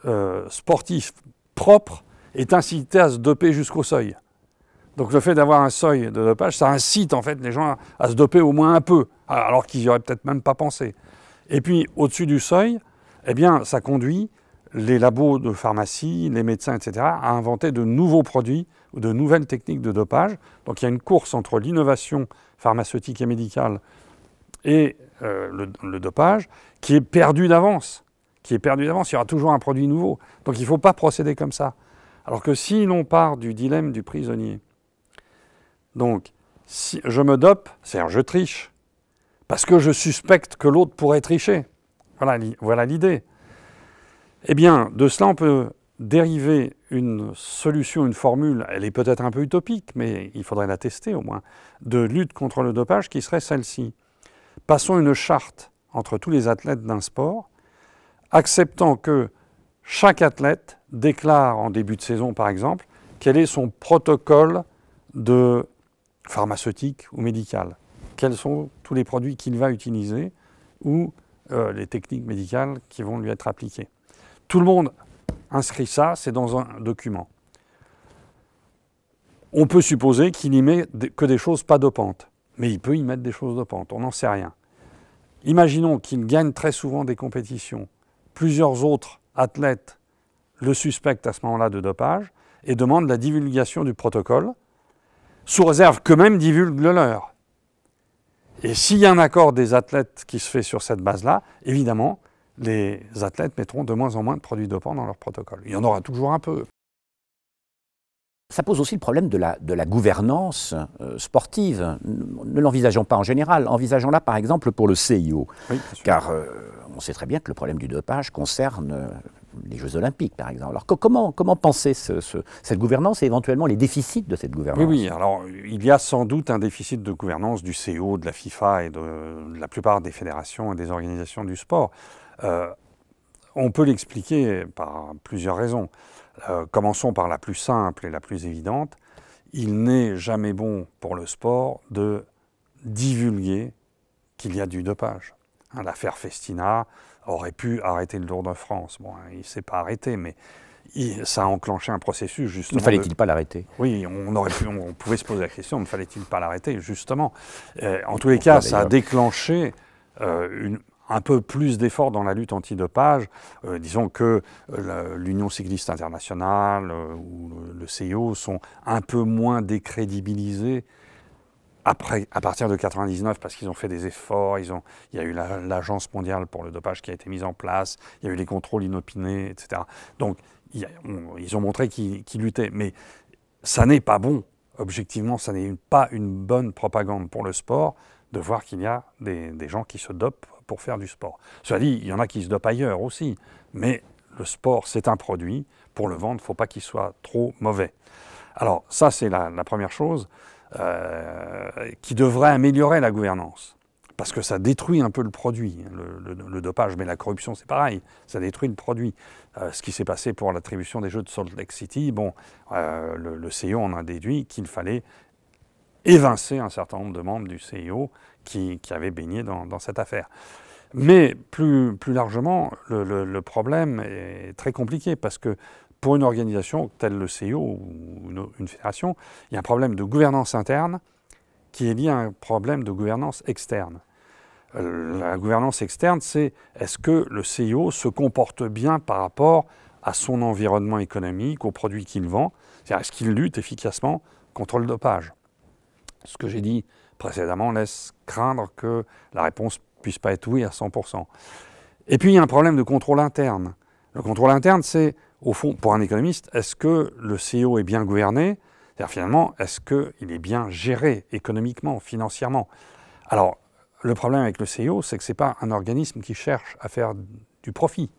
B: euh, sportif propre est incité à se doper jusqu'au seuil. Donc le fait d'avoir un seuil de dopage, ça incite en fait les gens à se doper au moins un peu, alors qu'ils n'y auraient peut-être même pas pensé. Et puis au-dessus du seuil, eh bien, ça conduit les labos de pharmacie, les médecins, etc., à inventer de nouveaux produits ou de nouvelles techniques de dopage. Donc il y a une course entre l'innovation pharmaceutique et médicale et euh, le, dopage qui est perdue d'avance. Qui est perdu d'avance, il y aura toujours un produit nouveau. Donc il ne faut pas procéder comme ça. Alors que si l'on part du dilemme du prisonnier, donc si je me dope, c'est-à-dire je triche, parce que je suspecte que l'autre pourrait tricher. Voilà l'idée. Eh bien, de cela, on peut dériver une solution, une formule, elle est peut-être un peu utopique, mais il faudrait la tester au moins, de lutte contre le dopage qui serait celle-ci. Passons une charte entre tous les athlètes d'un sport, acceptant que chaque athlète déclare en début de saison, par exemple, quel est son protocole de pharmaceutique ou médical, quels sont tous les produits qu'il va utiliser ou euh, les techniques médicales qui vont lui être appliquées. Tout le monde inscrit ça, c'est dans un document. On peut supposer qu'il n'y met que des choses pas dopantes, mais il peut y mettre des choses dopantes, on n'en sait rien. Imaginons qu'il gagne très souvent des compétitions. Plusieurs autres athlètes le suspectent à ce moment-là de dopage et demandent la divulgation du protocole, sous réserve qu'eux-mêmes divulguent le leur. Et s'il y a un accord des athlètes qui se fait sur cette base-là, évidemment, les athlètes mettront de moins en moins de produits dopants dans leur
A: protocole. Il y en aura toujours un peu. Ça pose aussi le problème de la, gouvernance euh, sportive. Ne l'envisageons pas en général, envisageons-la par exemple pour le CIO. Car euh, on sait très bien que le problème du dopage concerne euh, les Jeux Olympiques, par exemple. Alors comment, penser cette gouvernance et éventuellement les déficits de cette gouvernance oui, oui,
B: alors il y a sans doute un déficit de gouvernance du CIO, de la FIFA et de la plupart des fédérations et des organisations du sport. Euh, on peut l'expliquer par plusieurs raisons. Euh, commençons par la plus simple et la plus évidente. Il n'est jamais bon pour le sport de divulguer qu'il y a du dopage. Hein, l'affaire Festina aurait pu arrêter le Tour de France. Bon, hein, il ne s'est pas arrêté, mais ça a enclenché un processus justement. Ne fallait-il pas l'arrêter Oui, on, aurait pu, on, pouvait se poser la question, ne fallait-il pas l'arrêter justement euh, En tous les cas, ça a déclenché une, un peu plus d'efforts dans la lutte anti-dopage. Euh, disons que euh, l'Union cycliste internationale euh, ou le CIO sont un peu moins décrédibilisés après, à partir de 99 parce qu'ils ont fait des efforts, ils ont, il y a eu l'Agence mondiale pour le dopage qui a été mise en place, il y a eu les contrôles inopinés, etc. Donc ils ont montré qu'ils luttaient, mais ça n'est pas bon. Objectivement, ça n'est pas une bonne propagande pour le sport de voir qu'il y a des gens qui se dopent pour faire du sport. Cela dit, il y en a qui se dopent ailleurs aussi, mais le sport, c'est un produit. Pour le vendre, il ne faut pas qu'il soit trop mauvais. Alors ça, c'est la, première chose euh, qui devrait améliorer la gouvernance. Parce que ça détruit un peu le produit, hein, le, dopage, mais la corruption c'est pareil, ça détruit le produit. Euh, ce qui s'est passé pour l'attribution des jeux de Salt Lake City, bon, euh, le, le e en a déduit qu'il fallait évincer un certain nombre de membres du C.E.O qui, avait baigné dans, cette affaire. Mais plus, plus largement, le, problème est très compliqué parce que pour une organisation telle le CIO e ou une, une fédération, il y a un problème de gouvernance interne qui est lié à un problème de gouvernance externe. Euh, la gouvernance externe, c'est est-ce que le CIO e se comporte bien par rapport à son environnement économique, aux produits qu'il vend C'est-à-dire, est-ce qu'il lutte efficacement contre le dopage Ce que j'ai dit précédemment laisse craindre que la réponse puisse pas être oui à 100%. Et puis il y a un problème de contrôle interne. Le contrôle interne, c'est au fond, pour un économiste, est-ce que le CEO est bien gouverné C'est-à-dire finalement, est-ce qu'il est bien géré économiquement, financièrement Alors, le problème avec le CEO, c'est que ce n'est pas un organisme qui cherche à faire du profit.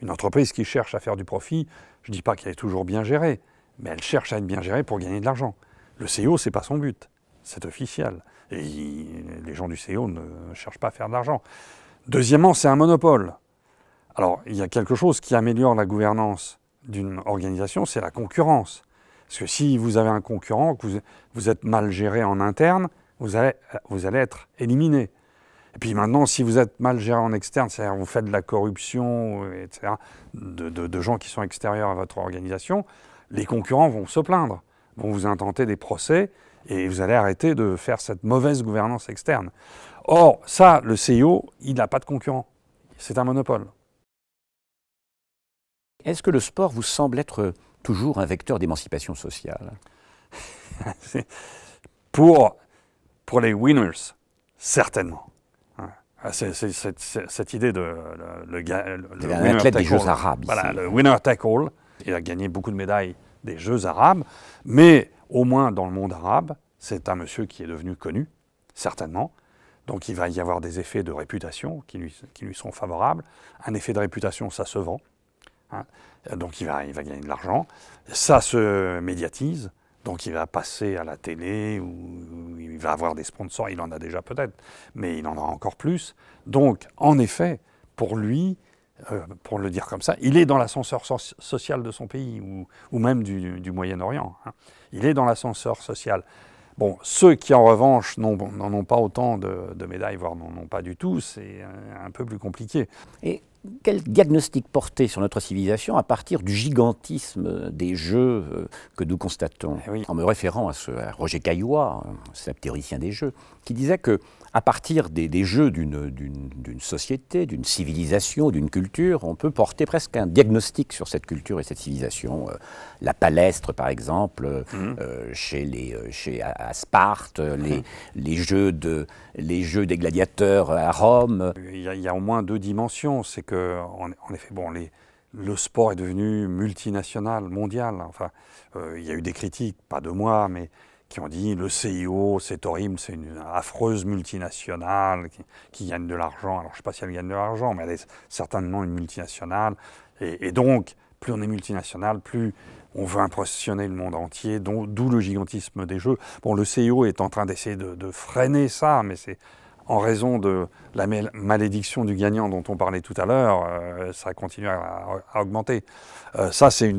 B: Une entreprise qui cherche à faire du profit, je ne dis pas qu'elle est toujours bien gérée, mais elle cherche à être bien gérée pour gagner de l'argent. Le CEO, ce n'est pas son but c'est officiel. Et les gens du CEO ne cherchent pas à faire de l'argent. Deuxièmement, c'est un monopole. Alors, il y a quelque chose qui améliore la gouvernance d'une organisation, c'est la concurrence. Parce que si vous avez un concurrent, que vous, êtes mal géré en interne, vous allez, être éliminé. Et puis maintenant, si vous êtes mal géré en externe, c'est-à-dire vous faites de la corruption, etc., de, gens qui sont extérieurs à votre organisation, les concurrents vont se plaindre, vont vous intenter des procès, et vous allez arrêter de faire cette mauvaise gouvernance externe. Or, ça, le CIO,
A: il n'a pas de concurrent. C'est un monopole. Est-ce que le sport vous semble être toujours un vecteur d'émancipation sociale *laughs* pour, pour les winners, certainement. Ah,
B: c'est, cette idée de le, le, des Jeux arabes. Voilà, le winner take all. Il a gagné beaucoup de médailles des Jeux arabes, mais au moins dans le monde arabe, c'est un monsieur qui est devenu connu, certainement. Donc il va y avoir des effets de réputation qui lui, qui sont favorables. Un effet de réputation, ça se vend. Hein. Donc il va, il va gagner de l'argent. Ça se médiatise. Donc il va passer à la télé ou il va avoir des sponsors. Il en a déjà peut-être, mais il en aura encore plus. Donc en effet, pour lui, euh, pour le dire comme ça, il est dans l'ascenseur social de son pays ou, ou même du, du Moyen-Orient. Hein. Il est dans l'ascenseur social. Bon, ceux qui en revanche n'en ont, pas autant de, médailles, voire n'en ont pas du tout,
A: c'est euh, un peu plus compliqué. Et quel diagnostic porter sur notre civilisation à partir du gigantisme des jeux euh, que nous constatons, eh en me référant à, ce, Roger Caillois, c'est théoricien des jeux, qui disait que à partir des, jeux d'une société, d'une civilisation, d'une culture, on peut porter presque un diagnostic sur cette culture et cette civilisation. Euh, la palestre, par exemple, euh, mmh. euh, chez, les, chez à, Sparte, les, mmh. les, jeux de, les jeux des gladiateurs à Rome.
B: Il y a, au moins deux dimensions. C'est que, en, effet, bon, les, le sport est devenu multinational, mondial. Enfin, il y a eu des critiques, pas de moi, mais qui ont dit le CIO, c'est horrible, c'est une affreuse multinationale qui, gagne de l'argent. Alors je ne sais pas si elle gagne de l'argent, mais elle est certainement une multinationale. Et, donc, plus on est multinationale, plus on veut impressionner le monde entier, d'où le gigantisme des jeux. Bon, le CIO est en train d'essayer de freiner ça, mais c'est en raison de la malédiction du gagnant dont on parlait tout à l'heure, euh, ça continue à, à augmenter. Euh, ça, c'est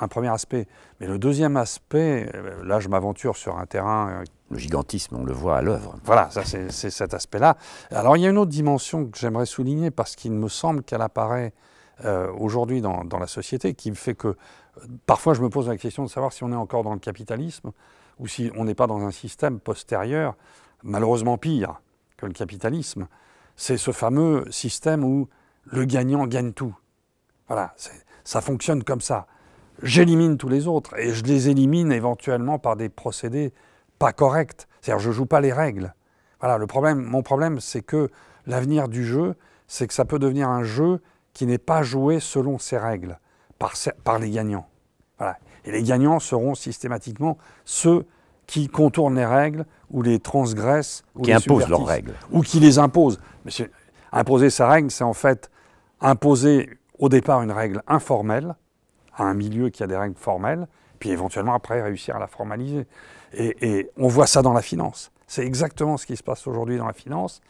B: un premier aspect. Mais le deuxième aspect, euh, là, je m'aventure sur un terrain... le gigantisme, on le voit à l'œuvre. Voilà, ça, c'est cet aspect-là. Alors, il y a une autre dimension que j'aimerais souligner, parce qu'il me semble qu'elle apparaît aujourd'hui dans, dans, la société, qui me fait que parfois je me pose la question de savoir si on est encore dans le capitalisme ou si on n'est pas dans un système postérieur, malheureusement pire que le capitalisme, c'est ce fameux système où le gagnant gagne tout. Voilà, ça fonctionne comme ça. J'élimine tous les autres et je les élimine éventuellement par des procédés pas corrects. C'est-à-dire, je joue pas les règles. Voilà, le problème, mon problème, c'est que l'avenir du jeu, c'est que ça peut devenir un jeu qui n'est pas joué selon ses règles par, par les gagnants. Voilà. Et les gagnants seront systématiquement ceux qui contournent les règles, ou les transgressent. Ou qui les imposent leurs règles. Ou qui les imposent. Mais imposer sa règle, c'est en fait imposer au départ une règle informelle à un milieu qui a des règles formelles, puis éventuellement après réussir à la formaliser. Et, on voit ça dans la finance. C'est exactement ce qui se passe aujourd'hui dans la finance.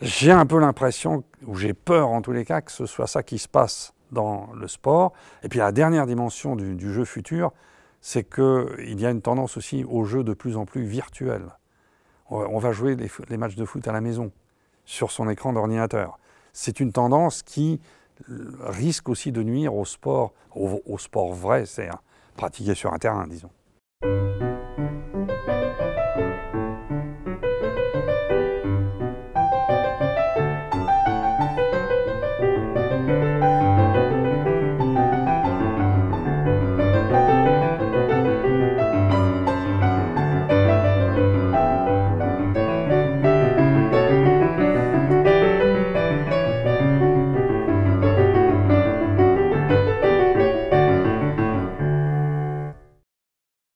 B: J'ai un peu l'impression, ou j'ai peur en tous les cas, que ce soit ça qui se passe dans le sport. Et puis la dernière dimension du, du jeu futur, c'est qu'il y a une tendance aussi au jeu de plus en plus virtuel. On va jouer les, matchs de foot à la maison, sur son écran d'ordinateur. C'est une tendance qui euh, risque aussi de nuire au sport, au, sport vrai, c'est hein, pratiqué sur un terrain, disons.